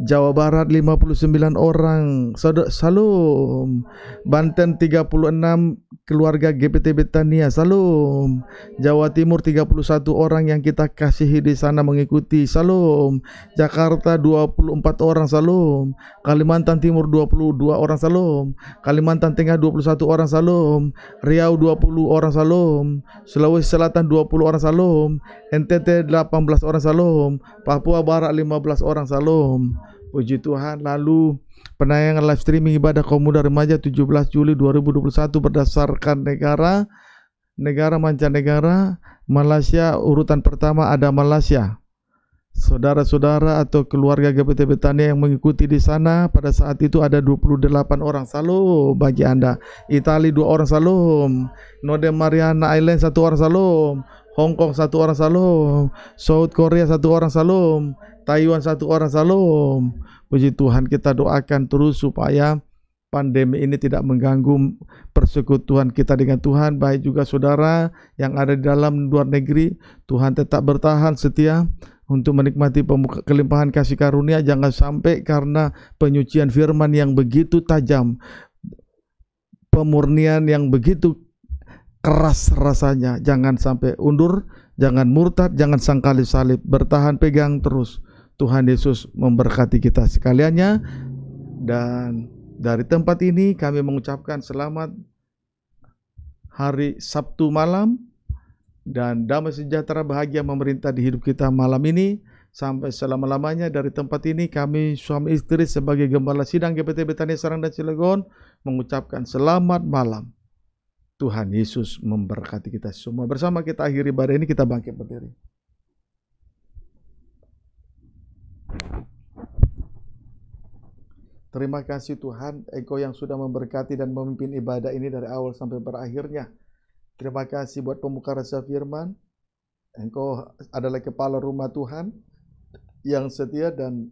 Jawa Barat 59 orang Salum Banten 36 keluarga GPT Betania Salum Jawa Timur 31 orang yang kita kasihi di sana mengikuti Salum Jakarta 24 orang Salum Kalimantan Timur 22 orang Salum Kalimantan Tengah 21 orang Salum Riau 20 orang Salum Sulawesi Selatan 20 orang Salum NTT 18 orang Salum Papua Barat 15 orang Salum Puji Tuhan. Lalu penayangan live streaming ibadah kaum muda remaja 17 Juli 2021 berdasarkan negara negara mancanegara Malaysia urutan pertama ada Malaysia. Saudara-saudara atau keluarga GPT Betania yang mengikuti di sana pada saat itu ada 28 orang salom bagi Anda. Italia dua orang salom, Node Mariana Island satu orang salom, Hong Kong satu orang salom, South Korea satu orang salom, Taiwan satu orang salom. Puji Tuhan kita doakan terus supaya pandemi ini tidak mengganggu persekutuan kita dengan Tuhan, baik juga saudara yang ada di dalam luar negeri, Tuhan tetap bertahan setia untuk menikmati kelimpahan kasih karunia jangan sampai karena penyucian firman yang begitu tajam pemurnian yang begitu keras rasanya jangan sampai undur jangan murtad jangan sangkali salib bertahan pegang terus Tuhan Yesus memberkati kita sekaliannya dan dari tempat ini kami mengucapkan selamat hari Sabtu malam dan damai sejahtera bahagia memerintah di hidup kita malam ini sampai selama-lamanya dari tempat ini kami suami istri sebagai gembala sidang GPT Betania Serang dan Cilegon mengucapkan selamat malam. Tuhan Yesus memberkati kita semua. Bersama kita akhiri ibadah ini kita bangkit berdiri. Terima kasih Tuhan, Engkau yang sudah memberkati dan memimpin ibadah ini dari awal sampai berakhirnya. Terima kasih buat pembuka rasa firman. Engkau adalah kepala rumah Tuhan yang setia dan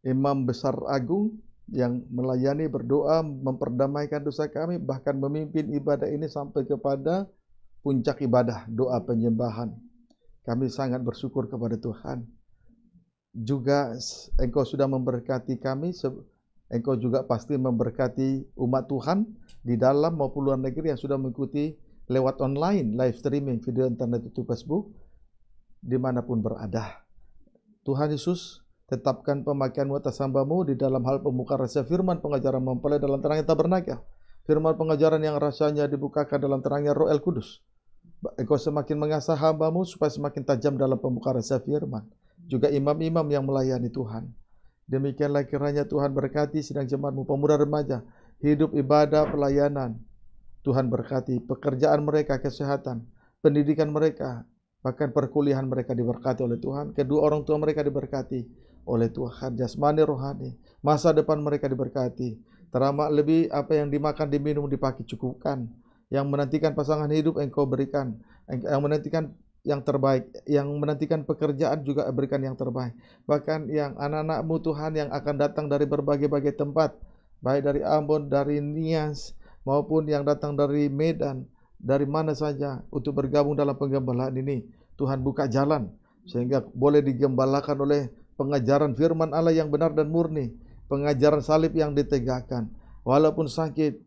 imam besar agung yang melayani berdoa memperdamaikan dosa kami bahkan memimpin ibadah ini sampai kepada puncak ibadah doa penyembahan. Kami sangat bersyukur kepada Tuhan juga engkau sudah memberkati kami, engkau juga pasti memberkati umat Tuhan di dalam maupun luar negeri yang sudah mengikuti lewat online, live streaming, video internet itu Facebook, dimanapun berada. Tuhan Yesus, tetapkan pemakaian atas hambamu di dalam hal pembuka rahasia firman pengajaran mempelai dalam terangnya tabernakel. Firman pengajaran yang rasanya dibukakan dalam terangnya roh el kudus. Engkau semakin mengasah hambamu supaya semakin tajam dalam pembuka rahasia firman juga imam-imam yang melayani Tuhan. Demikianlah kiranya Tuhan berkati sidang jemaatmu pemuda remaja, hidup ibadah pelayanan. Tuhan berkati pekerjaan mereka, kesehatan, pendidikan mereka, bahkan perkuliahan mereka diberkati oleh Tuhan. Kedua orang tua mereka diberkati oleh Tuhan, jasmani rohani. Masa depan mereka diberkati. Teramat lebih apa yang dimakan, diminum, dipakai cukupkan. Yang menantikan pasangan hidup engkau berikan. Yang menantikan yang terbaik, yang menantikan pekerjaan juga berikan yang terbaik. Bahkan yang anak-anakmu Tuhan yang akan datang dari berbagai-bagai tempat, baik dari Ambon, dari Nias, maupun yang datang dari Medan, dari mana saja untuk bergabung dalam penggembalaan ini. Tuhan buka jalan sehingga boleh digembalakan oleh pengajaran firman Allah yang benar dan murni, pengajaran salib yang ditegakkan. Walaupun sakit,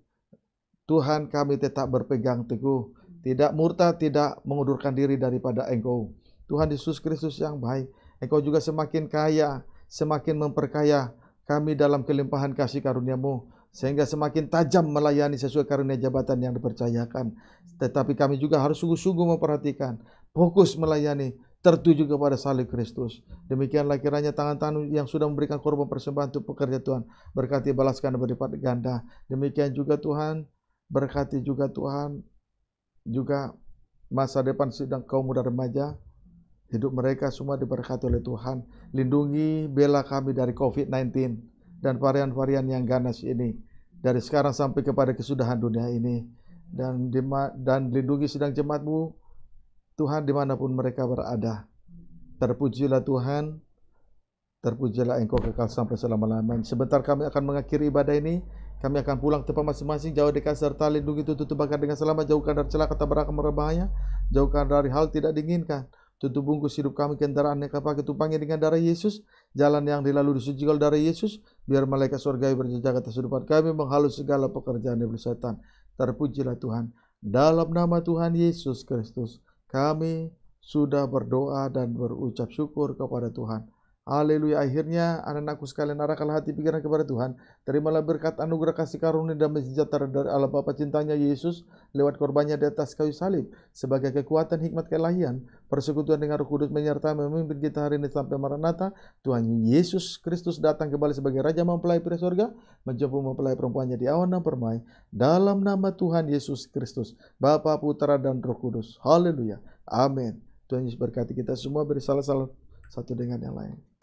Tuhan kami tetap berpegang teguh tidak murtad, tidak mengundurkan diri daripada engkau. Tuhan Yesus Kristus yang baik, engkau juga semakin kaya, semakin memperkaya kami dalam kelimpahan kasih karuniamu, sehingga semakin tajam melayani sesuai karunia jabatan yang dipercayakan. Tetapi kami juga harus sungguh-sungguh memperhatikan, fokus melayani, tertuju kepada salib Kristus. Demikianlah kiranya tangan-tangan yang sudah memberikan korban persembahan untuk pekerja Tuhan. Berkati balaskan dan berlipat ganda. Demikian juga Tuhan, berkati juga Tuhan juga masa depan sidang kaum muda remaja. Hidup mereka semua diberkati oleh Tuhan. Lindungi, bela kami dari COVID-19 dan varian-varian yang ganas ini. Dari sekarang sampai kepada kesudahan dunia ini. Dan, dan lindungi sidang jemaatmu, Tuhan dimanapun mereka berada. Terpujilah Tuhan, terpujilah Engkau kekal sampai selama-lamanya. Sebentar kami akan mengakhiri ibadah ini. Kami akan pulang ke tempat masing-masing, jauh dekat serta lindungi tutup bakar dengan selamat, jauhkan dari celaka, tabrakan, bahaya, jauhkan dari hal tidak diinginkan. Tutup bungkus hidup kami kendaraan yang kami tupangi dengan darah Yesus, jalan yang dilalui suci disucikan darah Yesus, biar malaikat surgawi berjejak atas hidup kami, menghalus segala pekerjaan iblis setan. Terpujilah Tuhan. Dalam nama Tuhan Yesus Kristus, kami sudah berdoa dan berucap syukur kepada Tuhan. Haleluya. Akhirnya anak-anakku sekalian arahkan hati pikiran kepada Tuhan. Terimalah berkat anugerah kasih karunia dan sejahtera dari Allah Bapa cintanya Yesus lewat korbannya di atas kayu salib sebagai kekuatan hikmat kelahian, persekutuan dengan Roh Kudus menyertai memimpin kita hari ini sampai Maranatha. Tuhan Yesus Kristus datang kembali sebagai Raja mempelai pria surga, menjemput mempelai perempuannya di awan dan permai dalam nama Tuhan Yesus Kristus, Bapa, putra dan Roh Kudus. Haleluya. Amin. Tuhan Yesus berkati kita semua salah salah satu dengan yang lain.